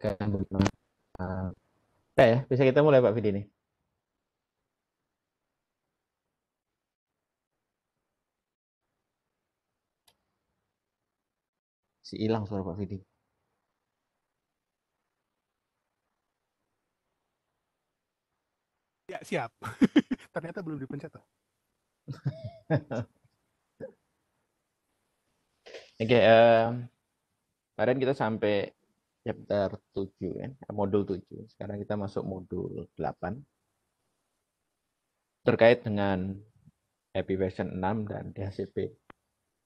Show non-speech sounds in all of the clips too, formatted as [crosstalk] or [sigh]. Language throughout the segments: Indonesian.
Kan eh, oke uh, ya bisa kita mulai Pak Fidi ini Si hilang suara Pak Fidi Ya, siap. [laughs] Ternyata belum dipencet [laughs] Oke, okay, um, kemarin kita sampai chapter 7 ya, kan? eh, modul 7. Sekarang kita masuk modul 8. Terkait dengan Happy Version 6 dan DHCP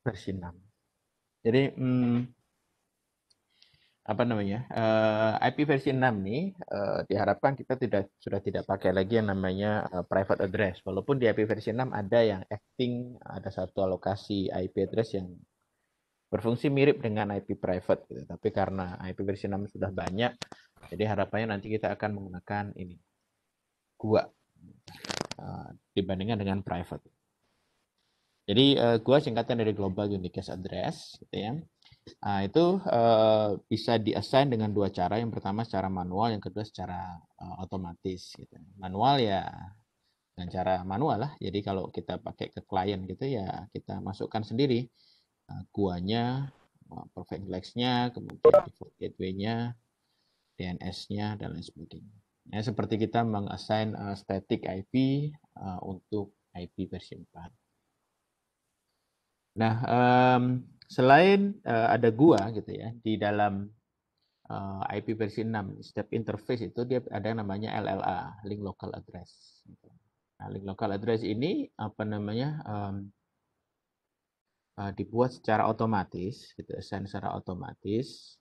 versi 6. Jadi hmm, apa namanya? Uh, eh, IP versi 6 nih uh, diharapkan kita tidak sudah tidak pakai lagi yang namanya uh, private address. Walaupun di IP versi 6 ada yang acting, ada satu alokasi IP address yang berfungsi mirip dengan IP private gitu. Tapi karena IP versi 6 sudah banyak, jadi harapannya nanti kita akan menggunakan ini gua uh, dibandingkan dengan private. Jadi uh, gua singkatan dari global Unique address gitu ya. Nah, itu uh, bisa diassign dengan dua cara. Yang pertama secara manual, yang kedua secara uh, otomatis gitu. Manual ya dengan cara manual lah. Jadi kalau kita pakai ke klien gitu ya kita masukkan sendiri guanya, nah, perfect flex-nya, kemudian default gateway DNS-nya, dan lain sebagainya. Ya, seperti kita mengassign uh, static IP uh, eh, untuk IP versi 4. Nah, um, selain uh, ada gua gitu ya di dalam uh, IP versi 6, step interface itu dia ada yang namanya LLA, link local address. Nah, link local address ini apa namanya? Um, Eh, dibuat secara otomatis gitu assign secara otomatis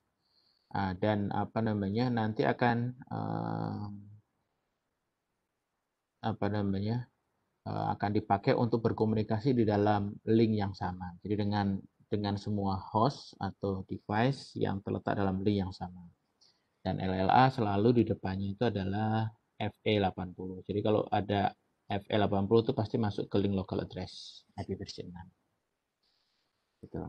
uh, dan apa namanya nanti akan uh, apa namanya uh, akan dipakai untuk berkomunikasi di dalam link yang sama jadi dengan dengan semua host atau device yang terletak dalam link yang sama dan LLA selalu di depannya itu adalah FE80 jadi kalau ada FE80 itu pasti masuk ke link local address IP version 6 gitu.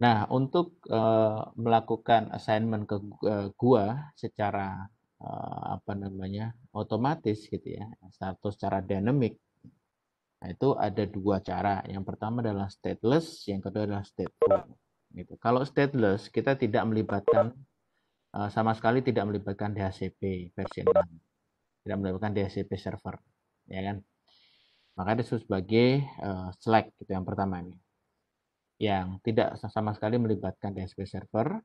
Nah, untuk uh, melakukan assignment ke uh, gua secara uh, apa namanya? otomatis gitu ya, atau secara dynamic. Nah, itu ada dua cara. Yang pertama adalah stateless, yang kedua adalah stateful. Gitu. Kalau stateless kita tidak melibatkan uh, sama sekali tidak melibatkan DHCP versi 6. Tidak melibatkan DHCP server, ya kan? Maka itu sebagai uh, select gitu yang pertama ini yang tidak sama sekali melibatkan DSP server.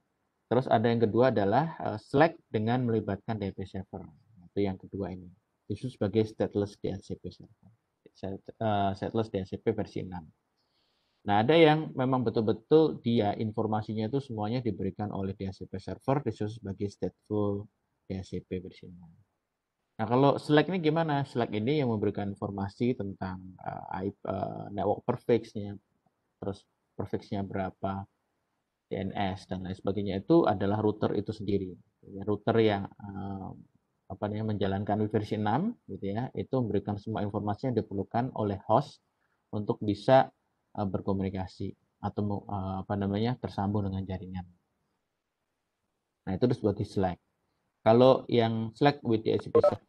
Terus ada yang kedua adalah eh, Slack dengan melibatkan DSP server. Itu yang kedua ini. Itu sebagai stateless DHCP server. Eh, stateless DHCP versi 6. Nah, ada yang memang betul-betul dia informasinya itu semuanya diberikan oleh DHCP server khusus sebagai stateful DHCP versi 6. Nah, kalau Slack ini gimana? Slack ini yang memberikan informasi tentang eh, IP, network prefix-nya, terus prefixnya berapa, DNS dan lain sebagainya itu adalah router itu sendiri. Ya, router yang eh, apa namanya menjalankan versi 6 gitu ya, itu memberikan semua informasi yang diperlukan oleh host untuk bisa eh, berkomunikasi atau eh, apa namanya tersambung dengan jaringan. Nah, itu sebagai slack. Kalau yang slack with DHCP server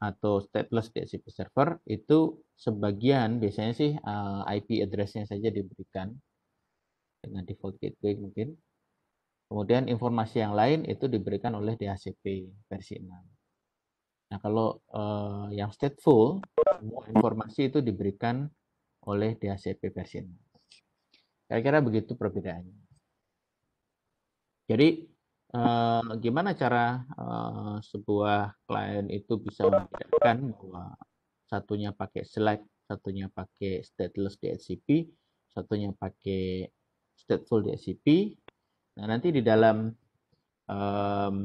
atau stateless DHCP server itu sebagian biasanya sih IP address-nya saja diberikan dengan default gateway mungkin. Kemudian informasi yang lain itu diberikan oleh DHCP versi 6. Nah, kalau uh, yang stateful, semua informasi itu diberikan oleh DHCP versi 6. Kira-kira begitu perbedaannya. Jadi, uh, gimana cara uh, sebuah klien itu bisa membedakan bahwa satunya pakai select, satunya pakai stateless DHCP, satunya pakai stateful DSCP. Nah, nanti di dalam um,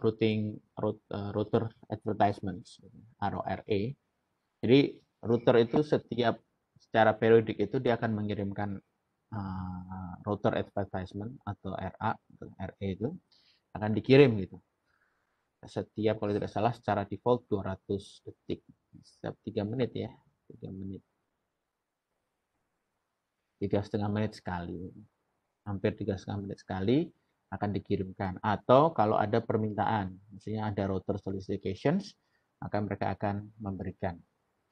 routing eh, router advertisements RORA. E. Jadi router itu setiap secara periodik itu dia akan mengirimkan uh, router advertisement atau RA RA e itu akan dikirim gitu. Setiap kalau tidak salah secara default 200 detik setiap 3 menit ya, tiga menit tiga setengah menit sekali hampir tiga setengah menit sekali akan dikirimkan atau kalau ada permintaan misalnya ada router solicitations maka mereka akan memberikan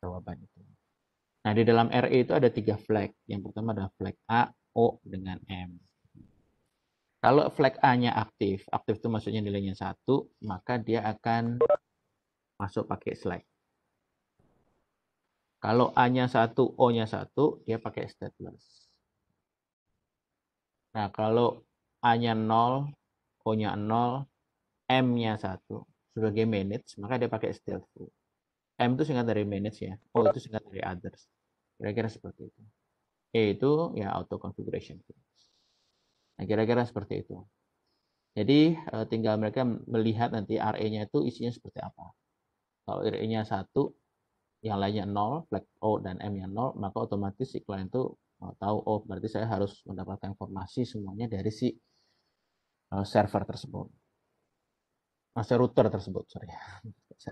jawaban itu nah di dalam RE itu ada tiga flag yang pertama adalah flag A O dengan M kalau flag A-nya aktif, aktif itu maksudnya nilainya satu, maka dia akan masuk pakai slide. Kalau A-nya satu, O-nya satu, dia pakai stateless. Nah, kalau A-nya 0, O-nya 0, M-nya 1 sebagai manage, maka dia pakai stealthful. M itu singkat dari manage ya, O itu singkat dari others. Kira-kira seperti itu. E itu ya auto configuration. Nah, kira-kira seperti itu. Jadi e, tinggal mereka melihat nanti RE-nya itu isinya seperti apa. Kalau RE-nya 1, yang lainnya 0, flag O dan M-nya 0, maka otomatis iklan itu oh, tahu oh berarti saya harus mendapatkan informasi semuanya dari si eh, server tersebut masih router tersebut sorry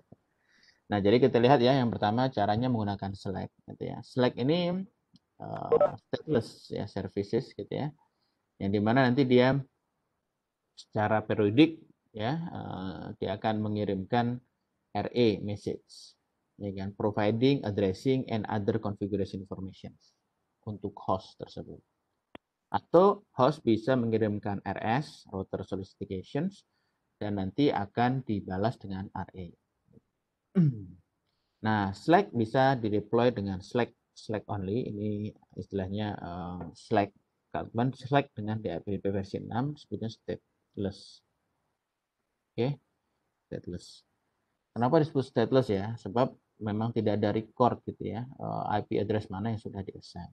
[laughs] nah jadi kita lihat ya yang pertama caranya menggunakan select gitu ya select ini uh, stateless ya services gitu ya yang dimana nanti dia secara periodik ya uh, dia akan mengirimkan RA e message ya kan providing addressing and other configuration informations untuk host tersebut. Atau host bisa mengirimkan RS, router solicitations, dan nanti akan dibalas dengan RA. [clears throat] Nah, Slack bisa dideploy dengan Slack Slack only. Ini istilahnya uh, Slack Kalkman Slack dengan DAP versi 6 sebutnya stateless. Oke, okay. stateless. Kenapa disebut stateless ya? Sebab memang tidak ada record gitu ya, eh, IP address mana yang sudah di-assign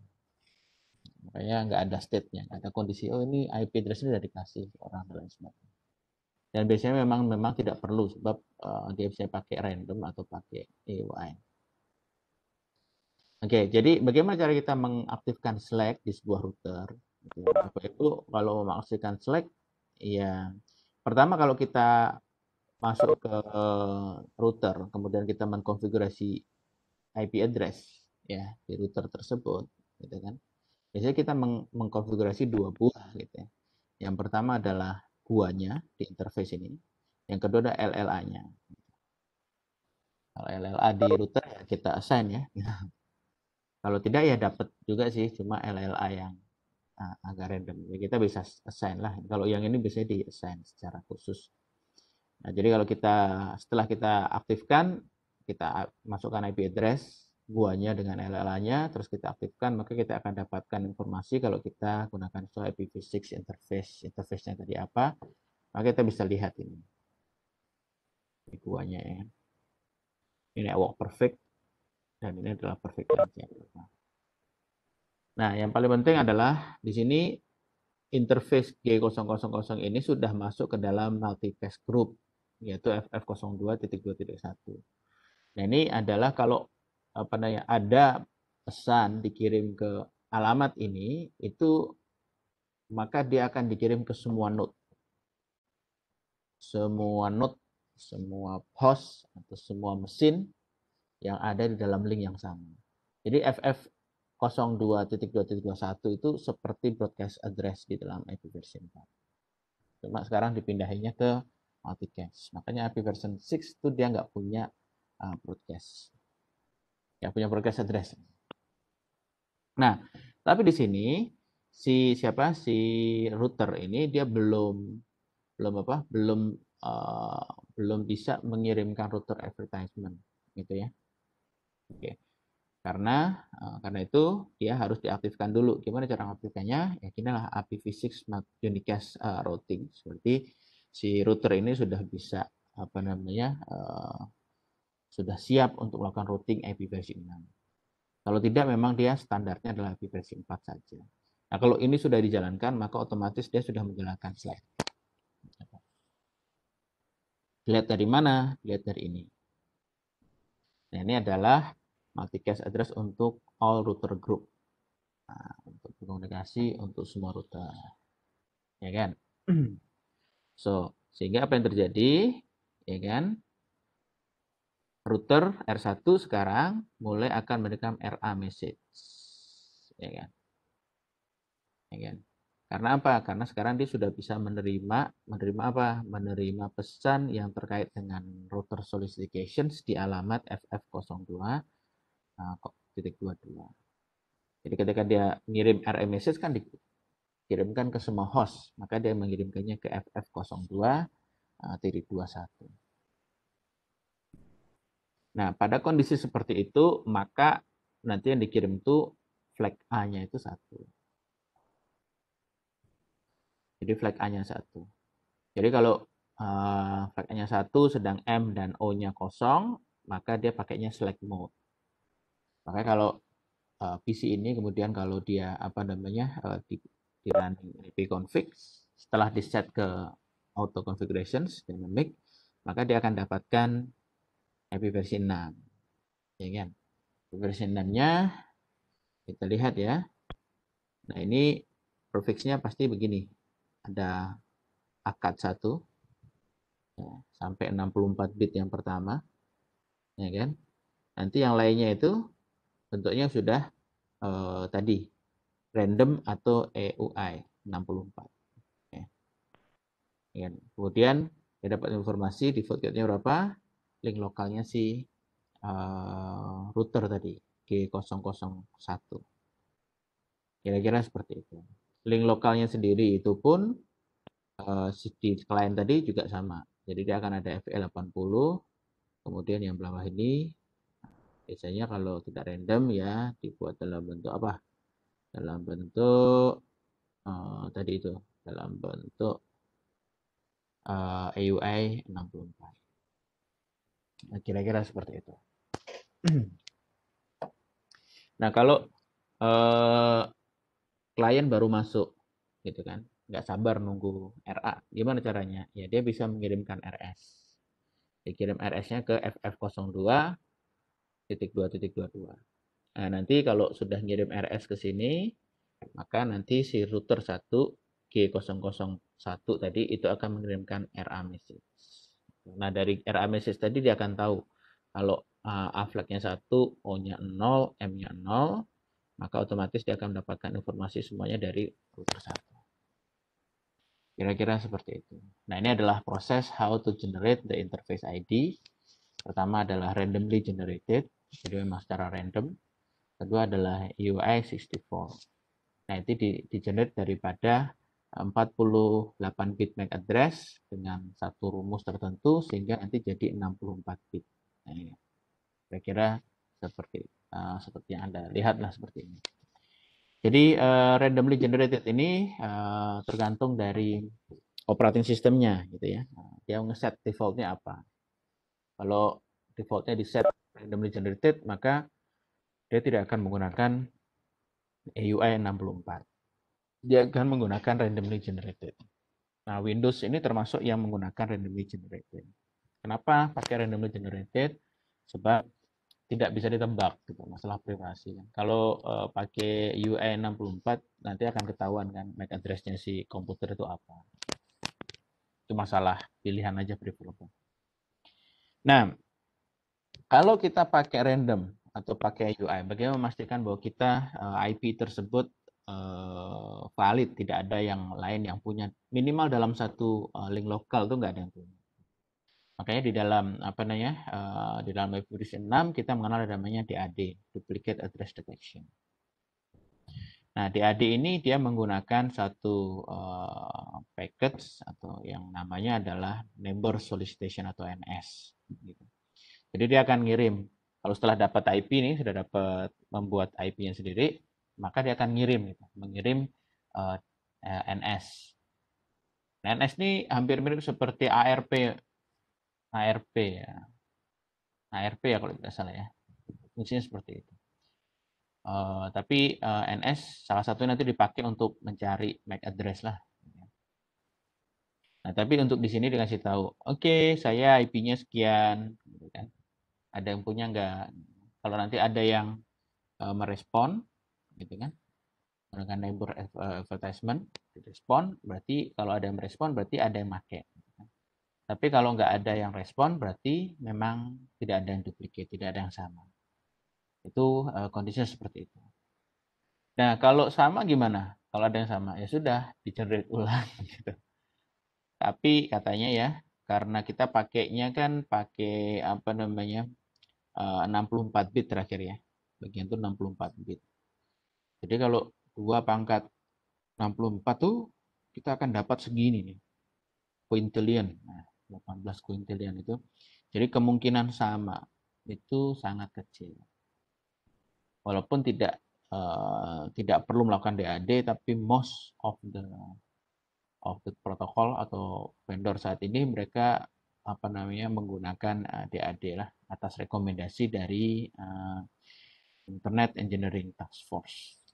makanya nggak ada state-nya nggak ada kondisi oh ini IP address sudah dikasih orang dan lain sebagainya dan biasanya memang memang tidak perlu sebab uh, dia bisa pakai random atau pakai EUI. Oke, jadi bagaimana cara kita mengaktifkan Slack di sebuah router? Bapak Ibu, kalau mengaktifkan Slack, ya pertama kalau kita masuk ke eh, router, kemudian kita mengkonfigurasi IP address ya di router tersebut, gitu kan? biasanya kita meng mengkonfigurasi dua buah gitu ya. Yang pertama adalah buahnya di interface ini. Yang kedua ada LLA-nya. Kalau LLA di router ya kita assign ya. [laughs] Kalau tidak ya dapat juga sih cuma LLA yang uh, agak random. Ya, kita bisa assign lah. Kalau yang ini bisa di assign secara khusus. Nah, jadi kalau kita setelah kita aktifkan, kita masukkan IP address guanya dengan LLA-nya, terus kita aktifkan, maka kita akan dapatkan informasi kalau kita gunakan soal IPv6 interface. Interface-nya tadi apa? Maka kita bisa lihat ini. Ini guanya ya. Ini network perfect, dan ini adalah perfect Nah, yang paling penting adalah di sini interface G000 ini sudah masuk ke dalam multicast group, yaitu FF02.2.1. Nah, ini adalah kalau apa namanya ada pesan dikirim ke alamat ini itu maka dia akan dikirim ke semua node semua node semua host atau semua mesin yang ada di dalam link yang sama jadi FF 02.2.21 itu seperti broadcast address di dalam IP version 4. Cuma sekarang dipindahinnya ke multicast. Makanya IP version 6 itu dia nggak punya uh, broadcast ya punya progress address. Nah, tapi di sini si siapa si router ini dia belum belum apa? belum uh, belum bisa mengirimkan router advertisement gitu ya. Oke. Karena uh, karena itu dia harus diaktifkan dulu. Gimana cara mengaktifkannya? Ya inilah IPv6 unicast uh, routing. Seperti si router ini sudah bisa apa namanya? Uh, sudah siap untuk melakukan routing ipv versi 6. Kalau tidak memang dia standarnya adalah ipv 4 saja. Nah, kalau ini sudah dijalankan maka otomatis dia sudah menjalankan slide. Lihat dari mana? Lihat dari ini. Nah, ini adalah multicast address untuk all router group. Nah, untuk komunikasi untuk semua router. Ya kan? [clears throat] So, sehingga apa yang terjadi? Ya kan? router R1 sekarang mulai akan mendekam RA message. Ya kan? Ya kan? Karena apa? Karena sekarang dia sudah bisa menerima menerima apa? Menerima pesan yang terkait dengan router solicitations di alamat FF02 eh, titik 22. Jadi ketika dia ngirim RA message kan dikirimkan ke semua host, maka dia mengirimkannya ke FF02 eh, titik 21. Nah, pada kondisi seperti itu, maka nanti yang dikirim itu flag A-nya itu satu. Jadi flag A-nya satu. Jadi kalau uh, flag A-nya satu, sedang M dan O-nya kosong, maka dia pakainya select mode. Makanya kalau uh, PC ini kemudian kalau dia apa namanya uh, di, di running config setelah di set ke auto configurations dynamic, maka dia akan dapatkan happy versi 6 ya kan versi 6 nya kita lihat ya nah ini prefixnya pasti begini ada akad 1 ya, sampai 64 bit yang pertama ya kan nanti yang lainnya itu bentuknya sudah eh, tadi random atau EUI 64 ya. ya. Kan? kemudian dia dapat informasi default gate-nya berapa link lokalnya si uh, eh, router tadi G001. Kira-kira seperti itu. Link lokalnya sendiri itu pun uh, di klien tadi juga sama. Jadi dia akan ada FL80, kemudian yang bawah ini biasanya kalau tidak random ya dibuat dalam bentuk apa dalam bentuk uh, tadi itu dalam bentuk uh, AUI 64 Nah, kira-kira seperti itu [clears throat] nah kalau eh, klien baru masuk gitu kan nggak sabar nunggu RA gimana caranya ya dia bisa mengirimkan RS dikirim RS-nya ke FF02 titik dua titik dua Nah, nanti kalau sudah ngirim RS ke sini, maka nanti si router 1 G001 tadi itu akan mengirimkan RA message. Nah, dari message tadi dia akan tahu kalau uh, ah, A flagnya satu, O-nya nol, M-nya nol, maka otomatis dia akan mendapatkan informasi semuanya dari router satu. Kira-kira seperti itu. Nah, ini adalah proses how to generate the interface ID. Pertama adalah randomly generated, jadi memang secara random. Kedua adalah UI64. Nah, itu di, di generate daripada 48 bit MAC address dengan satu rumus tertentu sehingga nanti jadi 64 bit. Nah, ini. Saya kira seperti uh, seperti yang Anda lihatlah seperti ini. Jadi uh, randomly generated ini uh, tergantung dari operating sistemnya gitu ya. Nah, dia ngeset defaultnya apa. Kalau defaultnya di set randomly generated maka dia tidak akan menggunakan AUI 64 dia akan menggunakan randomly generated. Nah, Windows ini termasuk yang menggunakan randomly generated. Kenapa pakai randomly generated? Sebab tidak bisa ditebak gitu, masalah privasi. Kan. Kalau uh, pakai UI 64 nanti akan ketahuan kan MAC address-nya si komputer itu apa. Itu masalah pilihan aja developer. Nah, kalau kita pakai random atau pakai UI, bagaimana memastikan bahwa kita eh, IP tersebut uh, valid, tidak ada yang lain yang punya. Minimal dalam satu uh, link lokal tuh nggak ada yang punya. Makanya di dalam apa namanya uh, di dalam web version 6 kita mengenal ada namanya DAD, duplicate address detection. Nah, DAD ini dia menggunakan satu uh, package atau yang namanya adalah neighbor solicitation atau NS. Gitu. Jadi dia akan ngirim. Kalau setelah dapat IP ini sudah dapat membuat IP-nya sendiri, maka dia akan ngirim, gitu, mengirim uh, eh, eh, NS. NS ini hampir mirip seperti ARP, ARP ya, ARP ya kalau tidak salah ya, fungsinya seperti itu. Uh, tapi uh, NS salah satu nanti dipakai untuk mencari MAC address lah. Nah, tapi untuk di sini dikasih tahu, oke, okay, saya IP-nya sekian, gitu kan. Ada yang punya nggak? Kalau nanti ada yang merespon, gitu kan menggunakan neighbor eh, advertisement respon berarti kalau ada yang merespon berarti ada yang pakai gitu kan. tapi kalau nggak ada yang respon berarti memang tidak ada yang duplikat tidak ada yang sama itu uh, kondisinya seperti itu nah kalau sama gimana kalau ada yang sama ya sudah di ulang [laughs] gitu tapi katanya ya karena kita pakainya kan pakai apa namanya 64 eh, bit terakhir ya bagian itu 64 bit jadi kalau 2 pangkat 64 tuh kita akan dapat segini nih. Quintillion. Nah, 18 quintillion itu. Jadi kemungkinan sama itu sangat kecil. Walaupun tidak uh, tidak perlu melakukan DAD tapi most of the of the protokol atau vendor saat ini mereka apa namanya menggunakan uh, eh, DAD lah atas rekomendasi dari uh, Internet Engineering Task Force.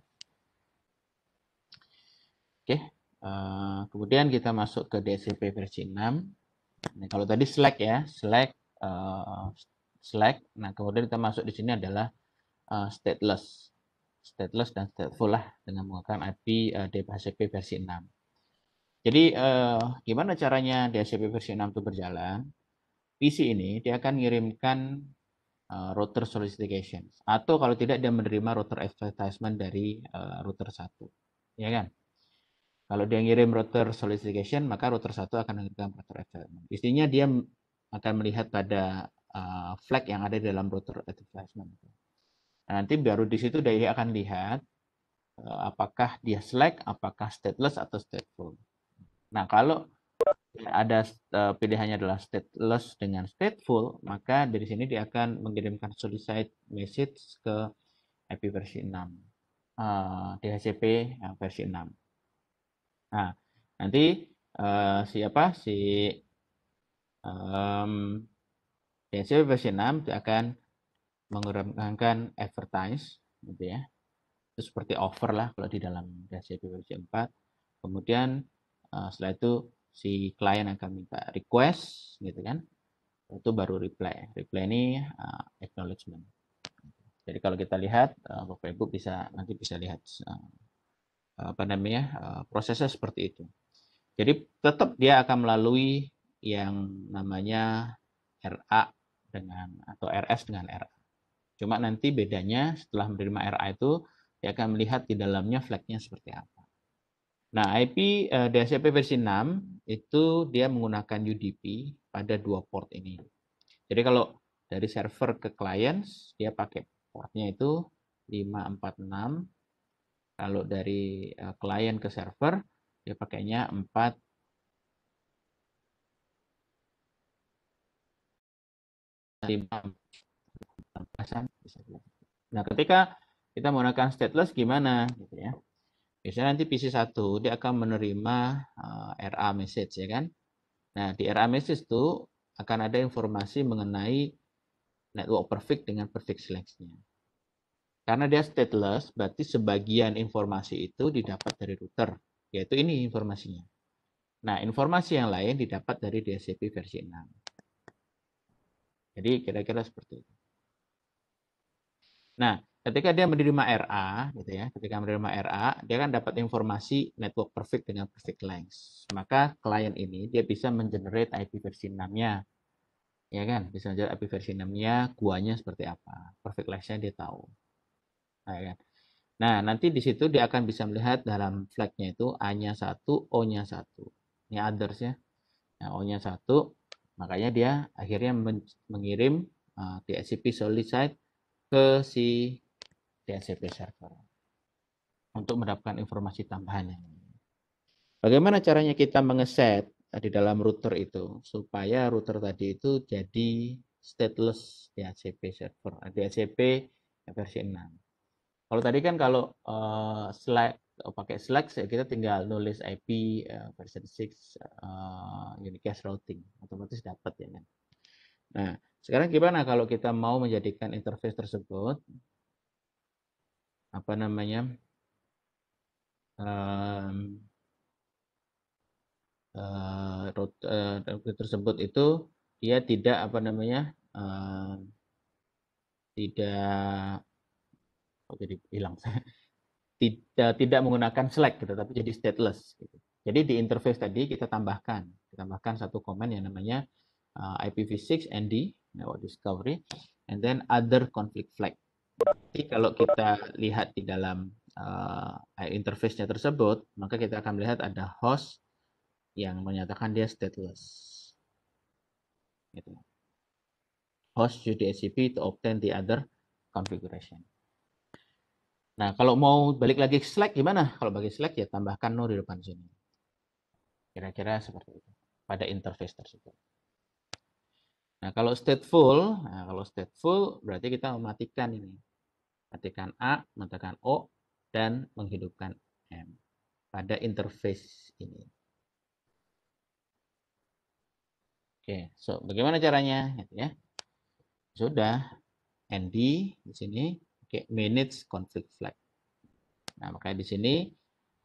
Oke, uh, kemudian kita masuk ke DCP versi 6. Nah, kalau tadi select ya, select, uh, select. Nah, kemudian kita masuk di sini adalah uh, stateless. Stateless dan stateful lah dengan menggunakan IP uh, DHCP versi 6. Jadi, uh, gimana caranya DCP versi 6 itu berjalan? PC ini, dia akan mengirimkan uh, router solicitation Atau kalau tidak, dia menerima router advertisement dari uh, router 1. Ya kan? Kalau dia ngirim router solicitation, maka router satu akan mengirimkan router advertisement. Istinya dia akan melihat pada uh, flag yang ada di dalam router advertisement. Nah, nanti baru di situ dia akan lihat uh, apakah dia select, apakah stateless atau stateful. Nah, kalau ada uh, pilihannya adalah stateless dengan stateful, maka dari sini dia akan mengirimkan solicit message ke IP versi 6, uh, DHCP versi 6. Nah, nanti uh, eh, siapa si um, DNC versi 6 itu akan mengurangkan advertise gitu ya. Itu seperti offer lah kalau di dalam DNCP versi 4. Kemudian uh, setelah itu si klien akan minta request gitu kan. Itu baru reply. Reply ini uh, acknowledgement. Jadi kalau kita lihat uh, Facebook bisa nanti bisa lihat Eh, apa namanya eh, prosesnya seperti itu. Jadi tetap dia akan melalui yang namanya RA dengan atau RS dengan RA. Cuma nanti bedanya setelah menerima RA itu dia akan melihat di dalamnya flagnya seperti apa. Nah, IP eh, DHCP versi 6 itu dia menggunakan UDP pada dua port ini. Jadi kalau dari server ke clients dia pakai portnya itu 546 kalau dari eh, klien ke server, dia pakainya 4 Nah, ketika kita menggunakan stateless gimana gitu ya. Biasanya nanti PC1 dia akan menerima uh, eh, RA message ya kan. Nah, di RA message itu akan ada informasi mengenai network perfect dengan perfect selection. Karena dia stateless, berarti sebagian informasi itu didapat dari router, yaitu ini informasinya. Nah, informasi yang lain didapat dari DHCP versi 6. Jadi kira-kira seperti itu. Nah, ketika dia menerima RA, gitu ya, ketika menerima RA, dia kan dapat informasi network perfect dengan perfect length. Maka klien ini dia bisa mengenerate IP versi 6-nya. Ya kan, bisa mengenerate IP versi 6-nya, guanya seperti apa, perfect length-nya dia tahu. Ah, iya. Nah, nanti di situ dia akan bisa melihat dalam flagnya itu A-nya 1, O-nya 1. Ini others ya. Nah, O-nya 1, makanya dia akhirnya mengirim uh, eh, TCP solid side ke si TCP server untuk mendapatkan informasi tambahan. Bagaimana caranya kita mengeset eh, di dalam router itu supaya router tadi itu jadi stateless DHCP server, eh, DHCP versi 6. Kalau tadi kan kalau uh, pakai Slack ya kita tinggal nulis IP uh, eh, version 6 uh, unicast routing otomatis dapat ya kan. Nah, sekarang gimana kalau kita mau menjadikan interface tersebut apa namanya? Um, uh, uh, tersebut itu dia tidak apa namanya? Uh, tidak kok jadi hilang [laughs] tidak eh, tidak menggunakan select gitu tapi jadi stateless gitu. Jadi di interface tadi kita tambahkan kita tambahkan satu komen yang namanya uh, eh, IPv6 ND network discovery and then other conflict flag. Jadi kalau kita lihat di dalam uh, interface-nya tersebut, maka kita akan melihat ada host yang menyatakan dia stateless. Gitu. Host UDSCP to obtain the other configuration. Nah, kalau mau balik lagi ke Slack gimana? Kalau bagi Slack ya tambahkan no di depan sini. Kira-kira seperti itu pada interface tersebut. Nah, kalau stateful, nah kalau stateful berarti kita mematikan ini. Matikan A, matikan O, dan menghidupkan M pada interface ini. Oke, so bagaimana caranya? Gitu ya, sudah, ND di sini pakai manage config flag. Nah, makanya di sini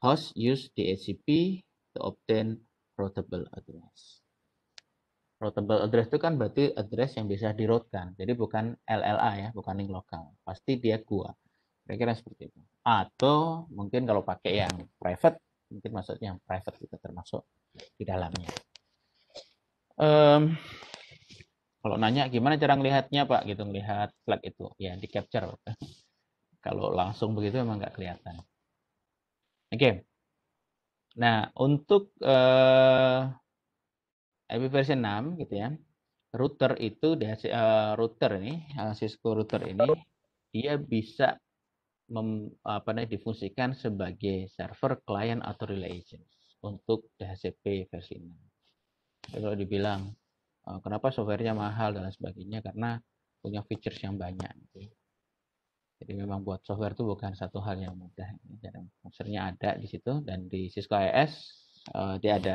host use DHCP to obtain routable address. Routable address itu kan berarti address yang bisa di dirotkan. Jadi bukan LLA ya, bukan link lokal. Pasti dia gua. Kira-kira seperti itu. Atau mungkin kalau pakai yang private, mungkin maksudnya yang private juga gitu termasuk di dalamnya. Um, kalau nanya gimana cara ngelihatnya Pak gitu ngelihat flag itu ya di capture. [laughs] Kalau langsung begitu memang nggak kelihatan. Oke. Okay. Nah untuk uh, eh, IP version 6 gitu ya router itu uh, router ini Cisco router ini dia bisa mem, apa namanya difungsikan sebagai server client atau relay agent untuk DHCP versi 6. Kalau dibilang Eh, kenapa softwarenya mahal dan sebagainya karena punya features yang banyak gitu. jadi memang buat software itu bukan satu hal yang mudah fungsinya ada di situ dan di Cisco IS uh, eh, dia ada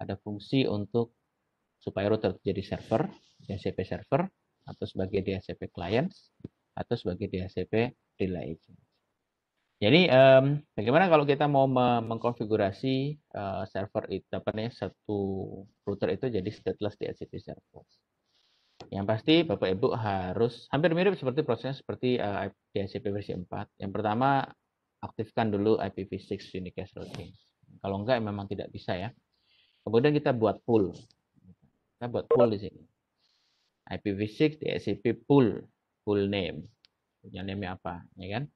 ada fungsi untuk supaya router jadi server DHCP server atau sebagai DHCP clients atau sebagai DHCP relay agent jadi um, bagaimana kalau kita mau mengkonfigurasi, uh, server itu apa nih, satu router itu jadi stateless DHCP server. Yang pasti Bapak Ibu harus hampir mirip seperti prosesnya seperti, uh, DHCP versi 4. Yang pertama aktifkan dulu IPv6 Unicast Routing. Kalau enggak memang tidak bisa ya. Kemudian kita buat pool. Kita buat pool di sini. IPv6 DHCP pool, pool name. Punya name apa, ya kan?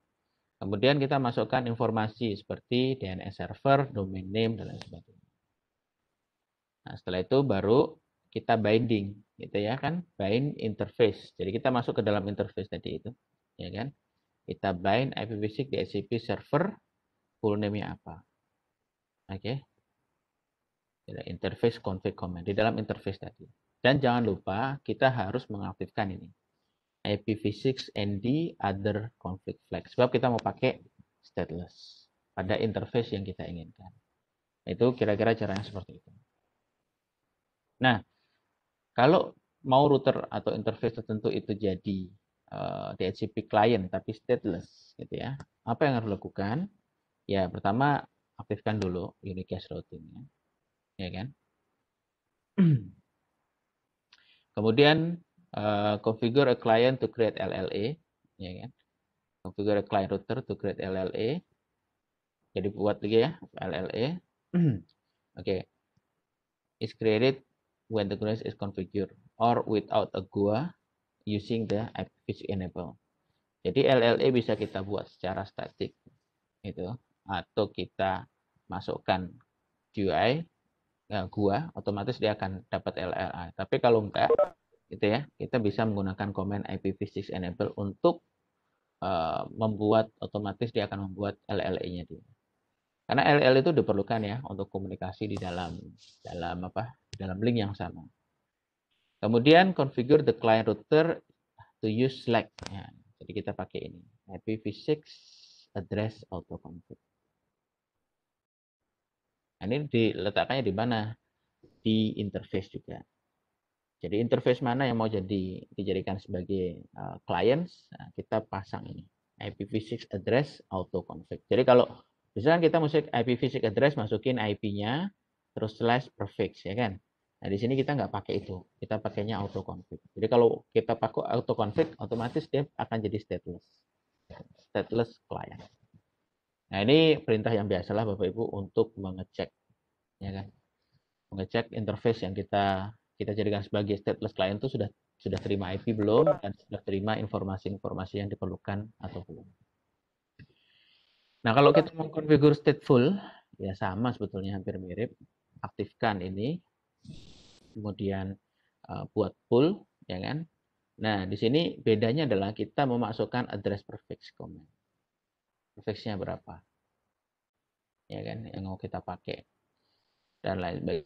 Kemudian kita masukkan informasi seperti DNS server, domain name, dan lain sebagainya. Nah, setelah itu baru kita binding, gitu ya kan? Bind interface. Jadi kita masuk ke dalam interface tadi itu, ya kan? Kita bind IPv6 di SCP server, full name-nya apa. Oke. Okay. Jadi interface config command di dalam interface tadi. Dan jangan lupa kita harus mengaktifkan ini. IPv6 and the other conflict flag. Sebab kita mau pakai stateless pada interface yang kita inginkan. Itu kira-kira caranya seperti itu. Nah, kalau mau router atau interface tertentu itu jadi uh, eh, DHCP client tapi stateless gitu ya. Apa yang harus dilakukan? Ya, pertama aktifkan dulu unicast routingnya. Ya kan? [clears throat] Kemudian uh, configure a client to create LLA, ya kan? Configure a client router to create LLA. Jadi buat lagi ya LLA. [clears throat] Oke, okay. is created when the client is configured or without a GUA using the activity enable. Jadi LLA bisa kita buat secara statik itu atau kita masukkan GUI ya, eh, gua otomatis dia akan dapat LLA. Tapi kalau enggak gitu ya kita bisa menggunakan command IPv6 enable untuk uh, membuat otomatis dia akan membuat LLE-nya dia karena LLE itu diperlukan ya untuk komunikasi di dalam dalam apa dalam link yang sama kemudian configure the client router to use Slack ya, jadi kita pakai ini IPv6 address auto config nah, ini diletakkannya di mana di interface juga jadi interface mana yang mau jadi dijadikan sebagai uh, clients, nah, kita pasang ini IPv6 address auto config. Jadi kalau misalnya kita musik IPv6 address masukin IP-nya terus slash prefix ya kan. Nah di sini kita nggak pakai itu, kita pakainya auto config. Jadi kalau kita pakai auto config, otomatis dia akan jadi stateless, stateless client. Nah ini perintah yang biasalah Bapak Ibu untuk mengecek, ya kan? Mengecek interface yang kita kita jadikan sebagai stateless client itu sudah sudah terima IP belum dan sudah terima informasi-informasi yang diperlukan atau belum. Nah, kalau kita mengkonfigur stateful, ya sama sebetulnya hampir mirip. Aktifkan ini, kemudian uh, buat pull, ya kan? Nah, di sini bedanya adalah kita memasukkan address prefix command. Prefixnya berapa? Ya kan, yang mau kita pakai. Dan lain lain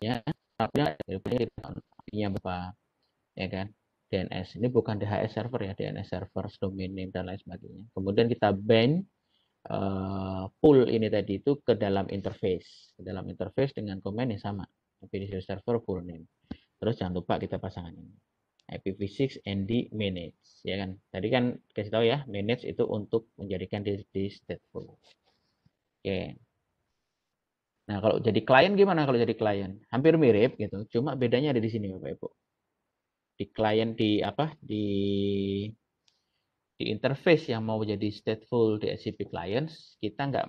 ya tapi artinya ya, apa ya kan DNS ini bukan DHS server ya DNS server domain name dan lain sebagainya kemudian kita ban uh, pool ini tadi itu ke dalam interface ke dalam interface dengan komen yang sama IPv6 server full name terus jangan lupa kita pasangan ini IPv6 and manage, ya kan tadi kan kasih tahu ya manage itu untuk menjadikan di, di stateful oke okay. Nah, kalau jadi klien gimana kalau jadi klien? Hampir mirip gitu, cuma bedanya ada di sini Bapak Ibu. Di klien di apa? Di di interface yang mau jadi stateful di SCP clients, kita nggak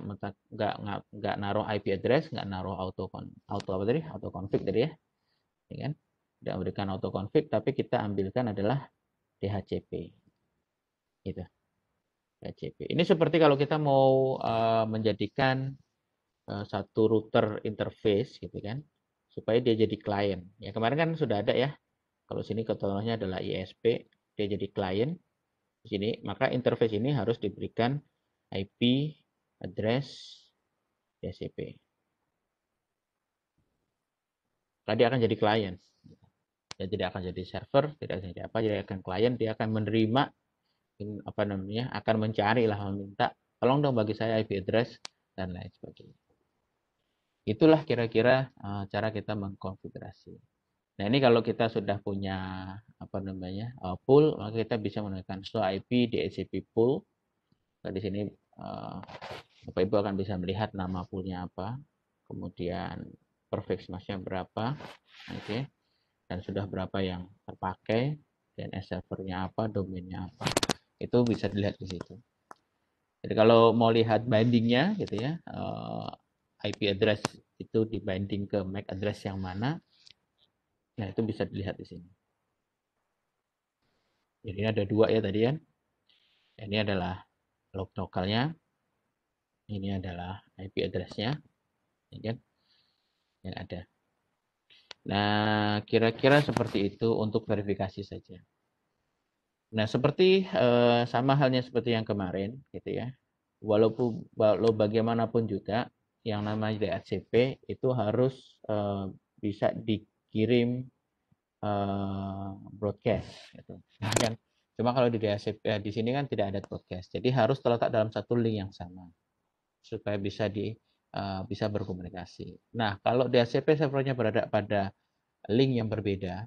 nggak nggak naruh IP address, nggak naruh auto auto apa tadi? Auto config tadi ya. Ya kan? Tidak memberikan auto config, tapi kita ambilkan adalah DHCP. Gitu. DHCP. Ini seperti kalau kita mau uh, menjadikan Eh, satu router interface gitu kan supaya dia jadi client ya kemarin kan sudah ada ya kalau sini contohnya adalah ISP dia jadi client di sini maka interface ini harus diberikan IP address DHCP tadi akan jadi client dia ya, tidak akan jadi server tidak akan jadi apa jadi akan client dia akan menerima apa namanya akan mencari lah meminta tolong dong bagi saya IP address dan lain sebagainya Itulah kira-kira eh, cara kita mengkonfigurasi. Nah ini kalau kita sudah punya apa namanya eh, pool, maka kita bisa menggunakan so IP DHCP pool. Nah, di sini uh, Bapak Ibu akan bisa melihat nama poolnya apa, kemudian perfect matchnya berapa, oke, okay. dan sudah berapa yang terpakai, dan servernya apa, domainnya apa, itu bisa dilihat di situ. Jadi kalau mau lihat bindingnya gitu ya, IP address itu dibinding ke MAC address yang mana. Nah, itu bisa dilihat di sini. Jadi ini ada dua ya tadi kan. Nah, ini adalah log lokalnya. Ini adalah IP addressnya, nya Ya kan? Yang ada. Nah, kira-kira seperti itu untuk verifikasi saja. Nah, seperti eh, sama halnya seperti yang kemarin, gitu ya. Walaupun walau bagaimanapun juga, yang namanya DHCP itu harus uh, bisa dikirim uh, broadcast gitu. Nah, kan? Cuma kalau di DHCP ya, eh, di sini kan tidak ada broadcast. Jadi harus terletak dalam satu link yang sama supaya bisa di uh, bisa berkomunikasi. Nah, kalau DHCP servernya berada pada link yang berbeda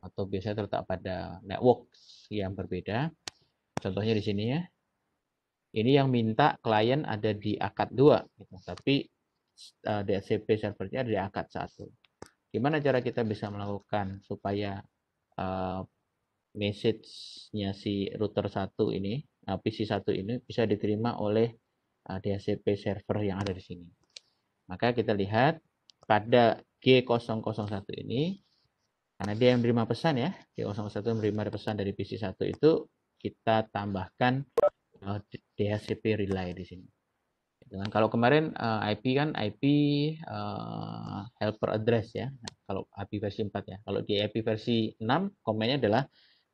atau biasanya terletak pada networks yang berbeda. Contohnya di sini ya, ini yang minta klien ada di akad 2 gitu. tapi uh, eh, DHCP servernya ada di akad 1 gimana cara kita bisa melakukan supaya uh, message-nya si router 1 ini uh, eh, PC1 ini bisa diterima oleh uh, DHCP server yang ada di sini maka kita lihat pada G001 ini karena dia yang menerima pesan ya G001 menerima pesan dari PC1 itu kita tambahkan uh, oh, DHCP relay di sini. Dengan gitu kalau kemarin uh, eh, IP kan IP uh, eh, helper address ya. Nah, kalau IP versi 4 ya. Kalau di IP versi 6 komennya adalah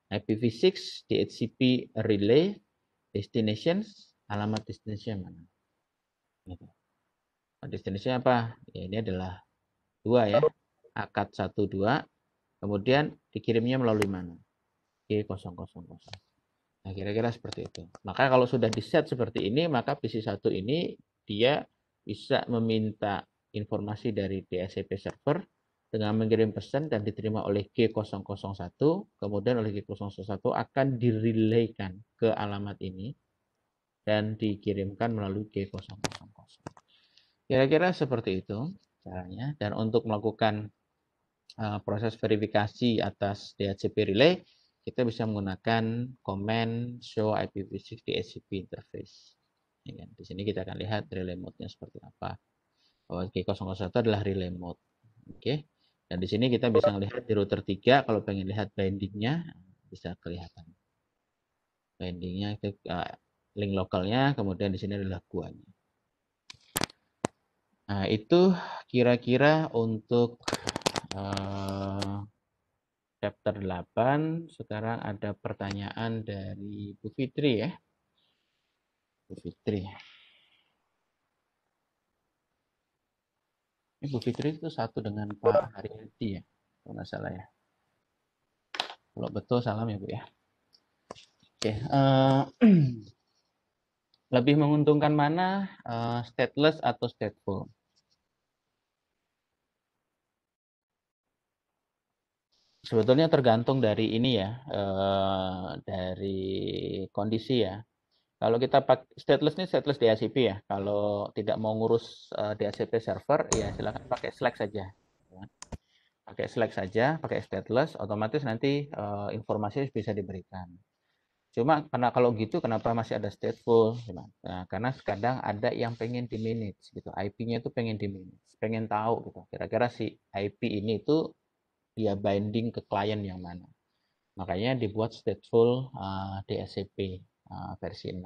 IPv6 DHCP relay destinations alamat destination mana. Gitu. Nah, destination apa? Ya ini adalah dua ya. Akad 12 kemudian dikirimnya melalui mana? G000. Nah, kira-kira seperti itu. Maka kalau sudah di set seperti ini, maka PC1 ini dia bisa meminta informasi dari DSCP server dengan mengirim pesan dan diterima oleh G001, kemudian oleh G001 akan dirilaykan ke alamat ini dan dikirimkan melalui G000. Kira-kira seperti itu caranya. Dan untuk melakukan eh, proses verifikasi atas DHCP relay, kita bisa menggunakan command show IPv6 DHCP interface. Ya kan? Di sini kita akan lihat relay mode-nya seperti apa. Oh, Oke, 001 adalah relay mode. Oke. Okay. Dan di sini kita bisa melihat di router 3 kalau pengen lihat bindingnya bisa kelihatan. Bindingnya ke eh, link lokalnya, kemudian di sini adalah guanya. Nah, itu kira-kira untuk uh, chapter 8. Sekarang ada pertanyaan dari Bu Fitri ya. Bu Fitri. Ini Bu Fitri itu satu dengan Pak Haryadi ya, kalau nggak salah ya. Kalau betul salam ya Bu ya. Oke, uh, [clears throat] lebih menguntungkan mana uh, stateless atau stateful? sebetulnya tergantung dari ini ya, eh, dari kondisi ya. Kalau kita pakai stateless ini stateless DHCP ya. Kalau tidak mau ngurus eh, di DHCP server, ya silakan pakai Slack saja. Ya. Pakai Slack saja, pakai stateless, otomatis nanti eh, informasi bisa diberikan. Cuma karena kalau gitu kenapa masih ada stateful? Nah, karena kadang ada yang pengen di manage gitu. IP-nya itu pengen di manage, pengen tahu gitu. Kira-kira si IP ini itu dia binding ke klien yang mana. Makanya dibuat stateful uh, eh, DSCP uh, eh, versi 6.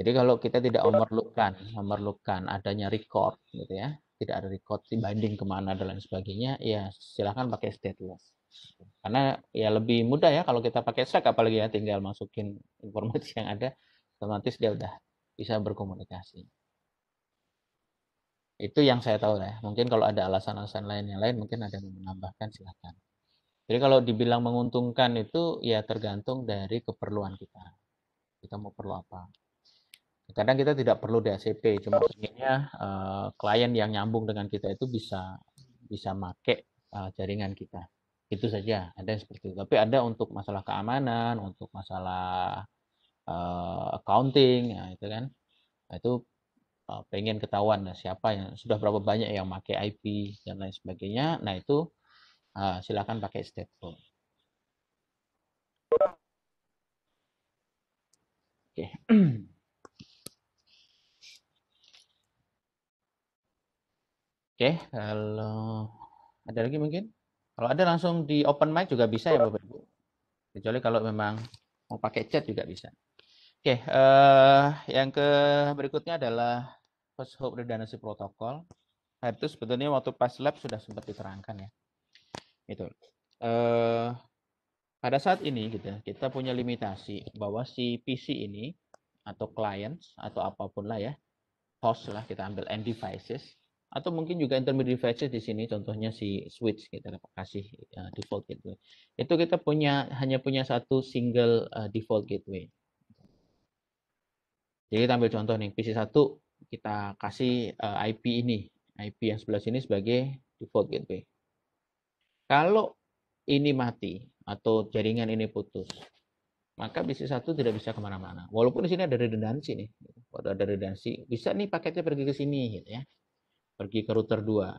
Jadi kalau kita tidak memerlukan memerlukan adanya record gitu ya, tidak ada record si binding kemana dan lain sebagainya, ya silahkan pakai stateless. Karena ya lebih mudah ya kalau kita pakai stack apalagi ya tinggal masukin informasi yang ada, otomatis dia udah bisa berkomunikasi. Itu yang saya tahu ya. Mungkin kalau ada alasan-alasan lain yang lain mungkin ada yang menambahkan silahkan. Jadi kalau dibilang menguntungkan itu ya tergantung dari keperluan kita. Kita mau perlu apa. Kadang kita tidak perlu DACP, cuma inginnya uh, eh, klien yang nyambung dengan kita itu bisa bisa make uh, jaringan kita. Itu saja, ada yang seperti itu. Tapi ada untuk masalah keamanan, untuk masalah uh, accounting, ya, itu kan. Nah, itu Eh, pengen ketahuan nah, siapa yang sudah berapa banyak yang pakai IP dan lain sebagainya. Nah itu eh, silakan pakai stateful. Oke. Okay. [clears throat] Oke, kalau ada lagi mungkin? Kalau ada langsung di open mic juga bisa ya Bapak Ibu. Kecuali kalau memang mau pakai chat juga bisa. Oke, okay, uh, eh, yang ke berikutnya adalah first hope redundancy protocol. Nah, itu sebetulnya waktu pas lab sudah sempat diterangkan ya. Itu. Eh, pada saat ini gitu, ya, kita punya limitasi bahwa si PC ini atau clients atau apapun lah ya, host lah kita ambil end devices atau mungkin juga intermediate devices di sini contohnya si switch kita gitu kasih uh, default gateway itu kita punya hanya punya satu single uh, default gateway jadi kita ambil contoh nih pc satu kita kasih eh, IP ini, IP yang sebelah sini sebagai default gateway. Kalau ini mati atau jaringan ini putus, maka bisnis satu tidak bisa kemana-mana. Walaupun di sini ada redundansi nih, kalau ada redundansi bisa nih paketnya pergi ke sini gitu ya, pergi ke router 2.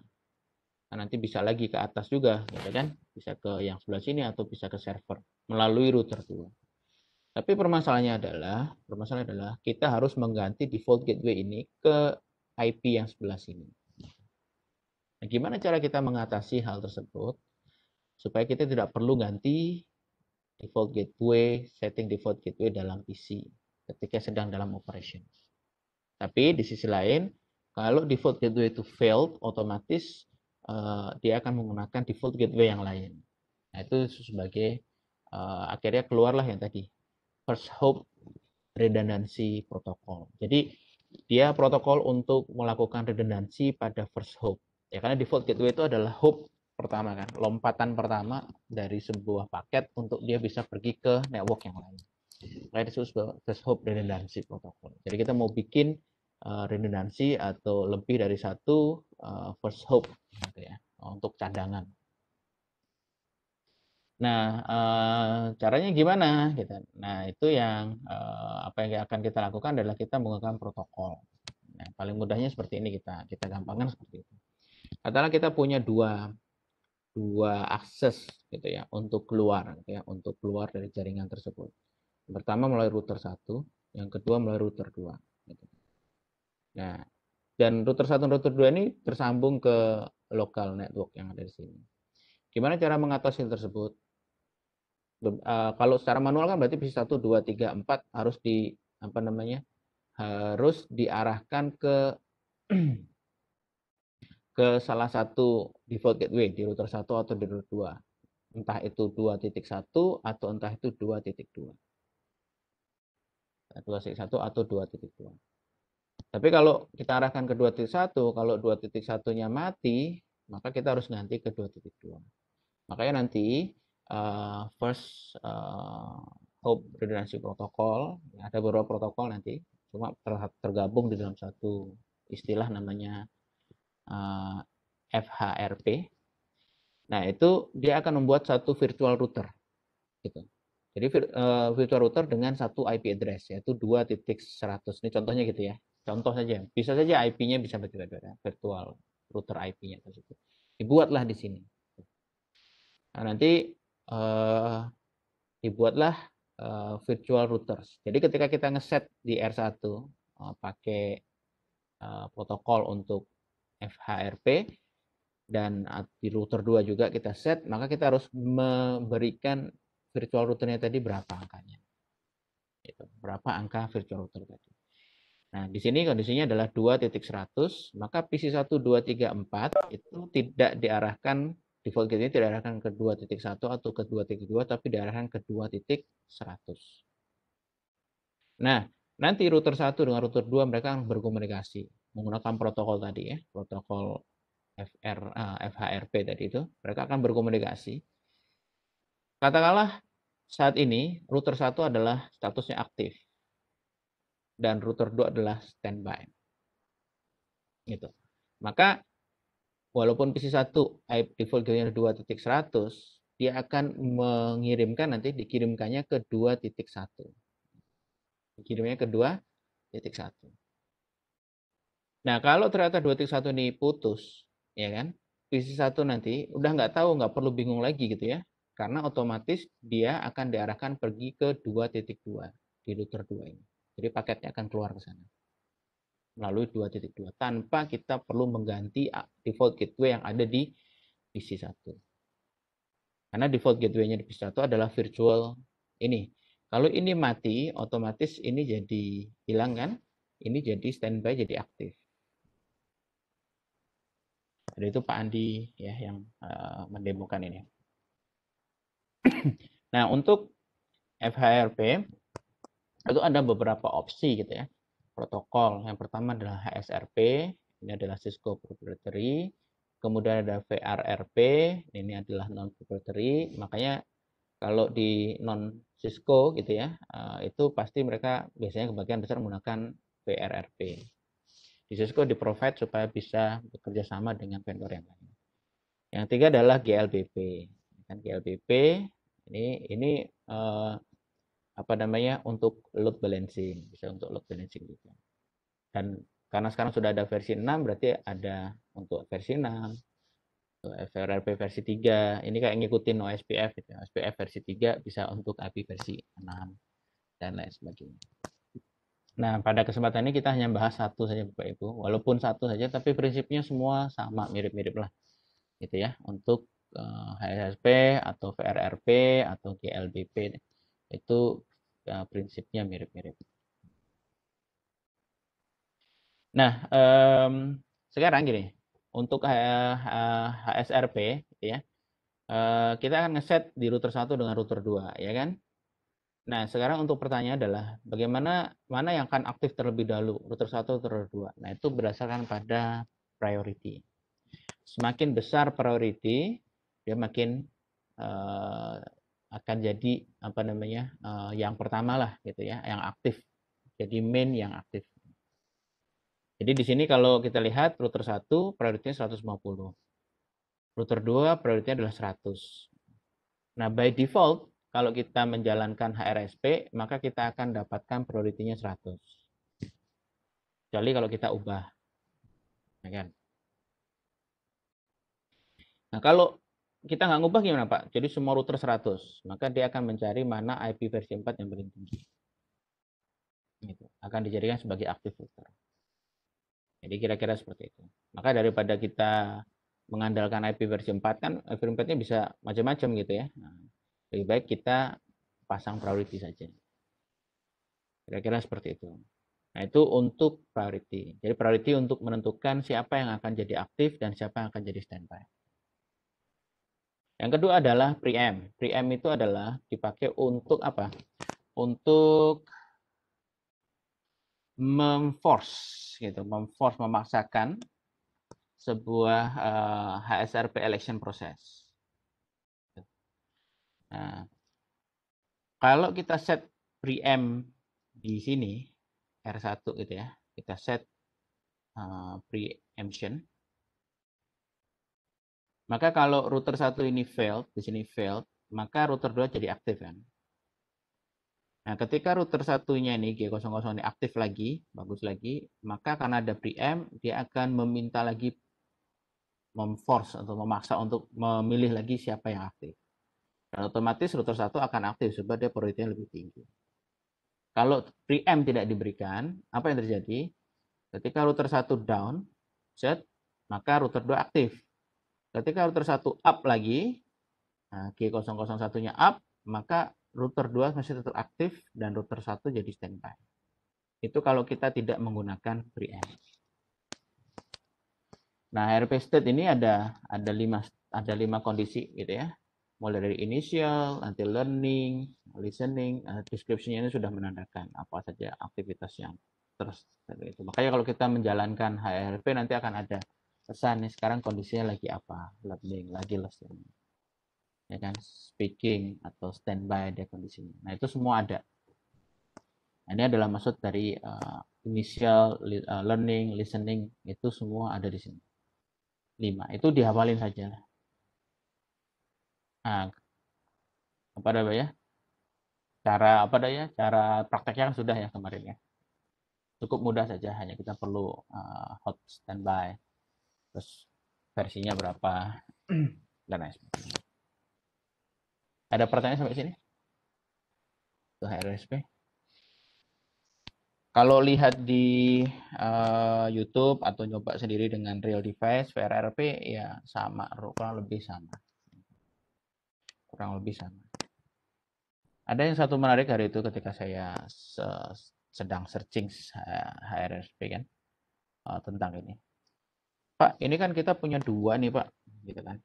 Nah, nanti bisa lagi ke atas juga, gitu kan? Bisa ke yang sebelah sini atau bisa ke server melalui router 2. Tapi permasalahannya adalah, permasalahan adalah kita harus mengganti default gateway ini ke IP yang sebelah sini. Nah, gimana cara kita mengatasi hal tersebut supaya kita tidak perlu ganti default gateway, setting default gateway dalam PC ketika sedang dalam operation. Tapi di sisi lain, kalau default gateway itu failed, otomatis uh, dia akan menggunakan default gateway yang lain. Nah, itu sebagai uh, akhirnya keluarlah yang tadi first hope redundancy protocol. Jadi dia protokol untuk melakukan redundansi pada first hope. Ya karena default gateway itu adalah hope pertama kan, lompatan pertama dari sebuah paket untuk dia bisa pergi ke network yang lain. Nah, itu first hope redundancy protocol. Jadi kita mau bikin uh, redundansi atau lebih dari satu eh, first hope gitu ya untuk cadangan. Nah, eh, caranya gimana? Gitu. Nah, itu yang, eh, apa yang akan kita lakukan adalah kita menggunakan protokol. Nah, paling mudahnya seperti ini kita kita gampangkan seperti itu. Katakanlah kita punya dua dua akses gitu ya untuk keluar gitu ya, untuk keluar dari jaringan tersebut. pertama melalui router satu yang kedua melalui router dua gitu. Nah, dan router satu dan router dua ini tersambung ke lokal network yang ada di sini. Gimana cara mengatasi tersebut? uh, kalau secara manual kan berarti bisa 1 2 3 4 harus di apa namanya harus diarahkan ke [clears throat] ke salah satu default gateway di router 1 atau di router 2. entah itu 2.1 atau entah itu 2.2 2.1 atau 2.2 tapi kalau kita arahkan ke 2.1 kalau 2.1 nya mati maka kita harus ganti ke 2.2 makanya nanti uh, first uh, hope redundancy protokol ya, ada beberapa protokol nanti cuma ter tergabung di dalam satu istilah namanya uh, eh, FHRP nah itu dia akan membuat satu virtual router gitu jadi virtual router dengan satu IP address yaitu 2.100 ini contohnya gitu ya contoh saja bisa saja IP-nya bisa berbeda-beda virtual router IP-nya tersebut dibuatlah di sini Nah, nanti Eh, dibuatlah uh, virtual routers. Jadi ketika kita ngeset di R1 uh, eh, pakai uh, protokol untuk FHRP dan di router 2 juga kita set, maka kita harus memberikan virtual routernya tadi berapa angkanya. Gitu. Berapa angka virtual router tadi. Nah, di sini kondisinya adalah 2.100, maka PC 1234 itu tidak diarahkan default gate ini diarahkan ke 2.1 atau ke 2.2 tapi diarahkan ke 2.100. Nah, nanti router 1 dengan router 2 mereka akan berkomunikasi menggunakan protokol tadi ya, protokol FR, uh, eh, FHRP tadi itu. Mereka akan berkomunikasi. Katakanlah saat ini router 1 adalah statusnya aktif dan router 2 adalah standby. Gitu. Maka walaupun PC1 IP default titik 2.100, dia akan mengirimkan nanti dikirimkannya ke 2.1. Dikirimnya ke 2.1. Nah, kalau ternyata 2.1 ini putus, ya kan? PC1 nanti udah nggak tahu, nggak perlu bingung lagi gitu ya. Karena otomatis dia akan diarahkan pergi ke 2.2 di router 2 ini. Jadi paketnya akan keluar ke sana melalui 2.2 tanpa kita perlu mengganti ah, default gateway yang ada di PC1. Karena default gateway-nya di PC1 adalah virtual ini. Kalau ini mati, otomatis ini jadi hilang kan? Ini jadi standby, jadi aktif. Jadi itu Pak Andi ya yang uh, mendemokan ini. nah untuk FHRP itu ada beberapa opsi gitu ya protokol. Yang pertama adalah HSRP, ini adalah Cisco Proprietary. Kemudian ada VRRP, ini adalah non proprietary. Makanya kalau di non Cisco gitu ya, eh, itu pasti mereka biasanya kebagian besar menggunakan VRRP. Di Cisco di provide supaya bisa bekerja sama dengan vendor yang lain. Yang ketiga adalah GLBP. Kan GLBP ini ini eh, apa namanya untuk load balancing bisa untuk load balancing gitu dan karena sekarang sudah ada versi 6 berarti ada untuk versi 6 FRP versi 3 ini kayak ngikutin OSPF gitu. Ya. OSPF versi 3 bisa untuk API versi 6 dan lain sebagainya Nah, pada kesempatan ini kita hanya bahas satu saja Bapak Ibu. Walaupun satu saja tapi prinsipnya semua sama, mirip-mirip lah. Gitu ya. Untuk HSP eh, atau VRRP atau GLBP itu Eh, prinsipnya mirip-mirip. Nah, um, sekarang gini, untuk HSRP eh, eh, ya, kita akan ngeset di router 1 dengan router 2, ya kan? Nah, sekarang untuk pertanyaan adalah bagaimana mana yang akan aktif terlebih dahulu, router 1 router 2. Nah, itu berdasarkan pada priority. Semakin besar priority, dia makin akan jadi apa namanya uh, yang pertama lah gitu ya yang aktif jadi main yang aktif jadi di sini kalau kita lihat router 1 prioritasnya 150 router 2 prioritasnya adalah 100 nah by default kalau kita menjalankan HRSP maka kita akan dapatkan prioritasnya 100 kecuali kalau kita ubah ya kan nah kalau kita nggak ngubah gimana Pak? Jadi semua router 100, maka dia akan mencari mana IP versi 4 yang paling tinggi. Itu Akan dijadikan sebagai aktif router. Jadi kira-kira seperti itu. Maka daripada kita mengandalkan IP versi 4 kan IP 4-nya bisa macam-macam gitu ya. Nah, lebih baik kita pasang priority saja. Kira-kira seperti itu. Nah, itu untuk priority. Jadi priority untuk menentukan siapa yang akan jadi aktif dan siapa yang akan jadi standby. Yang kedua adalah preamp. Preamp itu adalah dipakai untuk apa? Untuk memforce gitu, memforce memaksakan sebuah uh, eh, HSRP election process. Nah, kalau kita set preamp di sini R1 gitu ya, kita set uh, eh, preemption maka kalau router satu ini failed, di sini failed, maka router 2 jadi aktif kan. Nah, ketika router satunya ini G00 ini aktif lagi, bagus lagi, maka karena ada preamp, dia akan meminta lagi memforce atau memaksa untuk memilih lagi siapa yang aktif. Dan otomatis router satu akan aktif sebab dia prioritasnya lebih tinggi. Kalau preamp tidak diberikan, apa yang terjadi? Ketika router satu down, set, maka router 2 aktif. Ketika router 1 up lagi, nah, Q001-nya up, maka router 2 masih tetap aktif dan router 1 jadi standby. Itu kalau kita tidak menggunakan preamp. Nah, RP state ini ada ada lima ada lima kondisi gitu ya. Mulai dari initial, nanti learning, listening, eh, description ini sudah menandakan apa saja aktivitas yang terus itu. Makanya kalau kita menjalankan HRP nanti akan ada pesan nih sekarang kondisinya lagi apa Learning, lagi lesson ya kan speaking atau standby dia kondisinya nah itu semua ada nah, ini adalah maksud dari uh, initial uh, learning listening itu semua ada di sini lima itu dihafalin saja nah apa ada ya cara apa daya? cara prakteknya kan sudah ya kemarin ya cukup mudah saja hanya kita perlu uh, hot standby terus versinya berapa [clears throat] dan lain sebagainya. Ada pertanyaan sampai sini? Itu HRSP. Kalau lihat di uh, YouTube atau nyoba sendiri dengan real device VRRP ya sama kurang lebih sama. Kurang lebih sama. Ada yang satu menarik hari itu ketika saya sedang searching HRSP eh, kan eh, tentang ini Pak, ini kan kita punya dua nih Pak, gitu kan?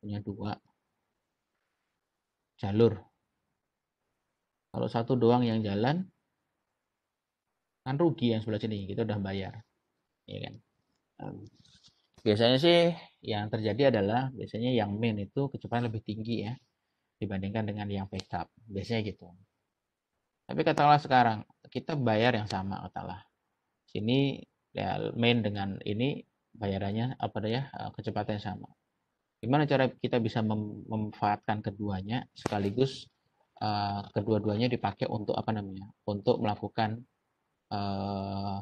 Punya dua jalur. Kalau satu doang yang jalan, kan rugi yang sebelah sini, kita udah bayar, ya kan? Ehm, biasanya sih yang terjadi adalah biasanya yang main itu kecepatan lebih tinggi ya dibandingkan dengan yang backup, biasanya gitu. Tapi katakanlah sekarang kita bayar yang sama katakanlah. Sini ya main dengan ini bayarannya apa ya kecepatan sama gimana cara kita bisa mem memanfaatkan keduanya sekaligus uh, kedua-duanya dipakai untuk apa namanya untuk melakukan uh,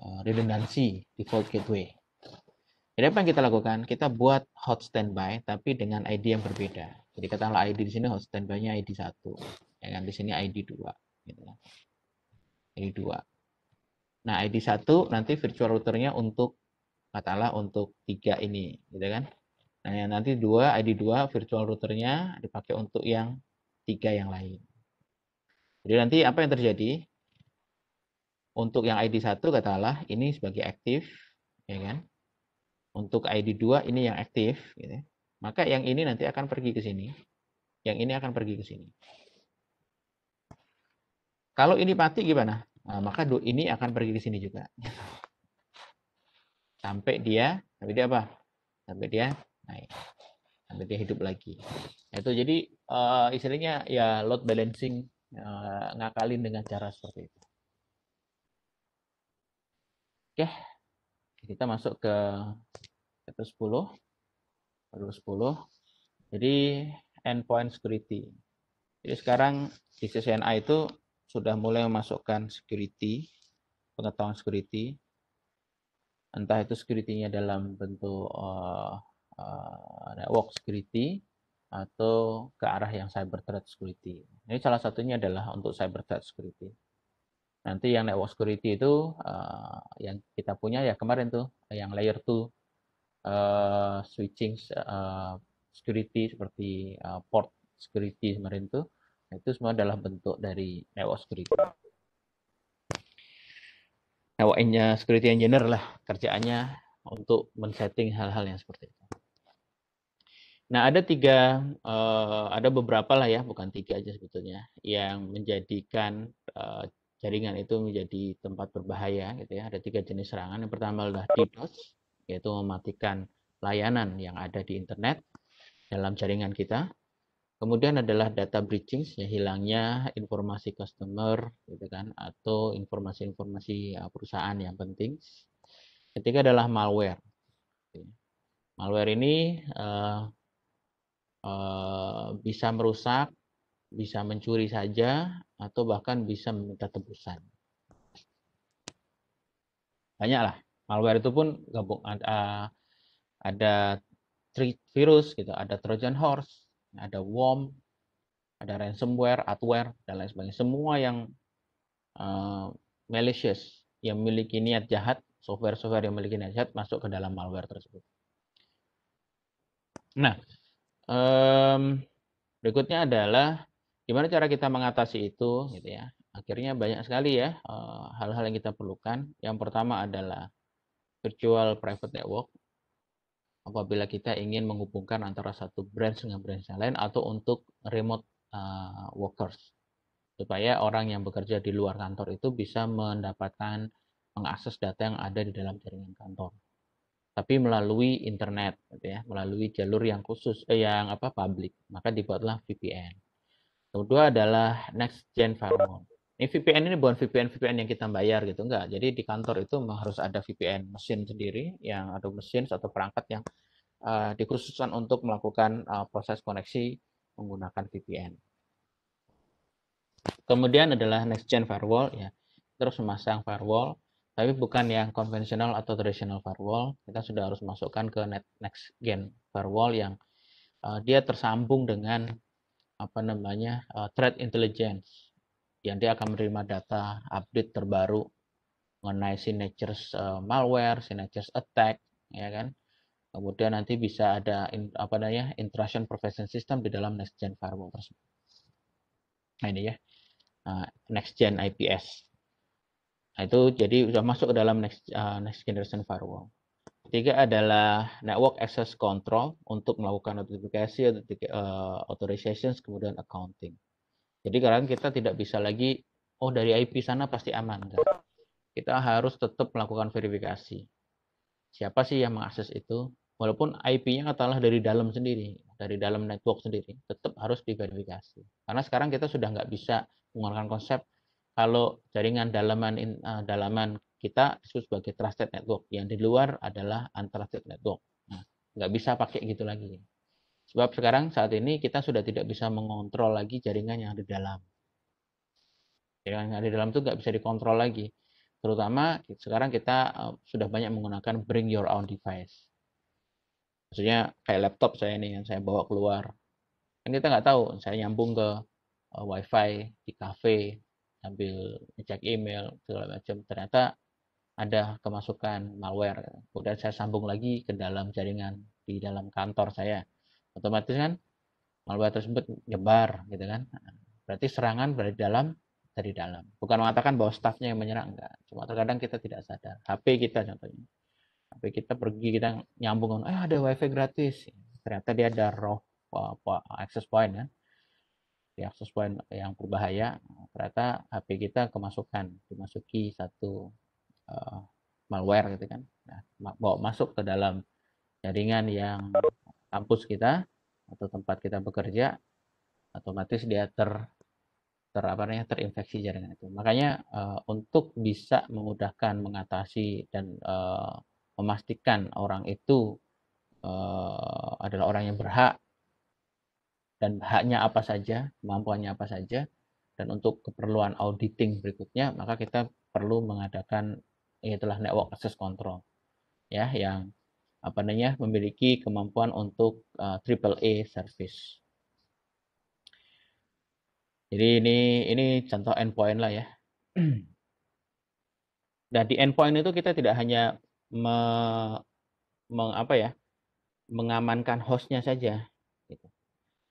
uh, redundansi default gateway jadi apa yang kita lakukan kita buat hot standby tapi dengan ID yang berbeda jadi katakanlah ID di sini hot standby-nya ID 1 ya kan di sini ID 2 gitu kan? ID 2 Nah, ID 1 nanti virtual routernya untuk katalah untuk tiga ini, gitu kan? Nah, yang nanti dua ID 2 virtual routernya dipakai untuk yang tiga yang lain. Jadi nanti apa yang terjadi? Untuk yang ID 1 katalah ini sebagai aktif, ya kan? Untuk ID 2 ini yang aktif, gitu. Maka yang ini nanti akan pergi ke sini. Yang ini akan pergi ke sini. Kalau ini mati gimana? Nah, maka ini akan pergi ke sini juga. [laughs] Sampai dia, sampai dia apa? Sampai dia naik. Sampai dia hidup lagi. Nah, itu jadi uh, istilahnya ya load balancing uh, ngakalin dengan cara seperti itu. Oke. Kita masuk ke chapter 10. Modul 10. Jadi endpoint security. Jadi sekarang di CCNA itu sudah mulai memasukkan security, pengetahuan security, entah itu security-nya dalam bentuk uh, uh, network security atau ke arah yang cyber threat security. Ini salah satunya adalah untuk cyber threat security. Nanti yang network security itu uh, yang kita punya ya kemarin tuh yang layer 2 uh, switching uh, security seperti uh, port security kemarin tuh itu semua adalah bentuk dari network security. Network security engineer lah kerjaannya untuk men-setting hal-hal yang seperti itu. Nah, ada tiga, eh, ada beberapa lah ya, bukan tiga aja sebetulnya, yang menjadikan eh, jaringan itu menjadi tempat berbahaya, gitu ya. Ada tiga jenis serangan. Yang pertama adalah DDoS, yaitu mematikan layanan yang ada di internet dalam jaringan kita. Kemudian adalah data breaching, ya hilangnya informasi customer, gitu kan, atau informasi-informasi ya, perusahaan yang penting. Ketiga adalah malware. Malware ini uh, uh, bisa merusak, bisa mencuri saja, atau bahkan bisa meminta tebusan. Banyaklah. Malware itu pun gabung eh, ada, ada virus gitu, ada Trojan horse, ada worm, ada ransomware, adware, dan lain sebagainya. Semua yang uh, malicious, yang memiliki niat jahat, software-software yang memiliki niat jahat masuk ke dalam malware tersebut. Nah, um, berikutnya adalah gimana cara kita mengatasi itu, gitu ya. Akhirnya banyak sekali ya eh, hal-hal uh, yang kita perlukan. Yang pertama adalah virtual private network apabila kita ingin menghubungkan antara satu branch dengan branch yang lain atau untuk remote uh, workers supaya orang yang bekerja di luar kantor itu bisa mendapatkan mengakses data yang ada di dalam jaringan kantor tapi melalui internet gitu ya melalui jalur yang khusus eh, yang apa publik maka dibuatlah VPN kedua adalah next gen firewall ini VPN ini bukan VPN-VPN yang kita bayar gitu, enggak. Jadi di kantor itu harus ada VPN mesin sendiri yang ada mesin atau perangkat yang uh, dikhususkan untuk melakukan uh, proses koneksi menggunakan VPN. Kemudian adalah next gen firewall ya. Terus memasang firewall, tapi bukan yang konvensional atau traditional firewall. Kita sudah harus masukkan ke net, next gen firewall yang uh, dia tersambung dengan apa namanya uh, threat intelligence yang dia akan menerima data update terbaru mengenai signatures eh, malware, signatures attack, ya kan. Kemudian nanti bisa ada in, apa namanya intrusion prevention system di dalam next gen firewall tersebut. Nah ini ya uh, next gen IPS. Nah, itu jadi sudah masuk ke dalam next uh, next generation firewall. Ketiga adalah network access control untuk melakukan notifikasi, uh, authorizations, kemudian accounting. Jadi sekarang kita tidak bisa lagi, oh dari IP sana pasti aman. Enggak. Kita harus tetap melakukan verifikasi. Siapa sih yang mengakses itu? Walaupun IP-nya katalah dari dalam sendiri, dari dalam network sendiri, tetap harus diverifikasi. Karena sekarang kita sudah nggak bisa mengeluarkan konsep kalau jaringan dalaman in, uh, dalaman kita disebut sebagai trusted network. Yang di luar adalah untrusted network. Nah, nggak bisa pakai gitu lagi. Sebab sekarang saat ini kita sudah tidak bisa mengontrol lagi jaringan yang ada di dalam. Jaringan yang ada di dalam itu nggak bisa dikontrol lagi. Terutama sekarang kita eh, sudah banyak menggunakan bring your own device. Maksudnya kayak laptop saya ini yang saya bawa keluar. Kan kita nggak tahu, saya nyambung ke eh, wifi di cafe sambil ngecek email segala macam ternyata ada kemasukan malware. Kemudian saya sambung lagi ke dalam jaringan di dalam kantor saya otomatis kan malware tersebut nyebar gitu kan berarti serangan dari dalam dari dalam bukan mengatakan bahwa stafnya yang menyerang enggak cuma terkadang kita tidak sadar HP kita contohnya HP kita pergi kita nyambung eh ada wifi gratis ternyata dia ada roh apa access point ya di access point yang berbahaya ternyata HP kita kemasukan dimasuki satu uh, malware gitu kan nah, bawa masuk ke dalam jaringan yang kampus kita atau tempat kita bekerja otomatis dia ter ter apa namanya terinfeksi jaringan itu. Makanya uh, untuk bisa memudahkan mengatasi dan uh, memastikan orang itu uh, adalah orang yang berhak dan haknya apa saja, kemampuannya apa saja, dan untuk keperluan auditing berikutnya maka kita perlu mengadakan ya itulah network access control ya yang apa namanya memiliki kemampuan untuk uh, A service. Jadi ini ini contoh endpoint lah ya. [clears throat] Dan di endpoint itu kita tidak hanya me, meng, apa ya mengamankan hostnya saja, gitu.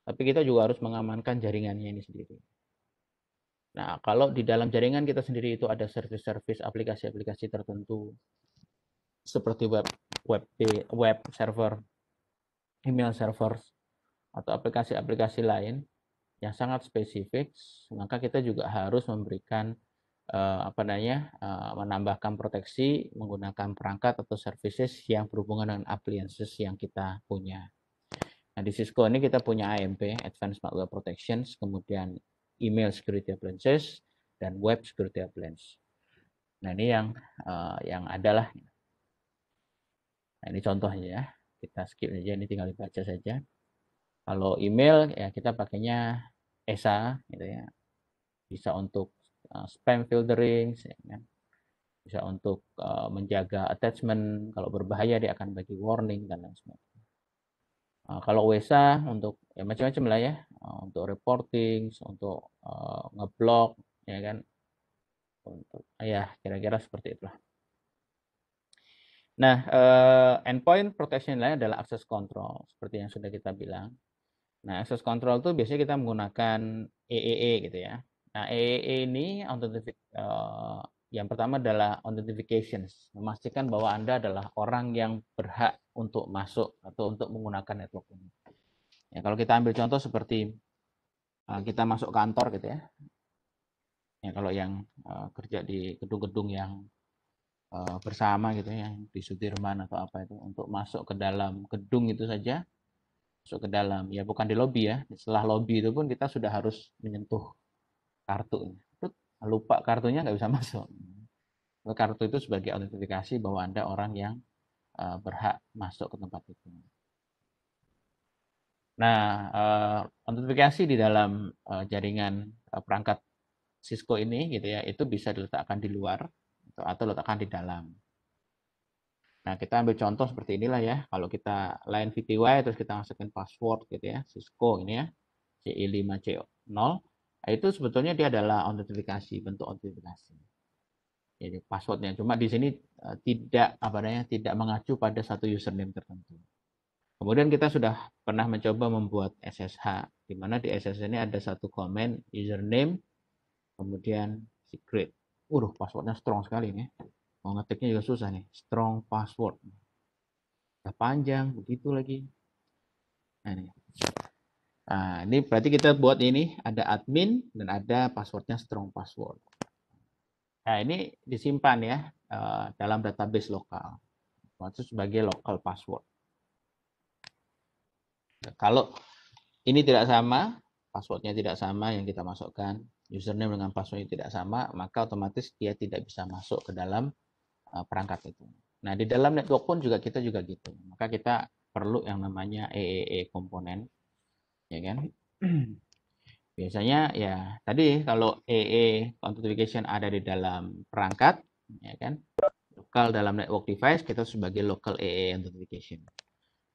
tapi kita juga harus mengamankan jaringannya ini sendiri. Nah, kalau di dalam jaringan kita sendiri itu ada service-service aplikasi-aplikasi tertentu, seperti web web web server, email server atau aplikasi-aplikasi lain yang sangat spesifik, maka kita juga harus memberikan eh, apa namanya eh, menambahkan proteksi menggunakan perangkat atau services yang berhubungan dengan appliances yang kita punya. Nah, di Cisco ini kita punya AMP, Advanced Malware Protection, kemudian email security appliances dan web security appliances. Nah, ini yang uh, yang adalah Nah, ini contohnya ya. Kita skip aja, ini tinggal dibaca saja. Kalau email ya kita pakainya ESA gitu ya. Bisa untuk eh, spam filtering ya kan. Bisa untuk eh, menjaga attachment, kalau berbahaya dia akan bagi warning dan lain sebagainya. Nah, kalau WESA untuk ya macam-macam lah ya, eh, untuk reporting, untuk uh, ngeblok ya kan. Untuk ya kira-kira seperti itulah. Nah, uh, endpoint protection lain adalah access control, seperti yang sudah kita bilang. Nah, access control itu biasanya kita menggunakan EEE e e gitu ya. Nah, EEE e ini authentic, eh, yang pertama adalah authentications, memastikan bahwa Anda adalah orang yang berhak untuk masuk atau untuk menggunakan network ini. Ya, kalau kita ambil contoh seperti uh, kita masuk kantor gitu ya. Ya, kalau yang uh, kerja di gedung-gedung yang Eh, bersama gitu ya di Sudirman atau apa itu untuk masuk ke dalam gedung itu saja masuk ke dalam ya bukan di lobi ya setelah lobi itu pun kita sudah harus menyentuh kartu itu lupa kartunya nggak bisa [laughs] masuk nah, kartu itu sebagai autentifikasi bahwa anda orang yang eh, berhak masuk ke tempat itu nah uh, eh, autentifikasi di dalam jaringan perangkat Cisco ini gitu ya itu bisa diletakkan di luar Gitu. atau letakkan di dalam. Nah, kita ambil contoh seperti inilah ya. Kalau kita line VTY terus kita masukin password gitu ya, Cisco ini ya, CI5C0, nah, itu sebetulnya dia adalah autentifikasi, bentuk autentifikasi. Jadi passwordnya cuma di sini e, tidak apa namanya tidak mengacu pada satu username tertentu. Kemudian kita sudah pernah mencoba membuat SSH di mana di SSH ini ada satu komen username kemudian secret. Waduh, passwordnya strong sekali nih. Mau ngetiknya juga susah nih. Strong password. Udah panjang, begitu lagi. Nah, ini. Nah, ini berarti kita buat ini. Ada admin dan ada passwordnya strong password. Nah, ini disimpan ya eh, dalam database lokal. Itu sebagai local password. Kalau ini tidak sama, passwordnya tidak sama yang kita masukkan, username dengan passwordnya tidak sama, maka otomatis dia tidak bisa masuk ke dalam eh, perangkat itu. Nah, di dalam network pun juga kita juga gitu. Maka kita perlu yang namanya EEE e e komponen, ya kan? [clears throat] Biasanya ya tadi kalau EE e authentication ada di dalam perangkat, ya kan? Lokal dalam network device kita sebagai local EE authentication.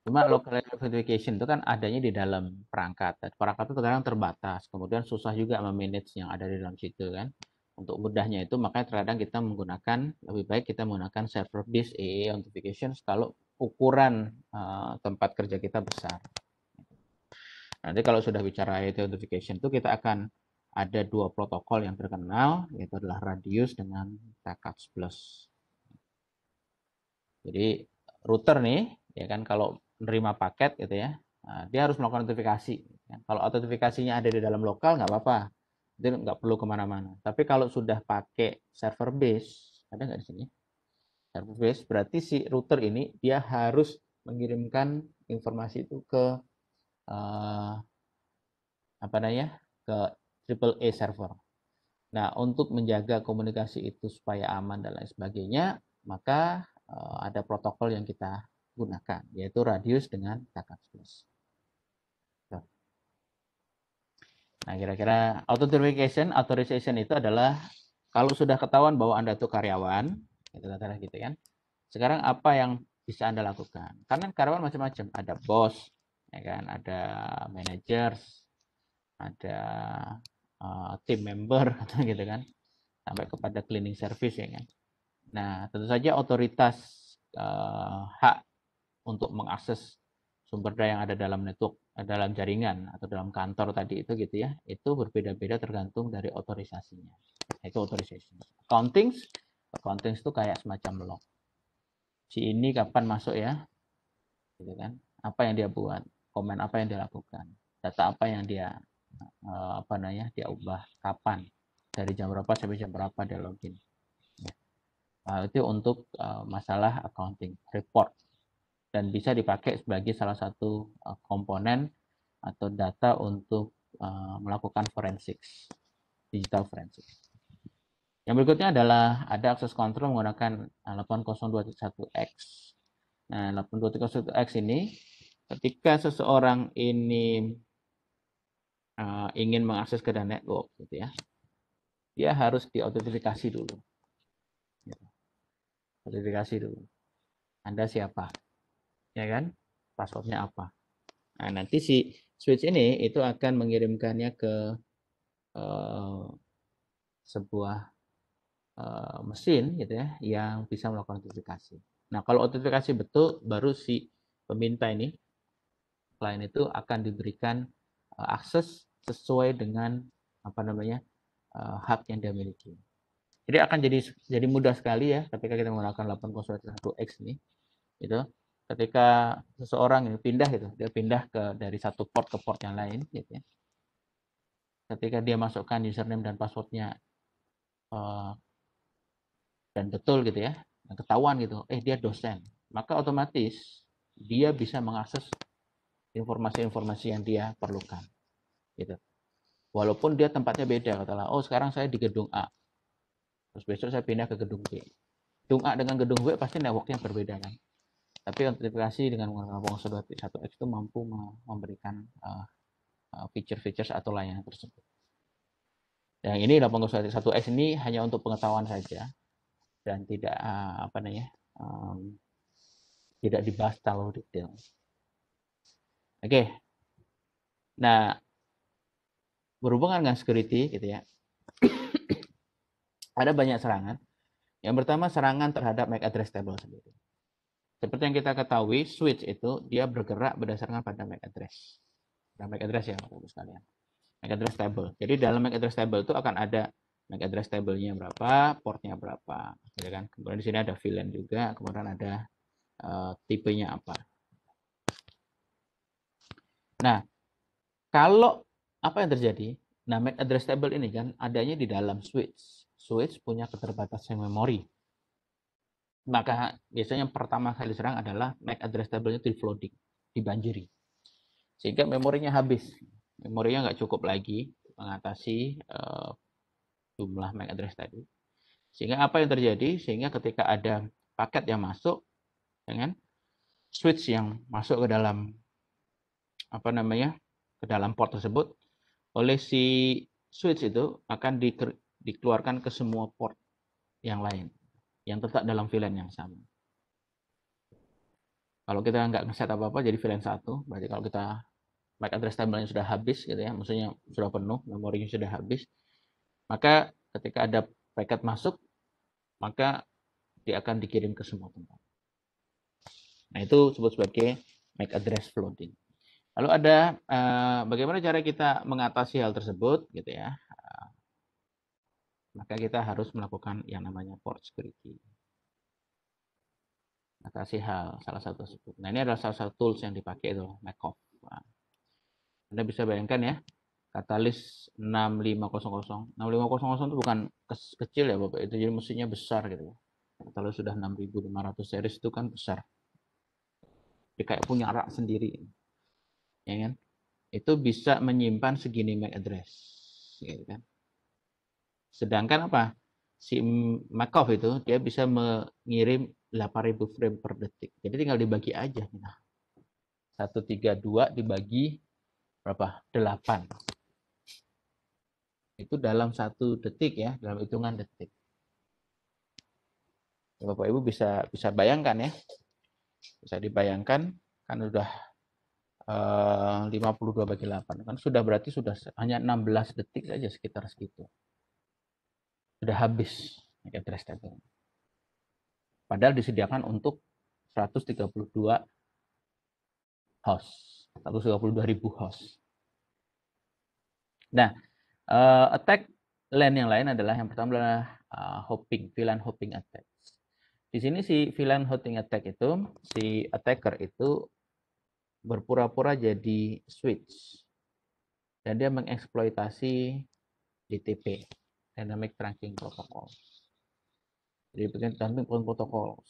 Cuma local verification itu kan adanya di dalam perangkat. Perangkat itu kadang terbatas, kemudian susah juga memanage yang ada di dalam situ kan. Untuk mudahnya itu makanya terkadang kita menggunakan lebih baik kita menggunakan server based AA authentication kalau ukuran uh, tempat kerja kita besar. Nanti kalau sudah bicara itu authentication itu kita akan ada dua protokol yang terkenal yaitu adalah Radius dengan Takats Plus. Jadi router nih ya kan kalau menerima paket gitu ya, nah, dia harus melakukan notifikasi ya. Kalau autentifikasinya ada di dalam lokal nggak apa-apa, dia nggak perlu kemana-mana. Tapi kalau sudah pakai server base, ada nggak di sini? Server base berarti si router ini dia harus mengirimkan informasi itu ke eh, apa namanya ke triple A server. Nah, untuk menjaga komunikasi itu supaya aman dan lain sebagainya, maka eh, ada protokol yang kita gunakan, yaitu radius dengan kakak Nah, kira-kira auto authorization itu adalah kalau sudah ketahuan bahwa Anda itu karyawan, gitu, gitu kan. Sekarang apa yang bisa Anda lakukan? Karena karyawan macam-macam, ada bos, ya kan, ada managers, ada uh, eh, tim member [laughs] atau gitu kan. Sampai kepada cleaning service ya kan. Nah, tentu saja otoritas uh, hak untuk mengakses sumber daya yang ada dalam network, eh, dalam jaringan atau dalam kantor tadi itu gitu ya, itu berbeda-beda tergantung dari otorisasinya. Itu authorization. Accounting, accounting itu kayak semacam log. Si ini kapan masuk ya, gitu kan? Apa yang dia buat, komen apa yang dia lakukan, data apa yang dia eh, apa namanya dia ubah, kapan, dari jam berapa sampai jam berapa dia login. Nah, itu untuk eh, masalah accounting report dan bisa dipakai sebagai salah satu uh, komponen atau data untuk uh, melakukan forensik, digital forensik. Yang berikutnya adalah ada akses kontrol menggunakan 8021X. Uh, nah, 8021 x ini ketika seseorang ini uh, ingin mengakses ke dalam network gitu ya. Dia harus diautentifikasi dulu. Gitu. Autentifikasi dulu. Anda siapa? ya kan? Passwordnya apa? Nah, nanti si switch ini itu akan mengirimkannya ke uh, sebuah uh, mesin gitu ya yang bisa melakukan notifikasi. Nah, kalau notifikasi betul baru si peminta ini klien itu akan diberikan uh, akses sesuai dengan apa namanya uh, hak yang dia miliki. Jadi akan jadi jadi mudah sekali ya ketika kita menggunakan 801X ini. Itu ketika seseorang ya, pindah gitu dia pindah ke dari satu port ke port yang lain gitu ya ketika dia masukkan username dan passwordnya uh, dan betul gitu ya ketahuan gitu eh dia dosen maka otomatis dia bisa mengakses informasi-informasi yang dia perlukan gitu walaupun dia tempatnya beda katalah oh sekarang saya di gedung A terus besok saya pindah ke gedung B gedung A dengan gedung B pasti networknya berbeda kan tapi autentifikasi dengan menggunakan ponsel 1x itu mampu memberikan eh, eh, feature-features atau layanan tersebut. Yang ini 801x ini hanya untuk pengetahuan saja dan tidak eh, apa namanya um, tidak dibahas terlalu detail. Oke, okay. nah berhubungan dengan security gitu ya, ada banyak serangan. Yang pertama serangan terhadap MAC address table sendiri. Seperti yang kita ketahui, switch itu dia bergerak berdasarkan pada MAC address. Nah, MAC address ya, Bapak sekalian. MAC address table. Jadi dalam MAC address table itu akan ada MAC address table-nya berapa, port-nya berapa, ya kan? Kemudian di sini ada VLAN juga, kemudian ada uh, tipenya apa. Nah, kalau apa yang terjadi? Nah, MAC address table ini kan adanya di dalam switch. Switch punya keterbatasan memori maka biasanya yang pertama kali serang adalah MAC address table-nya di flooding, dibanjiri. Sehingga memorinya habis. Memorinya nggak cukup lagi mengatasi uh, jumlah MAC address tadi. Sehingga apa yang terjadi? Sehingga ketika ada paket yang masuk, dengan switch yang masuk ke dalam apa namanya ke dalam port tersebut oleh si switch itu akan di, dikeluarkan ke semua port yang lain yang tetap dalam VLAN yang sama. Kalau kita nggak ngeset apa-apa jadi VLAN satu, berarti kalau kita MAC address table yang sudah habis gitu ya, maksudnya sudah penuh, memorinya sudah habis, maka ketika ada packet masuk, maka dia akan dikirim ke semua tempat. Nah itu sebut sebagai MAC address floating. Lalu ada eh, bagaimana cara kita mengatasi hal tersebut gitu ya maka kita harus melakukan yang namanya port security. Maka sih hal salah satu tersebut. Nah ini adalah salah satu tools yang dipakai itu Macop. Nah, Anda bisa bayangkan ya, katalis 6500. 6500 itu bukan kecil ya Bapak, itu jadi mesinnya besar gitu. Ya. Kalau sudah 6500 series itu kan besar. Dia kayak punya rak sendiri. Ya kan? Itu bisa menyimpan segini MAC address. Gitu kan? Sedangkan apa? Si Makov itu dia bisa mengirim 8000 frame per detik. Jadi tinggal dibagi aja. Nah, gitu. 132 dibagi berapa? 8. Itu dalam satu detik ya, dalam hitungan detik. Bapak Ibu bisa bisa bayangkan ya. Bisa dibayangkan kan udah 52 eh, bagi 8 kan sudah berarti sudah hanya 16 detik saja sekitar segitu sudah habis address table. Padahal disediakan untuk 132 host, 132 ribu host. Nah, eh, attack LAN yang lain adalah yang pertama adalah eh, hopping, VLAN hopping attack. Di sini si VLAN hopping attack itu, si attacker itu berpura-pura jadi switch. Dan dia mengeksploitasi DTP dynamic tracking protocol jadi bagian tracking protokol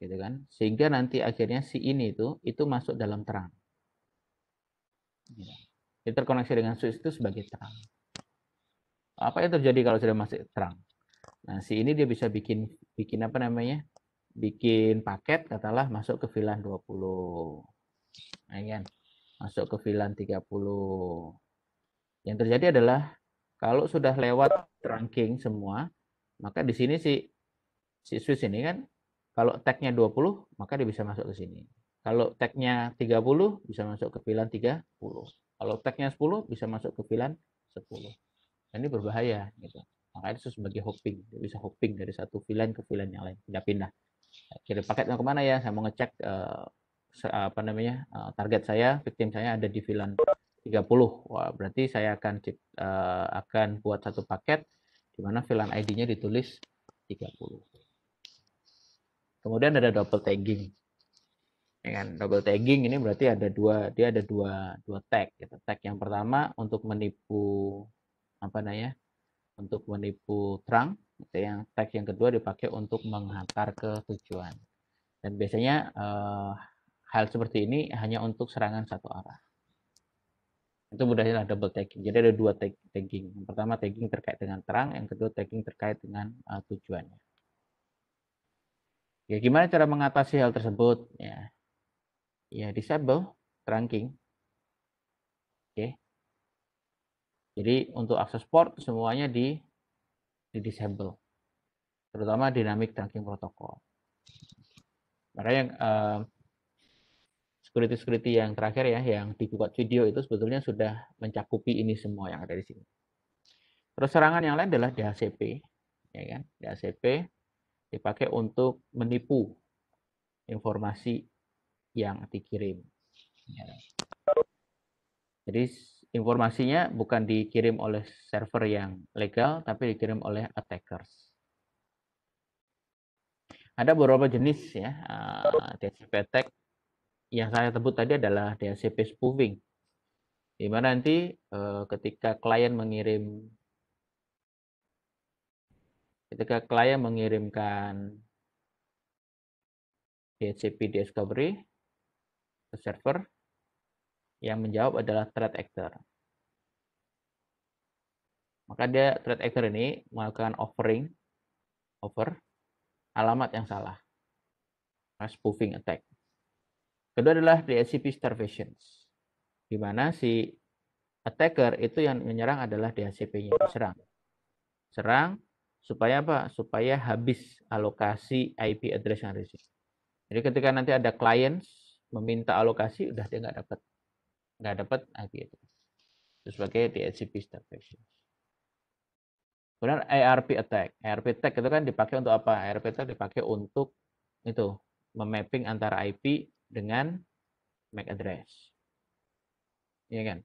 gitu kan sehingga nanti akhirnya si ini itu itu masuk dalam terang gitu. jadi terkoneksi dengan switch itu sebagai terang apa yang terjadi kalau sudah masuk terang nah si ini dia bisa bikin bikin apa namanya bikin paket katalah masuk ke VLAN 20 nah, kan? masuk ke VLAN 30 yang terjadi adalah kalau sudah lewat ranking semua, maka di sini si si Swiss ini kan kalau tag-nya 20, maka dia bisa masuk ke sini. Kalau tag-nya 30 bisa masuk ke pilihan 30. Kalau tag-nya 10 bisa masuk ke pilihan 10. Dan nah, ini berbahaya gitu. Makanya itu sebagai hopping, dia bisa hopping dari satu pilihan ke pilihan yang lain, pindah-pindah. Kira paket kemana ya? Saya mau ngecek uh, apa namanya uh, target saya, victim saya ada di pilihan 30. Wah, berarti saya akan uh, akan buat satu paket di mana VLAN ID-nya ditulis 30. Kemudian ada double tagging. Dengan ya double tagging ini berarti ada dua dia ada dua dua tag gitu. Tag yang pertama untuk menipu apa namanya? untuk menipu trunk gitu yang tag yang kedua dipakai untuk menghantar ke tujuan. Dan biasanya uh, hal seperti ini hanya untuk serangan satu arah itu mudahnya double tagging. Jadi ada dua tag tagging. Yang pertama tagging terkait dengan terang, yang kedua tagging terkait dengan uh, tujuannya. Ya gimana cara mengatasi hal tersebut? Ya, ya disable tracking. Oke. Jadi untuk akses port semuanya di di disable, terutama dynamic tracking protokol. Makanya uh, security-security yang terakhir ya, yang dibuat video itu sebetulnya sudah mencakupi ini semua yang ada di sini. Terus serangan yang lain adalah DHCP, ya kan? DHCP dipakai untuk menipu informasi yang dikirim. Ya kan? Jadi informasinya bukan dikirim oleh server yang legal, tapi dikirim oleh attackers ada beberapa jenis ya uh, attack yang saya sebut tadi adalah DHCP spoofing. Di mana nanti eh, ketika klien mengirim ketika klien mengirimkan DHCP discovery ke server yang menjawab adalah threat actor. Maka dia threat actor ini melakukan offering over alamat yang salah. Spoofing attack. Kedua adalah di SCP Starvation. di mana si attacker itu yang menyerang adalah DHCP-nya serang. Serang supaya apa? Supaya habis alokasi IP address yang ada di Jadi ketika nanti ada clients meminta alokasi, udah dia nggak dapat, nggak dapat IP address. Itu sebagai DHCP starvation. Kemudian ARP attack. ARP attack itu kan dipakai untuk apa? ARP attack dipakai untuk itu memapping antara IP dengan MAC address. Iya kan?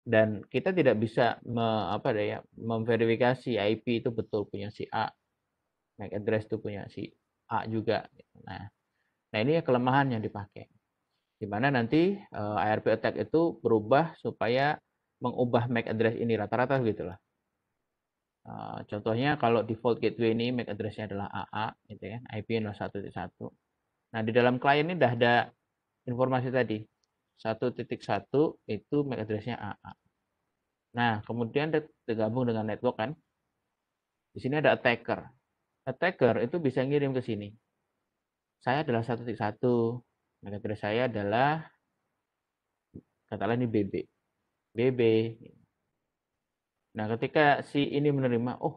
Dan kita tidak bisa me, apa ya, memverifikasi IP itu betul punya si A, MAC address itu punya si A juga. Gitu. Nah, nah ini ya kelemahan yang dipakai. Di mana nanti uh, eh, ARP attack itu berubah supaya mengubah MAC address ini rata-rata gitu lah. Uh, contohnya kalau default gateway ini MAC addressnya adalah AA gitu ya, IP 01.1. Nah, di dalam klien ini sudah ada informasi tadi. 1.1 itu MAC address-nya AA. Nah, kemudian tergabung dengan network kan. Di sini ada attacker. Attacker itu bisa ngirim ke sini. Saya adalah 1.1, MAC address saya adalah katakanlah ini BB. BB. Nah, ketika si ini menerima, oh,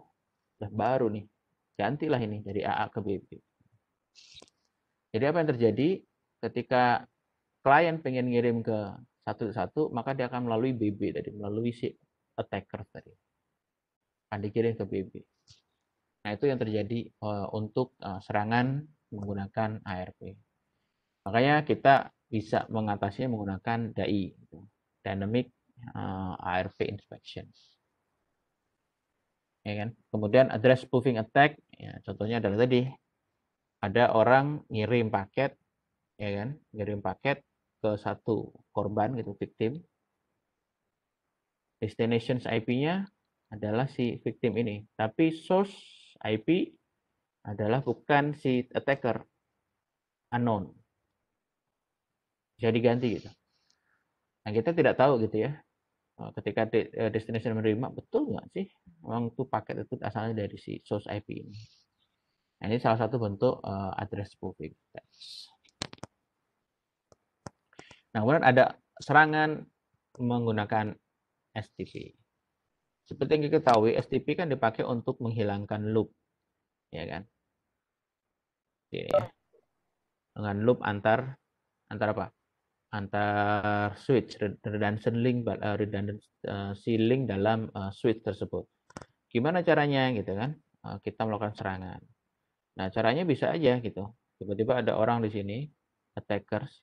udah baru nih. Gantilah ini dari AA ke BB. Jadi apa yang terjadi ketika klien pengen ngirim ke satu-satu, maka dia akan melalui BB tadi, melalui si attacker tadi. Akan dikirim ke BB. Nah, itu yang terjadi eh, untuk eh, serangan menggunakan ARP. Makanya kita bisa mengatasinya menggunakan DAI, gitu. Dynamic eh, ARP Inspections. Ya kan? Kemudian address spoofing attack, ya, contohnya adalah tadi ada orang ngirim paket ya kan ngirim paket ke satu korban gitu victim Destination IP-nya adalah si victim ini tapi source IP adalah bukan si attacker unknown bisa diganti gitu nah kita tidak tahu gitu ya oh, ketika eh, destination menerima betul nggak sih uang itu paket itu asalnya dari si source IP ini Nah, ini salah satu bentuk uh, address spoofing. Nah, kemudian ada serangan menggunakan STP. Seperti yang kita ketahui, STP kan dipakai untuk menghilangkan loop, ya kan? Oke, ya. Dengan loop antar antar apa? Antar switch redundant link, eh, redundancy ceiling eh, dalam switch tersebut. Gimana caranya, gitu kan? Kita melakukan serangan. Nah, caranya bisa aja gitu. Tiba-tiba ada orang di sini, attackers,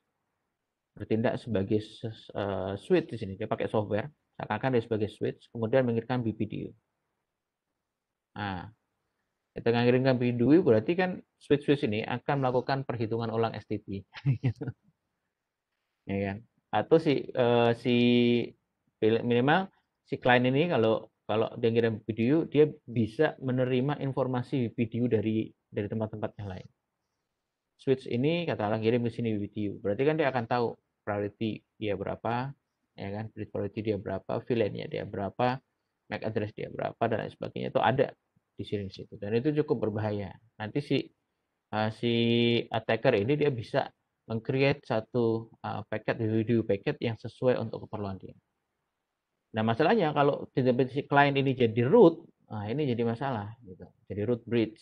bertindak sebagai eh, switch di sini. Dia pakai software, seakan-akan dia sebagai switch, kemudian mengirimkan BPDU. Nah, kita mengirimkan BPDU berarti kan switch-switch ini akan melakukan perhitungan ulang STT. [laughs] ya kan? Atau si uh, si minimal si klien ini kalau kalau dia ngirim video, dia bisa menerima informasi video dari dari tempat-tempat yang lain. Switch ini katakanlah kirim ke sini video, berarti kan dia akan tahu priority dia berapa, ya kan, priority dia berapa, VLAN-nya dia berapa, MAC address dia berapa dan lain sebagainya itu ada di sini situ dan itu cukup berbahaya. Nanti si uh, si attacker ini dia bisa mengcreate satu uh, paket video paket yang sesuai untuk keperluan dia. Nah, masalahnya kalau database client ini jadi root, nah ini jadi masalah gitu. Jadi root bridge.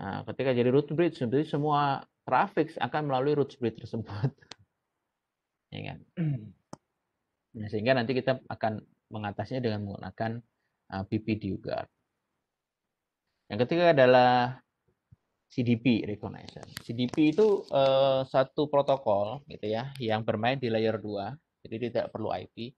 Nah, ketika jadi root bridge, berarti semua traffic akan melalui root bridge tersebut. [laughs] ya kan? [clears throat] Nah, sehingga nanti kita akan mengatasinya dengan menggunakan uh, BPD juga. Yang ketiga adalah CDP recognition. CDP itu uh, satu protokol gitu ya yang bermain di layer 2. Jadi tidak perlu IP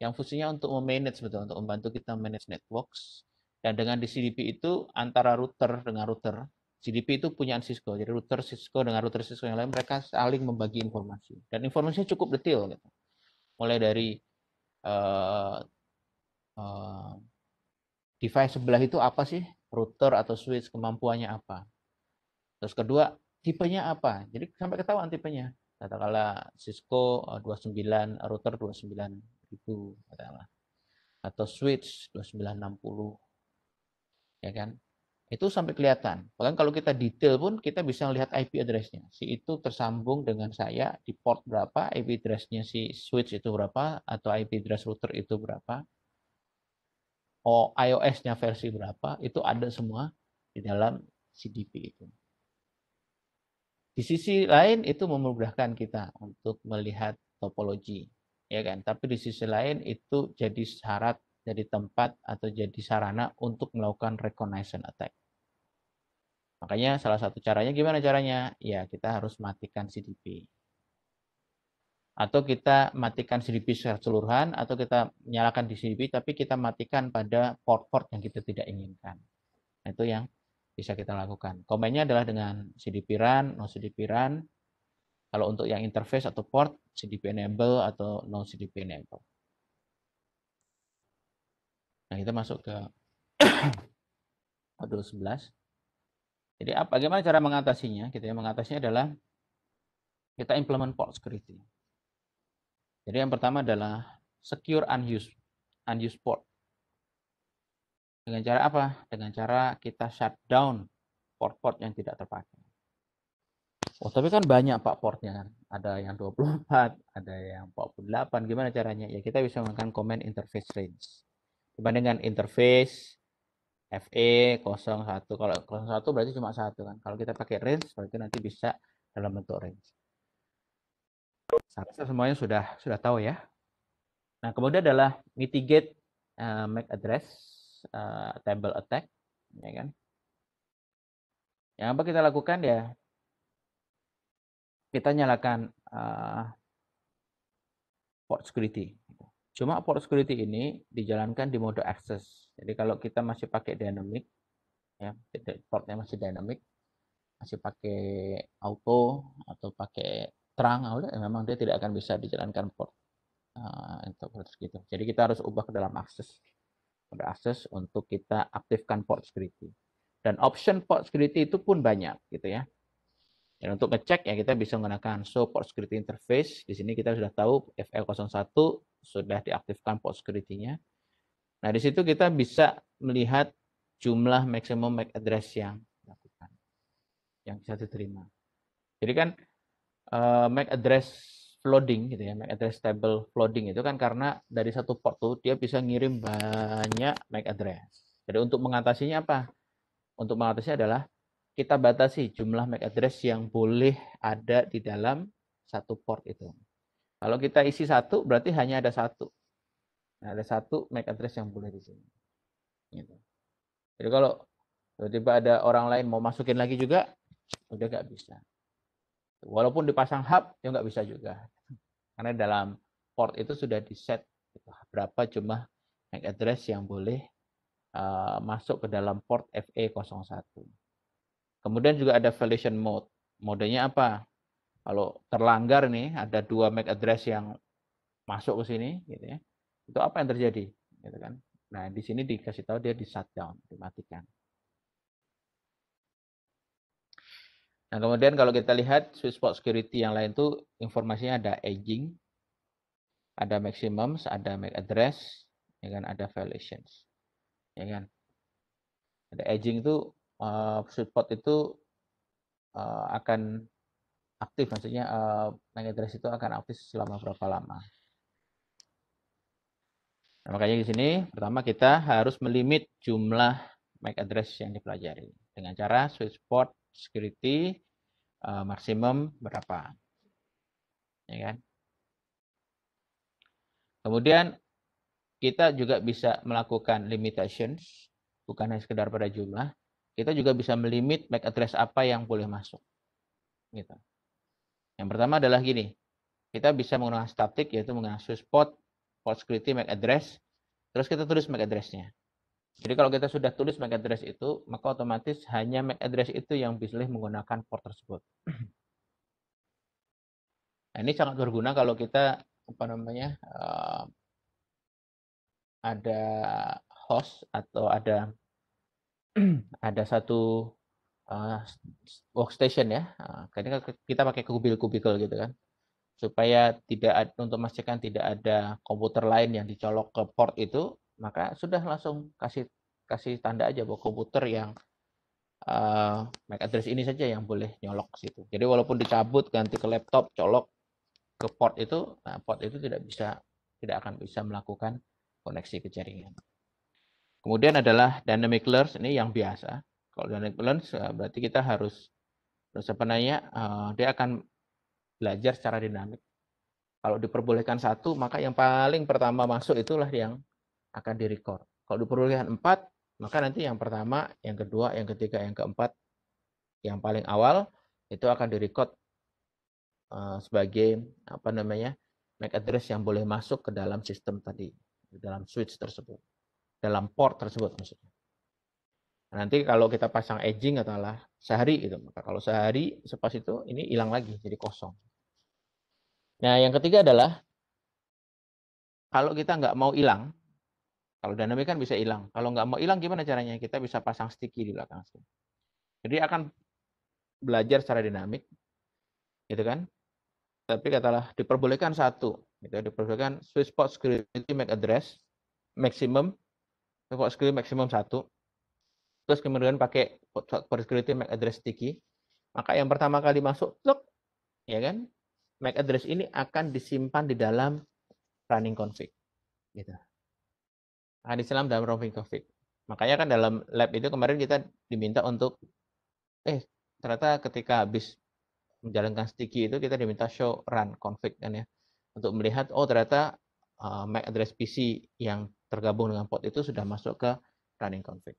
yang fungsinya untuk memanage betul untuk membantu kita manage networks dan dengan di CDP itu antara router dengan router CDP itu punya Cisco jadi router Cisco dengan router Cisco yang lain mereka saling membagi informasi dan informasinya cukup detail gitu. mulai dari uh, uh, device sebelah itu apa sih router atau switch kemampuannya apa terus kedua tipenya apa jadi sampai ketahuan tipenya katakanlah Cisco 29 eh, router 29.000 katakanlah atau switch 2960 ya kan itu sampai kelihatan bahkan kalau kita detail pun kita bisa melihat IP addressnya si itu tersambung dengan saya di port berapa IP addressnya si switch itu berapa atau IP address router itu berapa oh iOS-nya versi berapa itu ada semua di dalam CDP itu di sisi lain itu memudahkan kita untuk melihat topologi, ya kan? Tapi di sisi lain itu jadi syarat jadi tempat atau jadi sarana untuk melakukan reconnaissance attack. Makanya salah satu caranya gimana caranya? Ya kita harus matikan CDP. Atau kita matikan CDP secara keseluruhan, atau kita nyalakan di CDP, tapi kita matikan pada port-port yang kita tidak inginkan. Itu yang bisa kita lakukan. Komennya adalah dengan cdp run, no cdp run. Kalau untuk yang interface atau port, CDP-enable atau no CDP-enable. Nah, kita masuk ke modul [coughs] 11. Jadi apa, bagaimana cara mengatasinya? Kita yang mengatasinya adalah kita implement port security. Jadi yang pertama adalah secure unused unused port. Dengan cara apa? Dengan cara kita shutdown port-port yang tidak terpakai. Oh, tapi kan banyak Pak portnya kan. Ada yang 24, ada yang 48. Gimana caranya? Ya kita bisa menggunakan command interface range. Dibandingkan interface FE 01. Kalau 01 berarti cuma satu kan. Kalau kita pakai range berarti nanti bisa dalam bentuk range. Saya semuanya sudah sudah tahu ya. Nah, kemudian adalah mitigate uh, MAC address uh, table attack, ya kan? Yang apa kita lakukan ya? Kita nyalakan uh, port security. Cuma port security ini dijalankan di mode access. Jadi kalau kita masih pakai dynamic, ya portnya masih dynamic, masih pakai auto atau pakai terang, ya memang dia tidak akan bisa dijalankan port uh, untuk gitu. Jadi kita harus ubah ke dalam akses kode akses untuk kita aktifkan port security. Dan option port security itu pun banyak gitu ya. Dan untuk ngecek ya kita bisa menggunakan show port security interface. Di sini kita sudah tahu FL01 sudah diaktifkan port security-nya. Nah, di situ kita bisa melihat jumlah maximum MAC address yang dilakukan yang bisa diterima. Jadi kan eh, MAC address flooding gitu ya, MAC address table flooding itu kan karena dari satu port tuh dia bisa ngirim banyak MAC address. Jadi untuk mengatasinya apa? Untuk mengatasinya adalah kita batasi jumlah MAC address yang boleh ada di dalam satu port itu. Kalau kita isi satu, berarti hanya ada satu. Nah, ada satu MAC address yang boleh di sini. Gitu. Jadi kalau tiba-tiba ada orang lain mau masukin lagi juga, udah nggak bisa. Walaupun dipasang hub, ya nggak bisa juga. Karena dalam port itu sudah di set gitu. berapa jumlah MAC address yang boleh eh, masuk ke dalam port FE01. Kemudian juga ada violation mode. Modenya apa? Kalau terlanggar nih, ada dua MAC address yang masuk ke sini, gitu ya. Itu apa yang terjadi? Gitu kan? Nah, di sini dikasih tahu dia di shutdown, dimatikan. Nah, kemudian kalau kita lihat sweet spot security yang lain itu informasinya ada aging, ada maximum, ada MAC address, ya kan, ada violations. Ya kan? Ada aging itu uh, eh, sweet spot itu uh, akan aktif maksudnya uh, eh, MAC address itu akan aktif selama berapa lama. Nah, makanya di sini pertama kita harus melimit jumlah MAC address yang dipelajari dengan cara sweet spot security uh, maksimum berapa. Ya kan? Kemudian kita juga bisa melakukan limitations, bukan hanya sekedar pada jumlah. Kita juga bisa melimit MAC address apa yang boleh masuk. Gitu. Yang pertama adalah gini, kita bisa menggunakan static yaitu mengasuh spot, port security MAC address, terus kita tulis MAC addressnya. Jadi kalau kita sudah tulis MAC address itu, maka otomatis hanya MAC address itu yang bisa menggunakan port tersebut. Nah, ini sangat berguna kalau kita apa namanya uh, ada host atau ada ada satu uh, workstation ya. uh, kita pakai kubil-kubikel gitu kan, supaya tidak untuk memastikan tidak ada komputer lain yang dicolok ke port itu maka sudah langsung kasih kasih tanda aja bahwa komputer yang uh, MAC address ini saja yang boleh nyolok situ. Jadi walaupun dicabut ganti ke laptop, colok ke port itu, nah port itu tidak bisa tidak akan bisa melakukan koneksi ke jaringan. Kemudian adalah dynamic learns ini yang biasa. Kalau dynamic learns eh, berarti kita harus terus sebenarnya uh, eh, dia akan belajar secara dinamik. Kalau diperbolehkan satu, maka yang paling pertama masuk itulah yang akan direcord. Kalau diperolehkan 4, maka nanti yang pertama, yang kedua, yang ketiga, yang keempat, yang paling awal itu akan direcord eh, sebagai apa namanya MAC address yang boleh masuk ke dalam sistem tadi, di dalam switch tersebut, dalam port tersebut maksudnya. nanti kalau kita pasang edging katakanlah sehari gitu, maka kalau sehari sepas itu ini hilang lagi jadi kosong. Nah yang ketiga adalah kalau kita nggak mau hilang, kalau dynamic kan bisa hilang. Kalau nggak mau hilang gimana caranya? Kita bisa pasang sticky di belakang sini. Jadi akan belajar secara dinamik, gitu kan? Tapi katalah diperbolehkan satu, gitu ya. diperbolehkan sweet spot security MAC address maximum, sweet spot security maximum satu. Terus kemudian pakai port security MAC address sticky. Maka yang pertama kali masuk, look, ya kan? MAC address ini akan disimpan di dalam running config, gitu hadis Islam dalam roaming COVID. Makanya kan dalam lab itu kemarin kita diminta untuk, eh ternyata ketika habis menjalankan sticky itu kita diminta show run config kan ya untuk melihat oh ternyata eh, MAC address PC yang tergabung dengan port itu sudah masuk ke running config.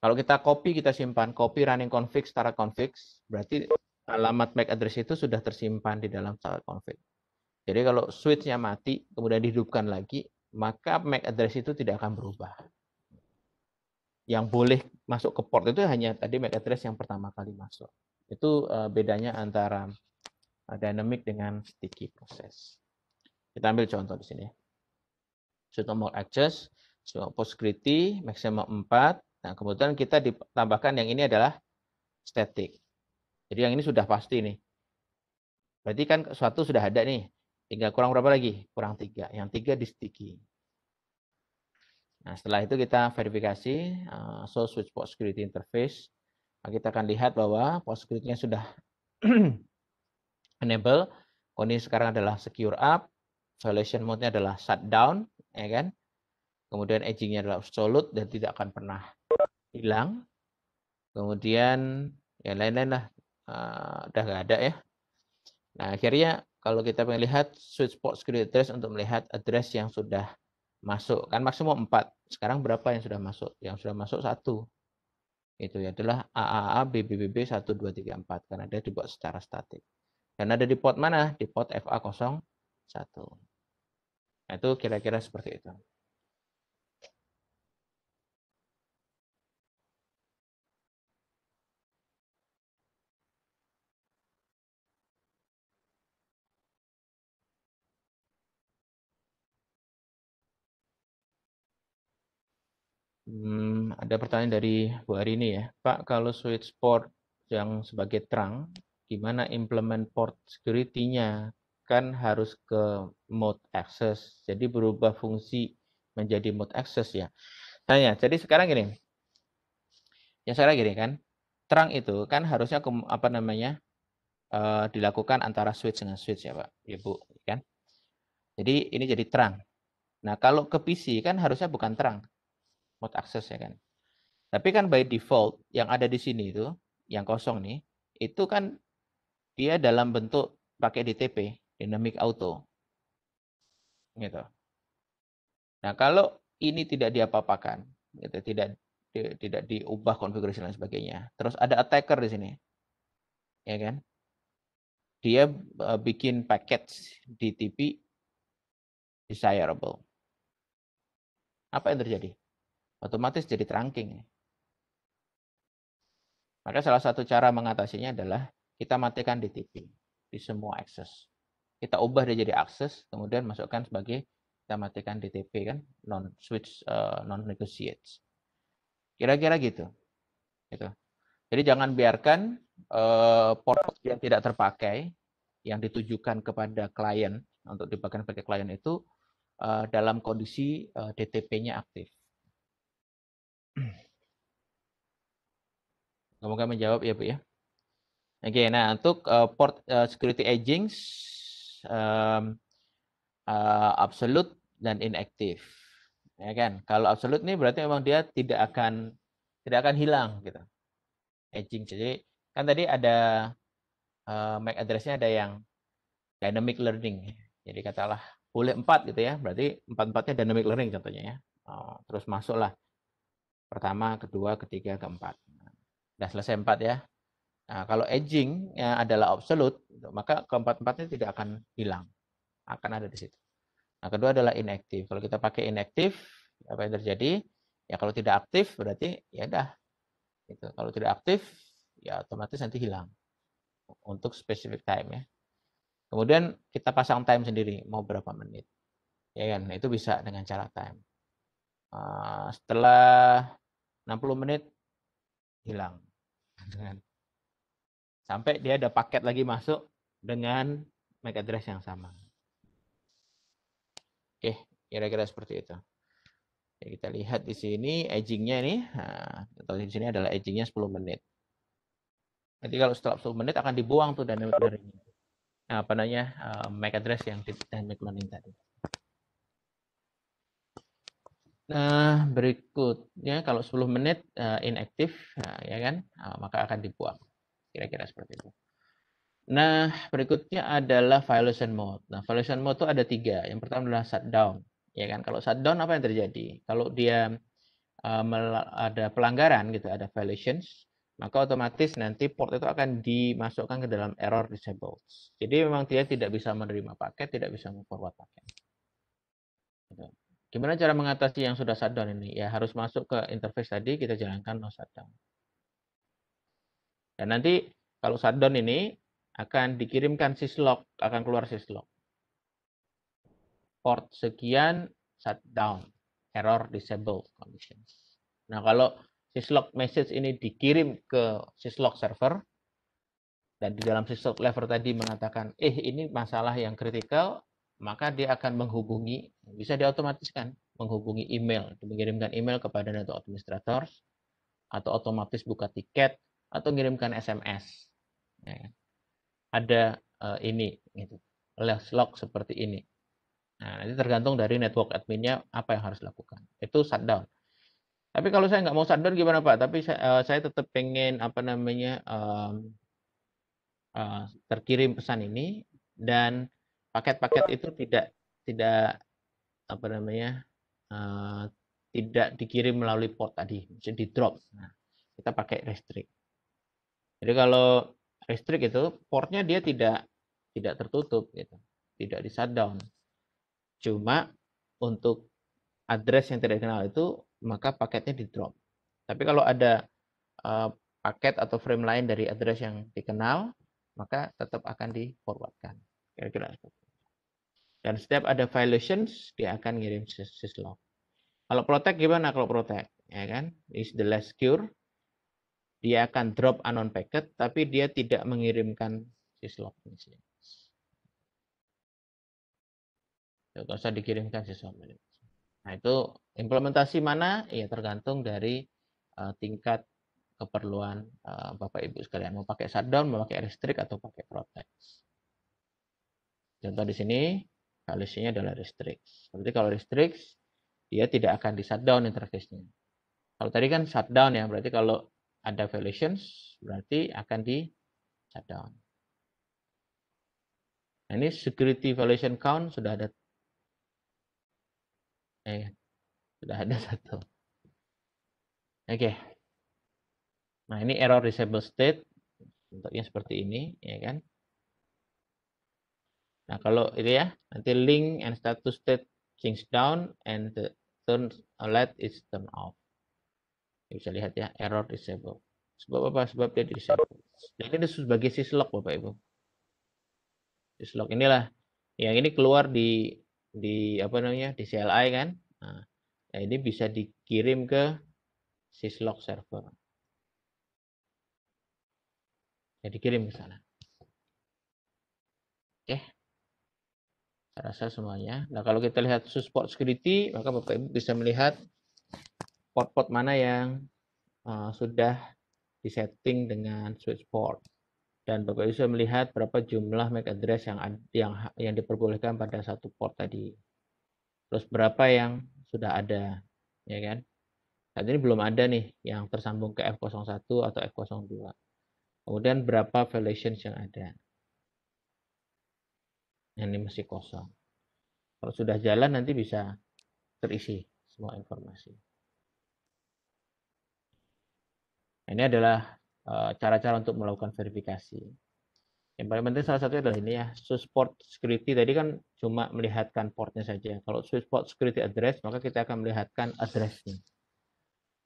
Kalau kita copy kita simpan copy running config secara config berarti alamat MAC address itu sudah tersimpan di dalam startup config. Jadi kalau switchnya mati kemudian dihidupkan lagi maka MAC address itu tidak akan berubah. Yang boleh masuk ke port itu hanya tadi MAC address yang pertama kali masuk. Itu eh, bedanya antara eh, dynamic dengan sticky proses. Kita ambil contoh di sini. Contoh mode access, so security, maksimum 4. Nah, kemudian kita ditambahkan yang ini adalah static. Jadi yang ini sudah pasti nih. Berarti kan suatu sudah ada nih tinggal kurang berapa lagi? Kurang tiga Yang tiga di sticky. Nah, setelah itu kita verifikasi uh, so switch port security interface. Nah, kita akan lihat bahwa port security-nya sudah [clears throat] enable. Kondisi sekarang adalah secure up, solution mode-nya adalah shutdown, ya kan? Kemudian edging-nya adalah absolute dan tidak akan pernah hilang. Kemudian ya lain-lain lah uh, udah nggak ada ya. Nah, akhirnya kalau kita melihat switch sweet spot address untuk melihat address yang sudah masuk kan maksimum 4 sekarang berapa yang sudah masuk yang sudah masuk satu itu ya adalah AAA BBBB 1234 karena dia dibuat secara statik dan ada di port mana di port FA01 nah, itu kira-kira seperti itu Hmm, ada pertanyaan dari Bu Arini ya. Pak, kalau switch port yang sebagai trunk, gimana implement port security-nya? Kan harus ke mode access. Jadi berubah fungsi menjadi mode access ya. Tanya, jadi sekarang gini. Ya sekarang gini kan. Trunk itu kan harusnya ke, apa namanya? Uh, dilakukan antara switch dengan switch ya, Pak. Ya, Bu, kan? Jadi ini jadi terang. Nah, kalau ke PC kan harusnya bukan terang, mode access ya kan. Tapi kan by default yang ada di sini itu yang kosong nih itu kan dia dalam bentuk pakai DTP dynamic auto gitu. Nah kalau ini tidak diapa-apakan, gitu, tidak di, tidak diubah konfigurasi dan sebagainya. Terus ada attacker di sini, ya kan? Dia uh, bikin package DTP desirable. Apa yang terjadi? otomatis jadi terangking. Maka salah satu cara mengatasinya adalah kita matikan DTP di semua akses. Kita ubah dia jadi akses, kemudian masukkan sebagai kita matikan DTP kan non switch uh, non negotiate Kira-kira gitu. Gitu. Jadi jangan biarkan uh, eh, port yang tidak terpakai yang ditujukan kepada klien untuk dipakai sebagai klien itu uh, dalam kondisi uh, DTP-nya aktif. Semoga menjawab ya Bu ya. Oke, nah untuk uh, port uh, security aging um, uh, eh, absolute dan inactive. Ya kan? Kalau absolute nih berarti memang dia tidak akan tidak akan hilang gitu. Aging. Jadi kan tadi ada uh, MAC address-nya ada yang dynamic learning. Jadi katalah boleh empat gitu ya, berarti empat-empatnya dynamic learning contohnya ya. Uh, terus masuklah pertama, kedua, ketiga, keempat. Sudah selesai empat ya. Nah, kalau edging ya, adalah absolut, maka keempat-empatnya tidak akan hilang. Akan ada di situ. Nah, kedua adalah inactive. Kalau kita pakai inaktif, apa yang terjadi? Ya kalau tidak aktif berarti ya dah. Gitu. Kalau tidak aktif, ya otomatis nanti hilang. Untuk specific time ya. Kemudian kita pasang time sendiri, mau berapa menit. Ya kan? Itu bisa dengan cara time. Ah, setelah 60 menit hilang. [laughs] Sampai dia ada paket lagi masuk dengan MAC address yang sama. Oke, kira-kira seperti itu. Oke, kita lihat di sini agingnya ini, nah, atau di sini adalah agingnya 10 menit. Nanti kalau setelah 10 menit akan dibuang tuh dynamic dari nah, apa namanya uh, eh, MAC address yang dynamic learning tadi. Nah, berikutnya kalau 10 menit uh, inaktif, uh, ya kan, uh, maka akan dibuang. Kira-kira seperti itu. Nah, berikutnya adalah violation mode. Nah, violation mode itu ada tiga. Yang pertama adalah shutdown. Ya kan, kalau shutdown apa yang terjadi? Kalau dia uh, ada pelanggaran gitu, ada violations, maka otomatis nanti port itu akan dimasukkan ke dalam error disabled. Jadi memang dia tidak bisa menerima paket, tidak bisa memforward paket. Gitu. Gimana cara mengatasi yang sudah shutdown ini? Ya harus masuk ke interface tadi, kita jalankan no shutdown. Dan nanti kalau shutdown ini akan dikirimkan syslog, akan keluar syslog. Port sekian shutdown, error disable conditions. Nah kalau syslog message ini dikirim ke syslog server, dan di dalam syslog lever tadi mengatakan, eh ini masalah yang kritikal, maka dia akan menghubungi, bisa diotomatiskan, menghubungi email, mengirimkan email kepada network administrator, atau otomatis buka tiket, atau mengirimkan SMS. Ya. Ada uh, ini, gitu. log seperti ini. Nah, nanti tergantung dari network adminnya apa yang harus dilakukan. Itu shutdown. Tapi kalau saya nggak mau shutdown gimana Pak? Tapi saya, uh, saya tetap pengen apa namanya um, uh, terkirim pesan ini dan paket-paket itu tidak tidak apa namanya uh, tidak dikirim melalui port tadi, jadi drop. Nah, kita pakai restrict. Jadi kalau restrict itu portnya dia tidak tidak tertutup gitu, tidak di shutdown. Cuma untuk address yang tidak dikenal itu maka paketnya di drop. Tapi kalau ada uh, paket atau frame lain dari address yang dikenal, maka tetap akan di forwardkan. Kira-kira seperti dan setiap ada violations, dia akan ngirim syslog. Kalau protect gimana kalau protect? Ya kan? Is the last cure. Dia akan drop anon packet, tapi dia tidak mengirimkan syslog. Tidak ya, usah dikirimkan syslog. Nah itu implementasi mana? Ya tergantung dari uh, tingkat keperluan uh, Bapak Ibu sekalian mau pakai shutdown, mau pakai restrict atau pakai protect. Contoh di sini kalau adalah restrict. Berarti kalau restrict, dia tidak akan di shutdown interface-nya. Kalau tadi kan shutdown ya, berarti kalau ada violations, berarti akan di shutdown. Nah, ini security violation count sudah ada eh sudah ada [laughs] satu. Oke. Okay. Nah, ini error disable state bentuknya seperti ini, ya kan? Nah, kalau itu ya, nanti link and status state change down and the turn light is turn off. Ya, bisa lihat ya, error disable. Sebab apa? Sebab dia disable. Jadi ini sebagai syslog Bapak Ibu. Syslog inilah yang ini keluar di di apa namanya? di CLI kan. Nah, nah ini bisa dikirim ke syslog server. Jadi kirim ke sana. saya rasa semuanya. Nah, kalau kita lihat support security, maka Bapak Ibu bisa melihat port-port mana yang uh, sudah disetting dengan switch port. Dan Bapak Ibu bisa melihat berapa jumlah MAC address yang yang yang diperbolehkan pada satu port tadi. Terus berapa yang sudah ada, ya kan? Saat ini belum ada nih yang tersambung ke F01 atau F02. Kemudian berapa violations yang ada ini masih kosong. Kalau sudah jalan nanti bisa terisi semua informasi. Ini adalah eh, cara-cara untuk melakukan verifikasi. Yang paling penting salah satunya adalah ini ya, switch port security tadi kan cuma melihatkan portnya saja. Kalau switch port security address, maka kita akan melihatkan addressnya.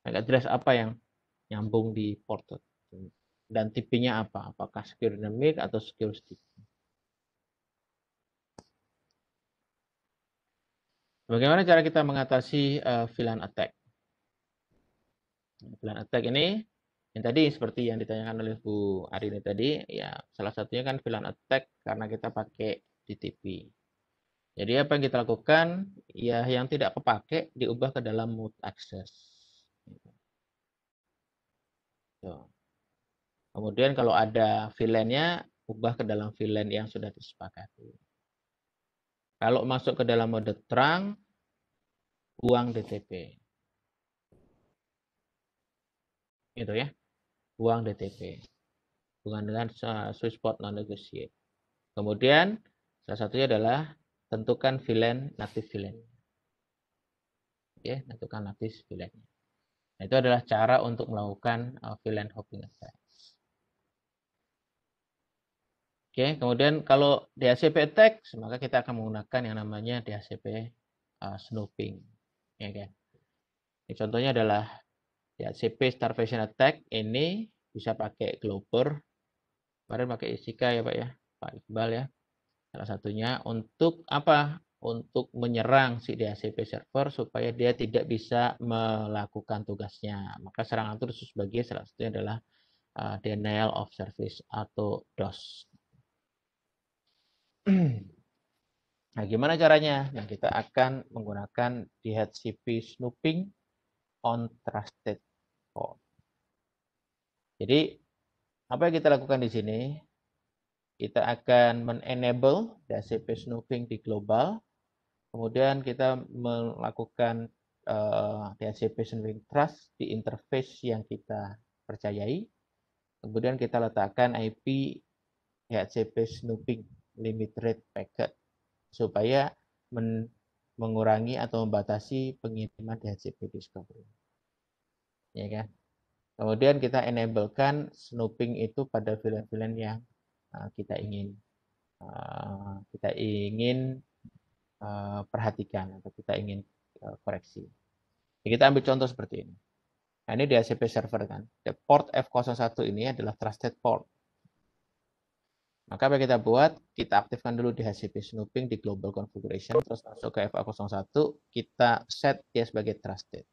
Nah, address apa yang nyambung di port dan tipenya apa? Apakah secure dynamic atau secure sticky? Bagaimana cara kita mengatasi uh, eh, VLAN attack? VLAN attack ini yang tadi seperti yang ditanyakan oleh Bu Arini tadi, ya salah satunya kan VLAN attack karena kita pakai DTP. Jadi apa yang kita lakukan? Ya yang tidak kepake diubah ke dalam mode access. Gitu. Kemudian kalau ada villainnya, ubah ke dalam VLAN yang sudah disepakati. Kalau masuk ke dalam mode terang, buang DTP. itu ya. buang DTP. Hubungan dengan Swiss spot non negotiate. Kemudian salah satunya adalah tentukan villain native villain. Ya, tentukan native villain. Nah, itu adalah cara untuk melakukan vlan uh, villain hopping attack. Oke, kemudian kalau DHCP attack, maka kita akan menggunakan yang namanya DHCP uh, snooping ya kan ini contohnya adalah ya CP starvation attack ini bisa pakai Glover. kemarin pakai Isika ya Pak ya Pak Iqbal ya salah satunya untuk apa untuk menyerang si DHCP server supaya dia tidak bisa melakukan tugasnya maka serangan itu sebagai salah satunya adalah uh, denial of service atau DOS [clears throat] Nah, gimana caranya? Nah, kita akan menggunakan DHCP snooping on trusted code. Jadi, apa yang kita lakukan di sini? Kita akan men-enable DHCP snooping di global. Kemudian kita melakukan uh, eh, DHCP snooping trust di interface yang kita percayai. Kemudian kita letakkan IP DHCP snooping limit rate packet supaya men mengurangi atau membatasi pengiriman DHCP Discovery. Ya kan? Kemudian kita enablekan snooping itu pada vlan file yang eh, kita ingin eh, kita ingin eh, perhatikan atau kita ingin koreksi. Ya, kita ambil contoh seperti ini. Nah, ini DHCP server kan. The port F01 ini adalah trusted port. Maka apa kita buat? Kita aktifkan dulu di HCP snooping di global configuration, terus masuk ke FA01, kita set dia sebagai trusted.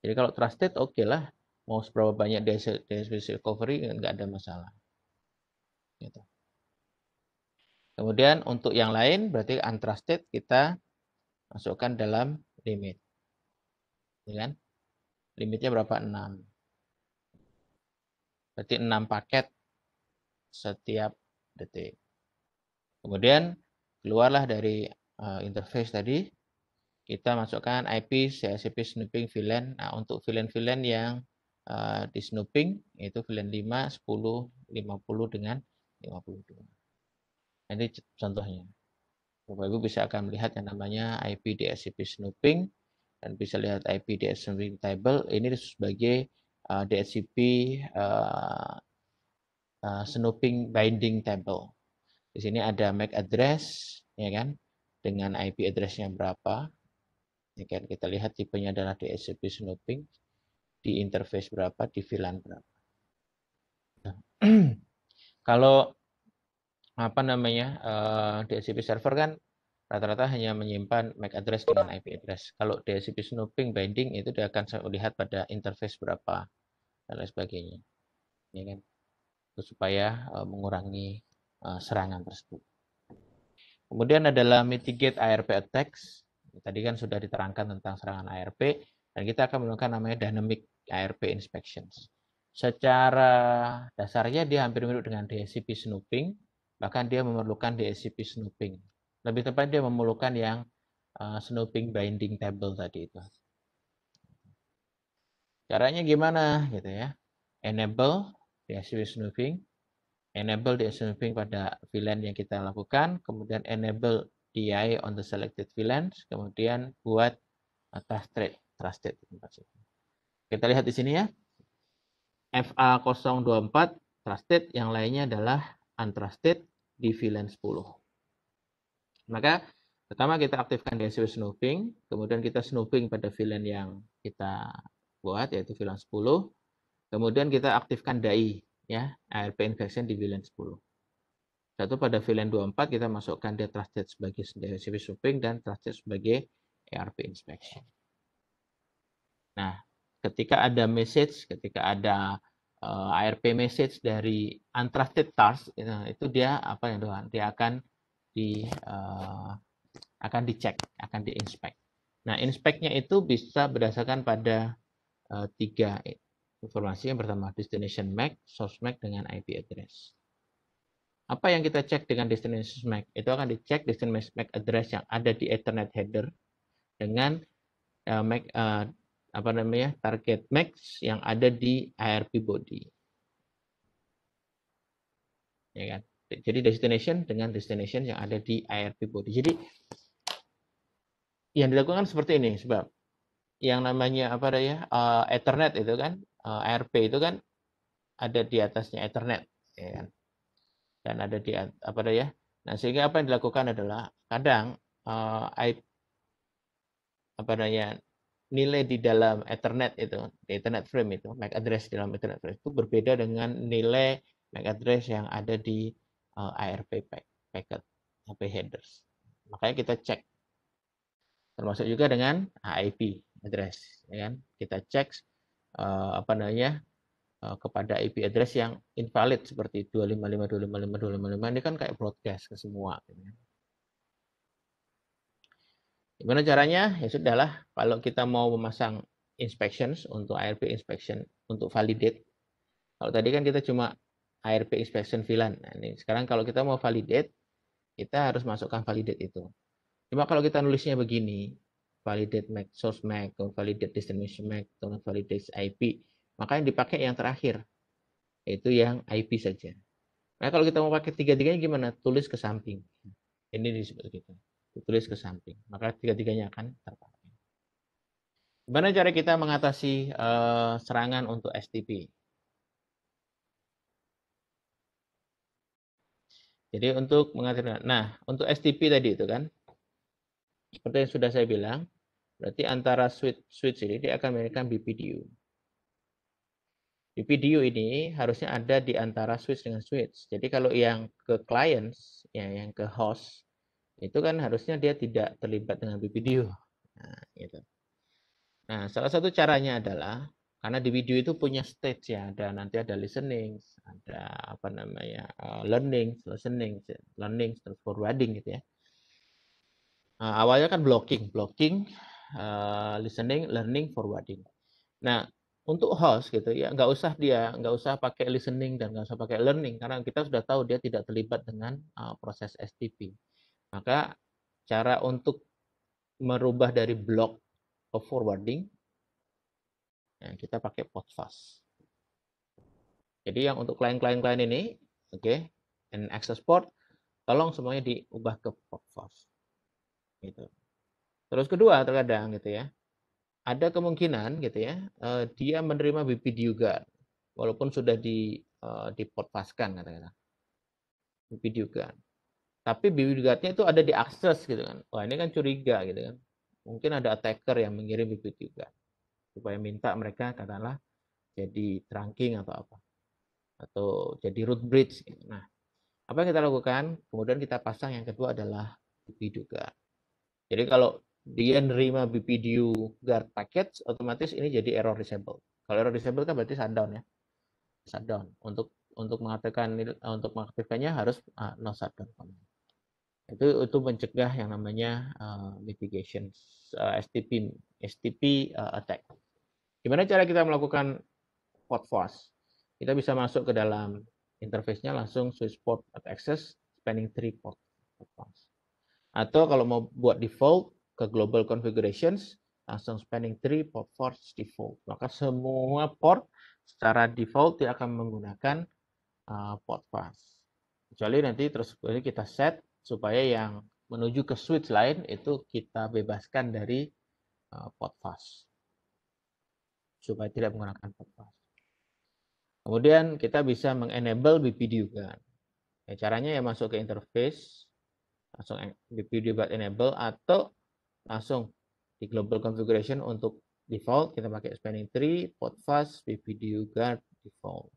Jadi kalau trusted, oke okay lah. Mau seberapa banyak di recovery, nggak ada masalah. Gitu. Kemudian untuk yang lain, berarti untrusted kita masukkan dalam limit. Ya kan? Limitnya berapa? 6. Berarti 6 paket setiap detik. Kemudian keluarlah dari uh, interface tadi, kita masukkan IP CICP snooping VLAN. Nah, untuk VLAN-VLAN yang uh, di snooping itu VLAN 5, 10, 50 dengan 52. Ini contohnya. Bapak Ibu bisa akan melihat yang namanya IP DHCP snooping dan bisa lihat IP DHCP table ini sebagai uh, eh, DSCP uh, uh, snooping binding table. Di sini ada MAC address, ya kan, dengan IP addressnya berapa. Ya kan, kita lihat tipenya adalah DHCP snooping, di interface berapa, di VLAN berapa. Nah, [clears throat] kalau apa namanya uh, eh, DHCP server kan rata-rata hanya menyimpan MAC address dengan IP address. Kalau DHCP snooping binding itu dia akan saya lihat pada interface berapa dan lain sebagainya. Ya kan? supaya uh, mengurangi uh, serangan tersebut. Kemudian adalah mitigate ARP attacks. Tadi kan sudah diterangkan tentang serangan ARP dan kita akan melakukan namanya dynamic ARP inspections. Secara dasarnya dia hampir mirip dengan DHCP snooping, bahkan dia memerlukan DHCP snooping. Lebih tepat dia memerlukan yang uh, snooping binding table tadi itu. Caranya gimana gitu ya? Enable di snooping, enable the snooping pada VLAN yang kita lakukan, kemudian enable DI on the selected VLAN, kemudian buat trusted. trusted. Kita lihat di sini ya. FA024 trusted, yang lainnya adalah untrusted di VLAN 10. Maka Pertama kita aktifkan DSW snooping, kemudian kita snooping pada VLAN yang kita buat yaitu VLAN 10. Kemudian kita aktifkan DAI, ya, ARP infection di VLAN 10. Satu pada VLAN 24 kita masukkan dia trusted sebagai DHCP sweeping dan trusted sebagai ARP inspection. Nah, ketika ada message, ketika ada uh, eh, ARP message dari untrusted task, itu dia apa yang doang? Dia akan di uh, akan dicek, akan diinspect. Nah, inspeknya itu bisa berdasarkan pada uh, tiga Informasi yang pertama, destination MAC, source MAC dengan IP address. Apa yang kita cek dengan destination MAC? Itu akan dicek destination MAC address yang ada di Ethernet header dengan uh, MAC uh, apa namanya target MAC yang ada di ARP body. Ya kan? Jadi destination dengan destination yang ada di ARP body. Jadi yang dilakukan seperti ini sebab yang namanya apa ya uh, Ethernet itu kan Eh, ARP itu kan ada di atasnya Ethernet, ya kan? dan ada di apa ya. Nah sehingga apa yang dilakukan adalah kadang uh, eh, IP, apa namanya nilai di dalam Ethernet itu, di Ethernet frame itu, MAC address di dalam Ethernet frame itu berbeda dengan nilai MAC address yang ada di uh, eh, ARP pack, packet, AP headers. Makanya kita cek, termasuk juga dengan IP address, ya kan? Kita cek uh, apa namanya uh, kepada IP address yang invalid seperti 255 255 255 ini kan kayak broadcast ke semua gitu kan. Gimana caranya? Ya sudahlah, kalau kita mau memasang inspections untuk ARP inspection untuk validate. Kalau tadi kan kita cuma ARP inspection VLAN. Nah, ini sekarang kalau kita mau validate, kita harus masukkan validate itu. Cuma kalau kita nulisnya begini, validate MAC source MAC, atau validate destination MAC, atau validate IP. Maka yang dipakai yang terakhir, yaitu yang IP saja. Nah kalau kita mau pakai tiga-tiganya gimana? Tulis ke samping. Ini disebut kita. Gitu. Tulis ke samping. Maka tiga-tiganya akan terpakai. Gimana cara kita mengatasi uh, serangan untuk STP? Jadi untuk mengatasi, nah untuk STP tadi itu kan, seperti yang sudah saya bilang, Berarti antara switch switch ini dia akan memberikan BPDU. BPDU ini harusnya ada di antara switch dengan switch. Jadi kalau yang ke clients, ya, yang ke host, itu kan harusnya dia tidak terlibat dengan BPDU. Nah, gitu. nah salah satu caranya adalah karena di video itu punya stage ya ada nanti ada listening ada apa namanya uh, learning listening learning terus forwarding gitu ya Uh, awalnya kan blocking blocking Eh, listening, learning, forwarding. Nah, untuk host gitu ya, nggak usah dia, nggak usah pakai listening dan nggak usah pakai learning karena kita sudah tahu dia tidak terlibat dengan uh, proses STP. Maka cara untuk merubah dari Block ke forwarding, ya, kita pakai podfast. Jadi yang untuk klien-klien klien ini, oke, okay, and access port, tolong semuanya diubah ke podfast. Gitu. Terus kedua terkadang gitu ya, ada kemungkinan gitu ya eh, dia menerima BPD juga walaupun sudah di uh, eh, kata katakanlah BPD juga. Tapi bpd juga itu ada di akses gitu kan. Wah ini kan curiga gitu kan. Mungkin ada attacker yang mengirim BPD juga supaya minta mereka katakanlah jadi trunking atau apa atau jadi root bridge. Gitu. Nah apa yang kita lakukan? Kemudian kita pasang yang kedua adalah BPD juga. Jadi kalau dia nerima BPDU guard package, otomatis ini jadi error disable. Kalau error disable kan berarti shutdown ya. Shutdown. Untuk untuk mengaktifkan eh, untuk mengaktifkannya harus uh, no shutdown command. Itu itu mencegah yang namanya uh, mitigation uh, eh, STP STP uh, attack. Gimana cara kita melakukan port force? Kita bisa masuk ke dalam interface-nya langsung switch port access spanning three port. Atau kalau mau buat default ke global configurations, langsung spanning tree port force default. Maka semua port secara default dia akan menggunakan uh, port fast. Kecuali nanti terus ini kita set supaya yang menuju ke switch lain itu kita bebaskan dari uh, port fast. Supaya tidak menggunakan port fast. Kemudian kita bisa mengenable BPD juga. Ya, caranya ya masuk ke interface, langsung BPD buat enable atau langsung di global configuration untuk default kita pakai spanning tree, podfast, video guard, default.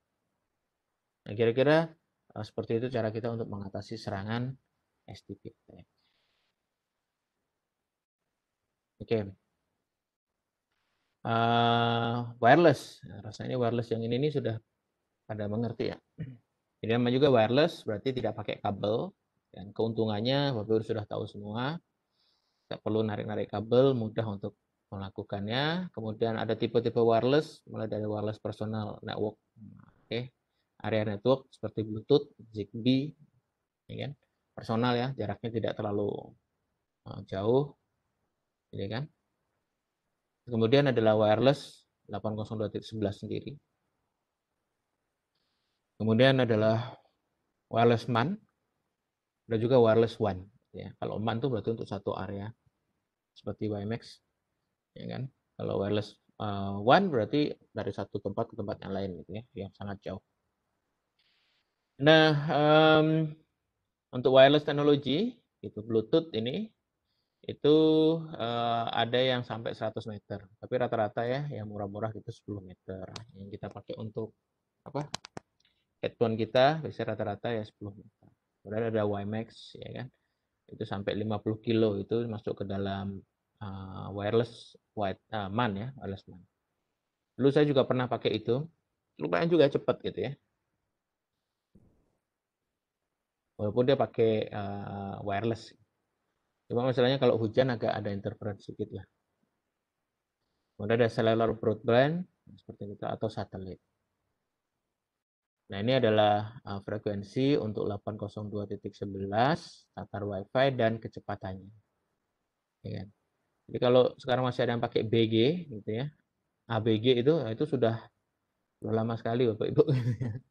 Nah, kira-kira uh, seperti itu cara kita untuk mengatasi serangan STP. Oke. Okay. Uh, eh, wireless. Nah, rasanya wireless yang ini, ini sudah pada mengerti ya. Ini namanya juga wireless berarti tidak pakai kabel dan keuntungannya Bapak sudah tahu semua tidak perlu narik-narik kabel, mudah untuk melakukannya. Kemudian ada tipe-tipe wireless, mulai dari wireless personal network, oke, okay. area network seperti Bluetooth, Zigbee, ya kan? personal ya, jaraknya tidak terlalu eh, jauh, ini ya kan. Kemudian adalah wireless 802.11 sendiri. Kemudian adalah wireless MAN, dan juga wireless one ya kalau MAN itu berarti untuk satu area seperti WiMAX ya kan kalau wireless uh, one berarti dari satu tempat ke tempat yang lain gitu ya yang sangat jauh nah um, untuk wireless teknologi itu Bluetooth ini itu uh, ada yang sampai 100 meter tapi rata-rata ya yang murah-murah itu 10 meter yang kita pakai untuk apa headphone kita biasanya rata-rata ya 10 meter kemudian ada WiMAX ya kan itu sampai 50 kilo itu masuk ke dalam uh, wireless white uh, eh, man ya wireless man. Lalu saya juga pernah pakai itu, lumayan juga cepat gitu ya. Walaupun dia pakai uh, wireless. Cuma masalahnya kalau hujan agak ada interferensi sedikit lah. Kemudian ada cellular broadband seperti itu atau satelit. Nah, ini adalah eh, frekuensi untuk 802.11, latar WiFi dan kecepatannya. Ya kan? Jadi kalau sekarang masih ada yang pakai BG, gitu ya, ABG itu, nah, itu sudah, lama sekali Bapak-Ibu.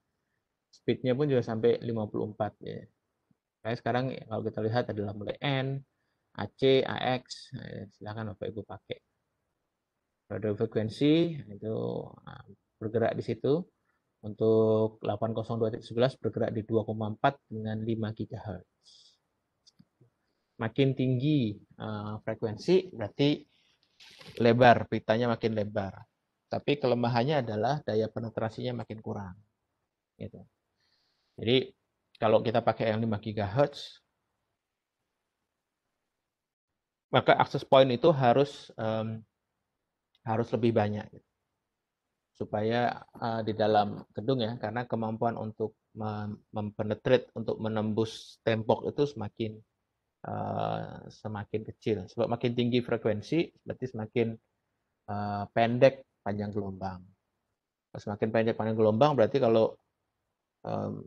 [laughs] Speednya pun juga sampai 54. Ya. Nah, sekarang kalau kita lihat adalah mulai N, AC, AX, nah, ya, silakan Bapak-Ibu pakai. Radio frekuensi, itu nah, bergerak di situ untuk 802.11 bergerak di 2,4 dengan 5 GHz. Makin tinggi uh, frekuensi berarti lebar, pitanya makin lebar. Tapi kelemahannya adalah daya penetrasinya makin kurang. Gitu. Jadi kalau kita pakai yang 5 GHz, maka akses point itu harus um, harus lebih banyak. Gitu supaya uh, di dalam gedung ya karena kemampuan untuk mem untuk menembus tembok itu semakin uh, semakin kecil sebab makin tinggi frekuensi berarti semakin uh, pendek panjang gelombang semakin pendek panjang gelombang berarti kalau um,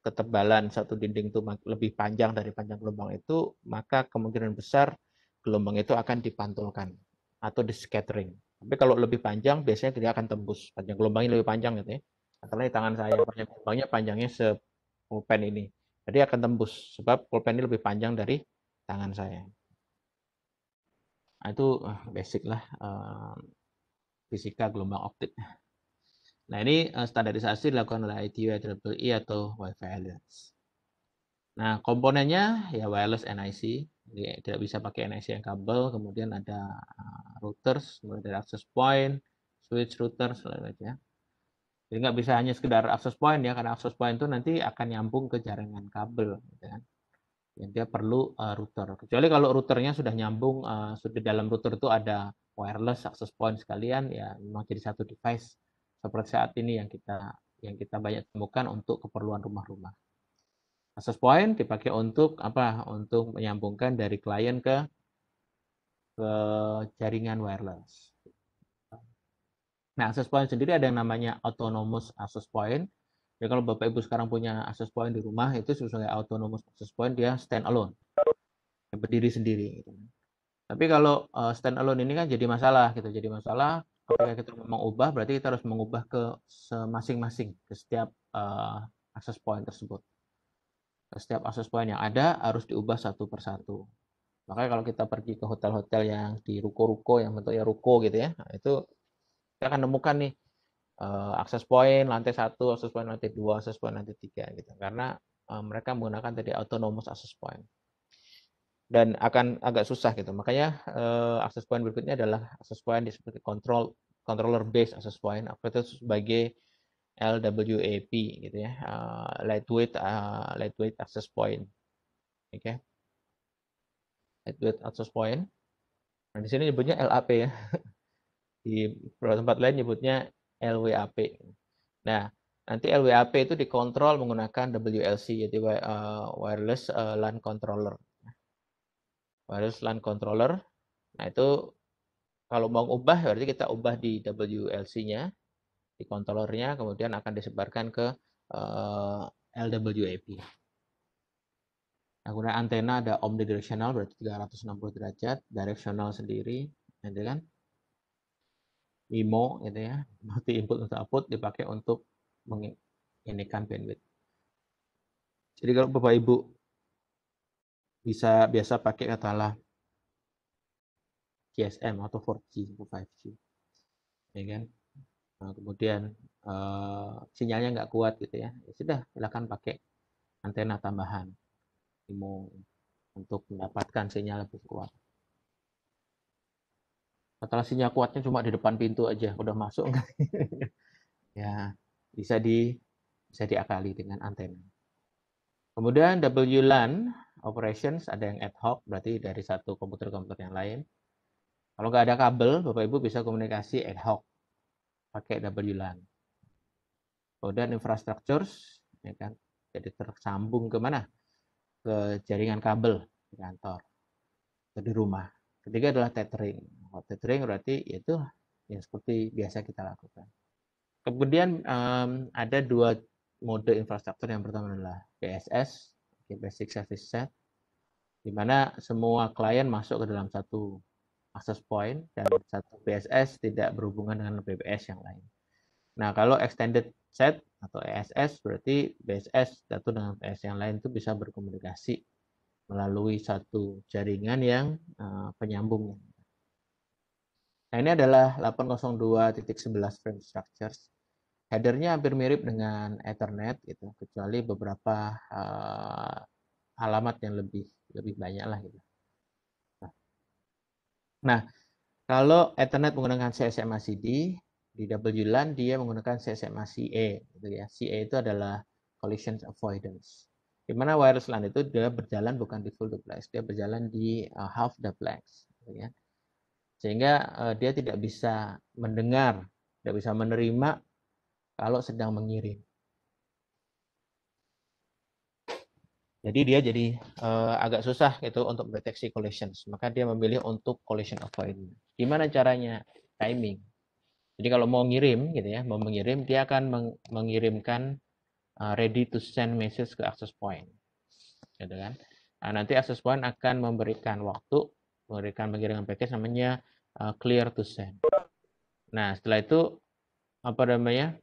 ketebalan satu dinding itu lebih panjang dari panjang gelombang itu maka kemungkinan besar gelombang itu akan dipantulkan atau di scattering tapi kalau lebih panjang biasanya dia akan tembus. Panjang gelombangnya lebih panjang gitu ya. Karena di tangan saya panjang gelombangnya panjangnya se pulpen ini. Jadi akan tembus sebab pulpen ini lebih panjang dari tangan saya. Nah, itu eh, basic lah eh, fisika gelombang optik. Nah ini eh, standarisasi dilakukan oleh ITU IEEE atau Wi-Fi Alliance. Nah komponennya ya wireless NIC, tidak bisa pakai yang kabel, kemudian ada eh, routers, kemudian ada access point, switch router, sebagainya. Jadi nggak bisa hanya sekedar access point ya, karena access point itu nanti akan nyambung ke jaringan kabel. Gitu kan. Jadi dia perlu eh, router. Kecuali kalau routernya sudah nyambung, eh, sudah dalam router itu ada wireless access point sekalian, ya memang jadi satu device seperti saat ini yang kita yang kita banyak temukan untuk keperluan rumah-rumah. Access point dipakai untuk apa? Untuk menyambungkan dari klien ke ke jaringan wireless. Nah, access point sendiri ada yang namanya autonomous access point. Ya kalau Bapak Ibu sekarang punya access point di rumah itu sesuai autonomous access point dia stand alone. Ya, berdiri sendiri gitu. Tapi kalau eh, stand alone ini kan jadi masalah gitu. Jadi masalah apakah kita memang ubah berarti kita harus mengubah ke masing-masing ke setiap uh, access point tersebut setiap akses point yang ada harus diubah satu persatu. Makanya kalau kita pergi ke hotel-hotel yang di ruko-ruko yang bentuknya ruko gitu ya, nah, itu kita akan nemukan nih uh, akses point lantai satu, akses point lantai dua, akses point lantai tiga gitu. Karena uh, mereka menggunakan tadi autonomous access point dan akan agak susah gitu. Makanya uh, akses point berikutnya adalah akses point disebut control controller based access point. atau sebagai LWAP gitu ya, uh, lightweight uh, lightweight access point. Oke. Okay. Lightweight access point. Nah, di sini nyebutnya LAP ya. [laughs] Di tempat lain nyebutnya LWAP. Nah, nanti LWAP itu dikontrol menggunakan WLC yaitu uh, wireless uh, LAN controller. Wireless LAN controller. Nah, itu kalau mau ubah berarti kita ubah di WLC-nya di kontrolernya kemudian akan disebarkan ke uh, eh, LWAP. Nah, kemudian antena ada omnidirectional berarti 360 derajat, directional sendiri, gitu kan. MIMO gitu ya, multi input untuk output dipakai untuk menginikan bandwidth. Jadi kalau Bapak Ibu bisa biasa pakai katalah GSM atau 4G atau 5G. Ya kan? Nah, kemudian uh, sinyalnya nggak kuat gitu ya, ya sudah silakan pakai antena tambahan IMO untuk mendapatkan sinyal lebih kuat. setelah sinyal kuatnya cuma di depan pintu aja, udah masuk nggak? [laughs] ya bisa di bisa diakali dengan antena. Kemudian WLAN operations ada yang ad hoc berarti dari satu komputer ke komputer yang lain. Kalau nggak ada kabel, Bapak Ibu bisa komunikasi ad hoc pakai double Kemudian infrastructures, ya kan, jadi tersambung kemana Ke jaringan kabel di kantor, atau di rumah. Ketiga adalah tethering. Oh, tethering berarti itu yang seperti biasa kita lakukan. Kemudian um, ada dua mode infrastruktur. Yang pertama adalah BSS, Basic Service Set, di mana semua klien masuk ke dalam satu access point dan satu BSS tidak berhubungan dengan BBS yang lain. Nah, kalau extended set atau ESS berarti BSS satu dengan PS yang lain itu bisa berkomunikasi melalui satu jaringan yang uh, penyambung. Nah, ini adalah 802.11 frame structures. Headernya hampir mirip dengan Ethernet gitu, kecuali beberapa uh, alamat yang lebih lebih banyak lah gitu. Nah, kalau Ethernet menggunakan CSMA CD, di WLAN dia menggunakan CSMA CA gitu ya. CA itu adalah collision avoidance. Di mana wireless LAN itu dia berjalan bukan di full duplex, dia berjalan di eh, half duplex gitu ya. Sehingga uh, dia tidak bisa mendengar, tidak bisa menerima kalau sedang mengirim. Jadi dia jadi uh, agak susah gitu untuk mendeteksi collisions. Maka dia memilih untuk collision avoidance. Gimana caranya? Timing. Jadi kalau mau ngirim gitu ya, mau mengirim dia akan meng mengirimkan uh, ready to send message ke access point. Gitu kan? Nah, nanti access point akan memberikan waktu, memberikan pengiriman package namanya uh, clear to send. Nah, setelah itu apa namanya?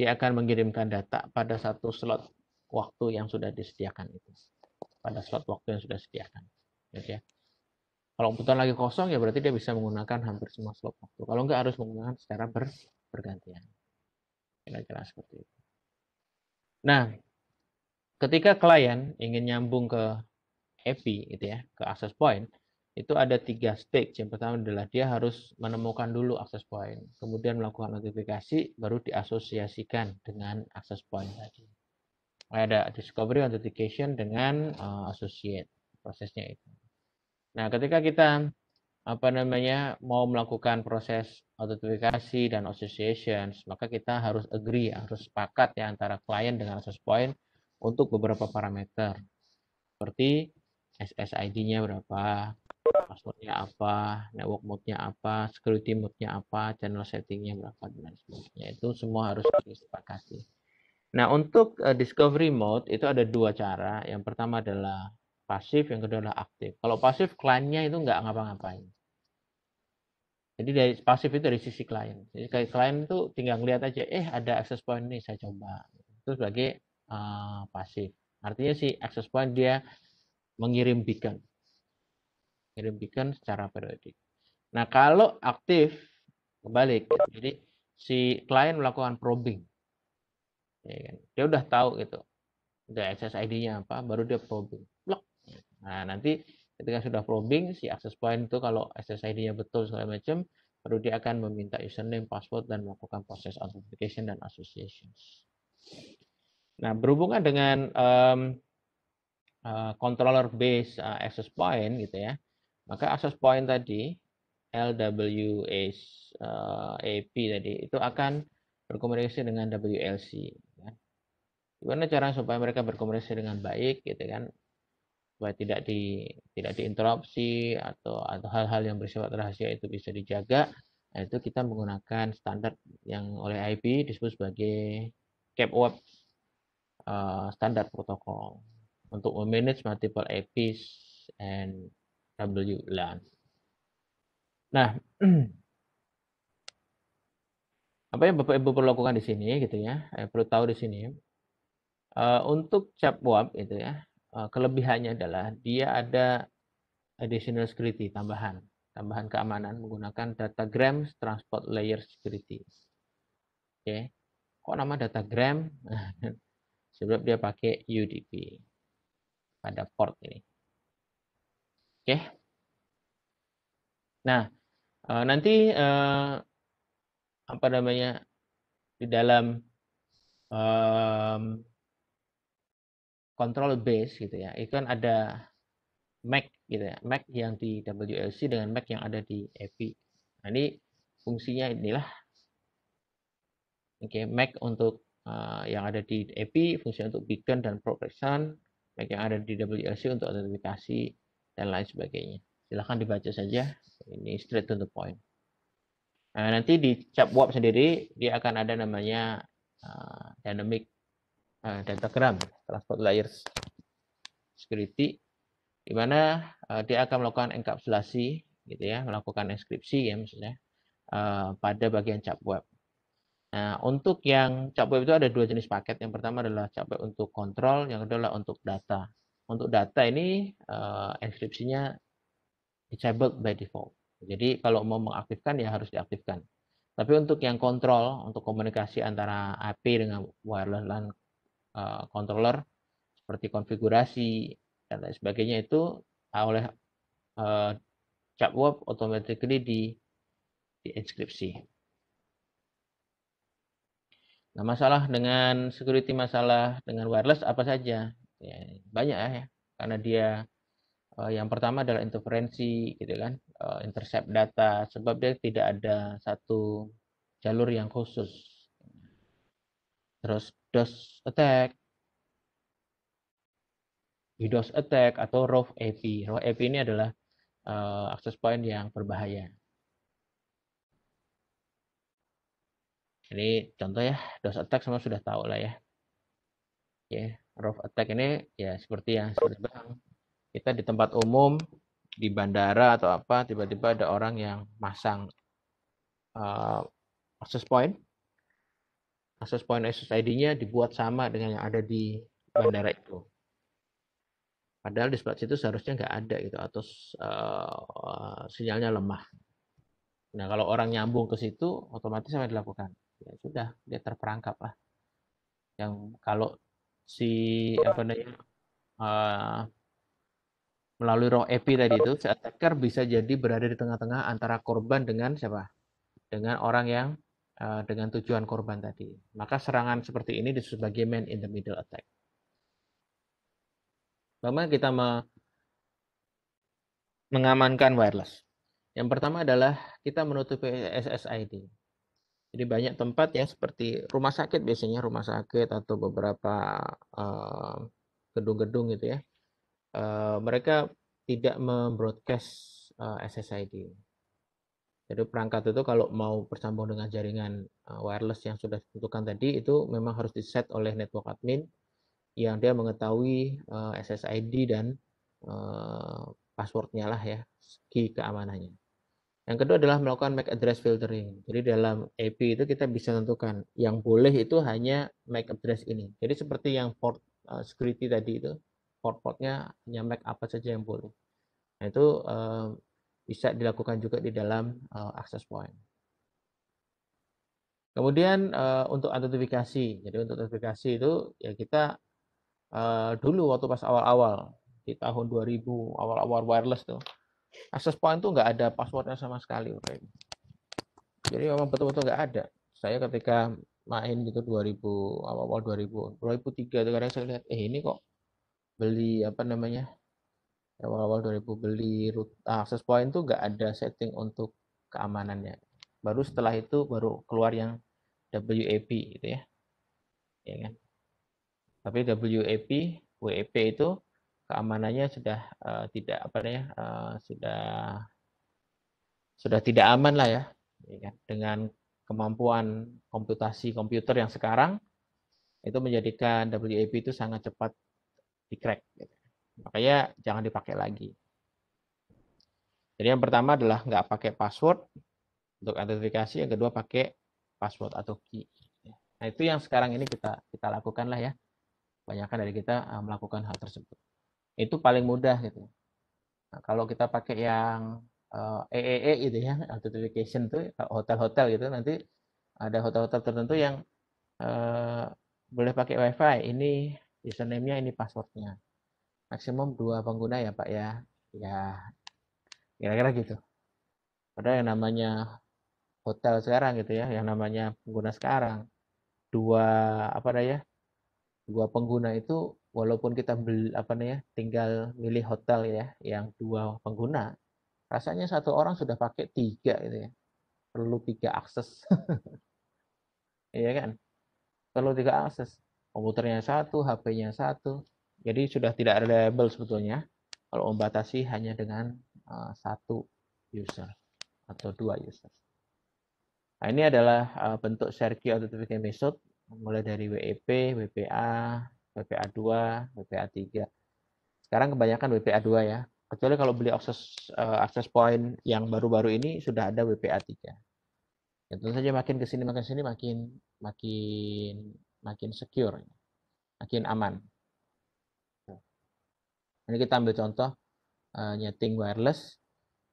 Dia akan mengirimkan data pada satu slot waktu yang sudah disediakan itu pada slot waktu yang sudah disediakan gitu ya kalau komputer lagi kosong ya berarti dia bisa menggunakan hampir semua slot waktu kalau nggak harus menggunakan secara ber, bergantian kira-kira seperti itu nah ketika klien ingin nyambung ke API gitu ya ke access point itu ada tiga stage. Yang pertama adalah dia harus menemukan dulu access point, kemudian melakukan notifikasi, baru diasosiasikan dengan access point tadi ada discovery authentication dengan uh, associate prosesnya itu. Nah, ketika kita apa namanya mau melakukan proses autentifikasi dan associations, maka kita harus agree, harus sepakat ya antara client dengan access point untuk beberapa parameter. Seperti SSID-nya berapa, passwordnya apa, network mode-nya apa, security mode-nya apa, channel settingnya berapa, dan lain sebagainya. Itu semua harus disepakati. Nah, untuk uh, discovery mode itu ada dua cara. Yang pertama adalah pasif, yang kedua adalah aktif. Kalau pasif, kliennya itu nggak ngapa-ngapain. Jadi dari pasif itu dari sisi klien. Jadi kayak klien itu tinggal ngeliat aja, eh ada access point ini saya coba. Itu sebagai uh, pasif. Artinya si access point dia mengirim beacon. Mengirim beacon secara periodik. Nah kalau aktif, kebalik. Jadi si klien melakukan probing ya kan? dia udah tahu gitu udah access ID-nya apa baru dia probing Blok. nah nanti ketika sudah probing si access point itu kalau access ID-nya betul segala macam baru dia akan meminta username, password dan melakukan proses authentication dan associations. Nah berhubungan dengan um, uh, controller base uh, eh, access point gitu ya, maka access point tadi LWAP eh, tadi itu akan berkomunikasi dengan WLC. Gimana cara supaya mereka berkomunikasi dengan baik gitu kan? Supaya tidak di tidak diinterupsi atau atau hal-hal yang bersifat rahasia itu bisa dijaga. Nah, itu kita menggunakan standar yang oleh IP disebut sebagai CAP Web uh, standar protokol untuk memanage multiple IPs and WLAN. Nah, [clears throat] apa yang Bapak Ibu perlu lakukan di sini gitu ya, eh, perlu tahu di sini Uh, untuk capwap itu ya, uh, kelebihannya adalah dia ada additional security tambahan, tambahan keamanan menggunakan datagram transport layer security. Oke. Okay. Kok nama datagram? [laughs] Sebab dia pakai UDP pada port ini. Oke. Okay. Nah, uh, nanti uh, apa namanya di dalam um, control base gitu ya. Itu kan ada MAC gitu ya, MAC yang di WLC dengan MAC yang ada di EP Nah, ini fungsinya inilah. Oke, okay, MAC untuk uh, yang ada di EP fungsi untuk beacon dan progression, MAC yang ada di WLC untuk autentikasi dan lain sebagainya. Silahkan dibaca saja. Ini straight to the point. Nah, nanti di web sendiri dia akan ada namanya uh, dynamic uh, ah, datagram transport layers security di mana uh, dia akan melakukan enkapsulasi gitu ya melakukan inskripsi ya maksudnya uh, pada bagian cap web Nah, untuk yang cap web itu ada dua jenis paket. Yang pertama adalah cap web untuk kontrol, yang kedua adalah untuk data. Untuk data ini uh, inskripsinya disabled by default. Jadi kalau mau mengaktifkan ya harus diaktifkan. Tapi untuk yang kontrol, untuk komunikasi antara IP dengan wireless LAN Eh, controller seperti konfigurasi dan lain sebagainya itu ah, oleh uh, eh, otomatis automatically di di inskripsi. Nah, masalah dengan security, masalah dengan wireless apa saja? Ya, banyak ya, karena dia eh, yang pertama adalah interferensi, gitu kan, intercept data, sebab dia tidak ada satu jalur yang khusus. Terus DOS attack DDoS attack atau rough AP. Rough AP ini adalah uh, eh, access point yang berbahaya. Ini contoh ya, DOS attack sama sudah tahu lah ya. Ya, yeah, attack ini ya seperti yang saya kita di tempat umum, di bandara atau apa, tiba-tiba ada orang yang masang uh, eh, access point access point ssid ID-nya dibuat sama dengan yang ada di bandara itu. Padahal di sebelah situ seharusnya nggak ada gitu atau uh, sinyalnya lemah. Nah kalau orang nyambung ke situ otomatis apa dilakukan? Ya sudah dia terperangkap lah. Yang kalau si apa namanya uh, melalui roh API e tadi itu si attacker bisa jadi berada di tengah-tengah antara korban dengan siapa? Dengan orang yang Eh, dengan tujuan korban tadi. Maka serangan seperti ini disebut sebagai man in the middle attack. Bagaimana kita mengamankan wireless? Yang pertama adalah kita menutupi SSID. Jadi banyak tempat ya seperti rumah sakit biasanya rumah sakit atau beberapa eh, gedung-gedung uh, gitu ya. Uh, mereka tidak membroadcast uh, SSID. Jadi perangkat itu kalau mau bersambung dengan jaringan eh, wireless yang sudah ditentukan tadi itu memang harus di set oleh network admin yang dia mengetahui eh, SSID dan eh, passwordnya lah ya, key keamanannya. Yang kedua adalah melakukan MAC address filtering. Jadi dalam AP itu kita bisa tentukan yang boleh itu hanya MAC address ini. Jadi seperti yang port security tadi itu, port-portnya hanya MAC apa saja yang boleh. Nah, itu bisa dilakukan juga di dalam uh, access point. Kemudian uh, untuk autentifikasi, jadi untuk autentifikasi itu ya kita uh, dulu waktu pas awal-awal di tahun 2000 awal-awal wireless tuh access point tuh nggak ada passwordnya sama sekali. Right? Jadi memang betul-betul nggak ada. Saya ketika main gitu 2000 awal-awal 2000 2003 itu kadang saya lihat eh ini kok beli apa namanya awal-awal 2000 beli root access ah, point tuh nggak ada setting untuk keamanannya. Baru setelah itu baru keluar yang WAP gitu ya. Ya kan? Tapi WAP, WAP itu keamanannya sudah uh, tidak apa ya Uh, sudah sudah tidak aman lah ya. ya kan? Dengan kemampuan komputasi komputer yang sekarang itu menjadikan WAP itu sangat cepat di-crack gitu Makanya jangan dipakai lagi. Jadi yang pertama adalah nggak pakai password untuk identifikasi, yang kedua pakai password atau key. Nah itu yang sekarang ini kita kita lakukan lah ya. Banyakkan dari kita eh, melakukan hal tersebut. Itu paling mudah gitu. Nah, kalau kita pakai yang EEE eh, e e gitu ya, authentication tuh eh, hotel-hotel gitu nanti ada hotel-hotel tertentu yang eh, boleh pakai WiFi. Ini username-nya, ini passwordnya maksimum dua pengguna ya Pak ya. Ya kira-kira gitu. Padahal yang namanya hotel sekarang gitu ya, yang namanya pengguna sekarang dua apa ya dua pengguna itu walaupun kita beli apa nih ya tinggal milih hotel ya yang dua pengguna rasanya satu orang sudah pakai tiga gitu ya perlu tiga akses [laughs] iya kan perlu tiga akses komputernya satu HP-nya satu jadi sudah tidak reliable sebetulnya kalau membatasi hanya dengan eh, satu user atau dua user. Nah, ini adalah eh, bentuk share key authentication method mulai dari WEP, WPA, WPA2, WPA3. Sekarang kebanyakan WPA2 ya. Kecuali kalau beli akses uh, eh, access point yang baru-baru ini sudah ada WPA3. Ya, tentu saja makin ke sini makin sini makin makin makin secure, makin aman. Ini kita ambil contoh uh, nyeting wireless.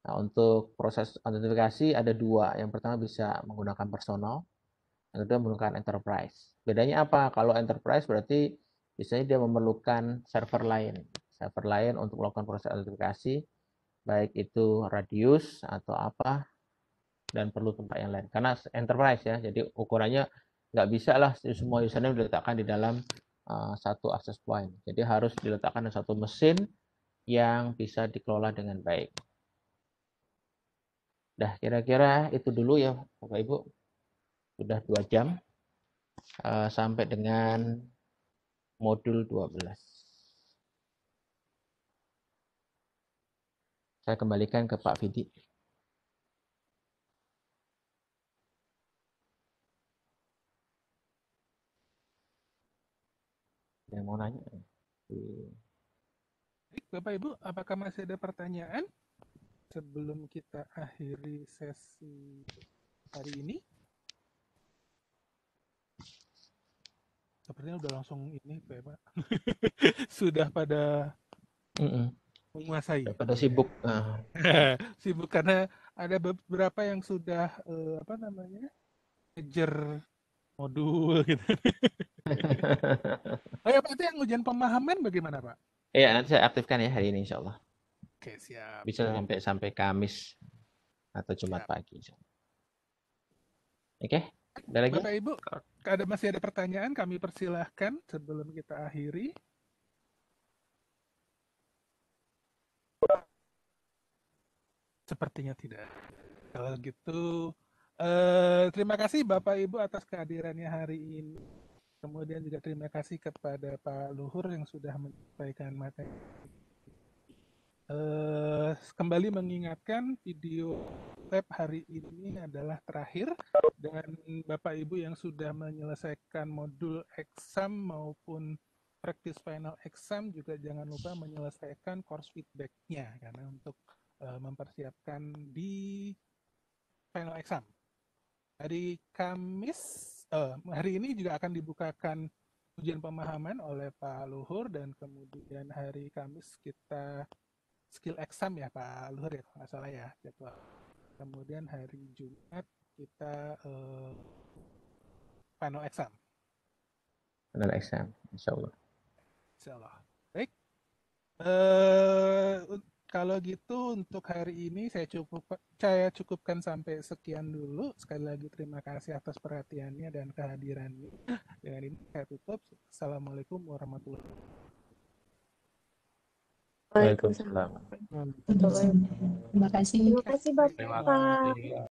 Nah, untuk proses autentifikasi ada dua. Yang pertama bisa menggunakan personal, yang kedua menggunakan enterprise. Bedanya apa? Kalau enterprise berarti biasanya dia memerlukan server lain. Server lain untuk melakukan proses autentifikasi, baik itu radius atau apa, dan perlu tempat yang lain. Karena enterprise ya, jadi ukurannya nggak bisa lah semua username diletakkan di dalam Eh, satu access point. Jadi harus diletakkan di satu mesin yang bisa dikelola dengan baik. Dah kira-kira itu dulu ya Bapak Ibu. Sudah dua jam eh, sampai dengan modul 12. Saya kembalikan ke Pak Fidi. yang mau nanya. Baik, Bapak Ibu, apakah masih ada pertanyaan sebelum kita akhiri sesi hari ini? Sepertinya udah langsung ini, Pak. [laughs] Sudah pada mm -mm. menguasai. Sudah pada sibuk. [laughs] Ah. sibuk karena ada beberapa yang sudah eh, apa namanya ngejar modul gitu. [laughs] oh ya Pak, itu yang ujian pemahaman bagaimana Pak? Iya, nanti saya aktifkan ya hari ini insya Allah. Oke, siap. Bisa sampai sampai Kamis atau Jumat siap. pagi insya Allah. Oke, ada lagi? Bapak Ibu, ada, masih ada pertanyaan kami persilahkan sebelum kita akhiri. Sepertinya tidak. Kalau gitu Eh, terima kasih Bapak Ibu atas kehadirannya hari ini. Kemudian juga terima kasih kepada Pak Luhur yang sudah menyampaikan materi. Uh, kembali mengingatkan video web hari ini adalah terakhir dan Bapak Ibu yang sudah menyelesaikan modul exam maupun practice final exam juga jangan lupa menyelesaikan course feedbacknya karena untuk uh, mempersiapkan di final exam. Hari Kamis, uh, hari ini juga akan dibukakan ujian pemahaman oleh Pak Luhur dan kemudian hari Kamis kita skill exam ya Pak Luhur ya nggak salah ya jadwal. Kemudian hari Jumat kita uh, eh, panel exam. final exam, insya Allah. Insya Allah. Baik. uh, kalau gitu untuk hari ini saya cukup saya cukupkan sampai sekian dulu. Sekali lagi terima kasih atas perhatiannya dan kehadirannya. Dengan ini saya tutup. Assalamualaikum warahmatullahi wabarakatuh. Waalaikumsalam. Terima kasih. Terima kasih Bapak.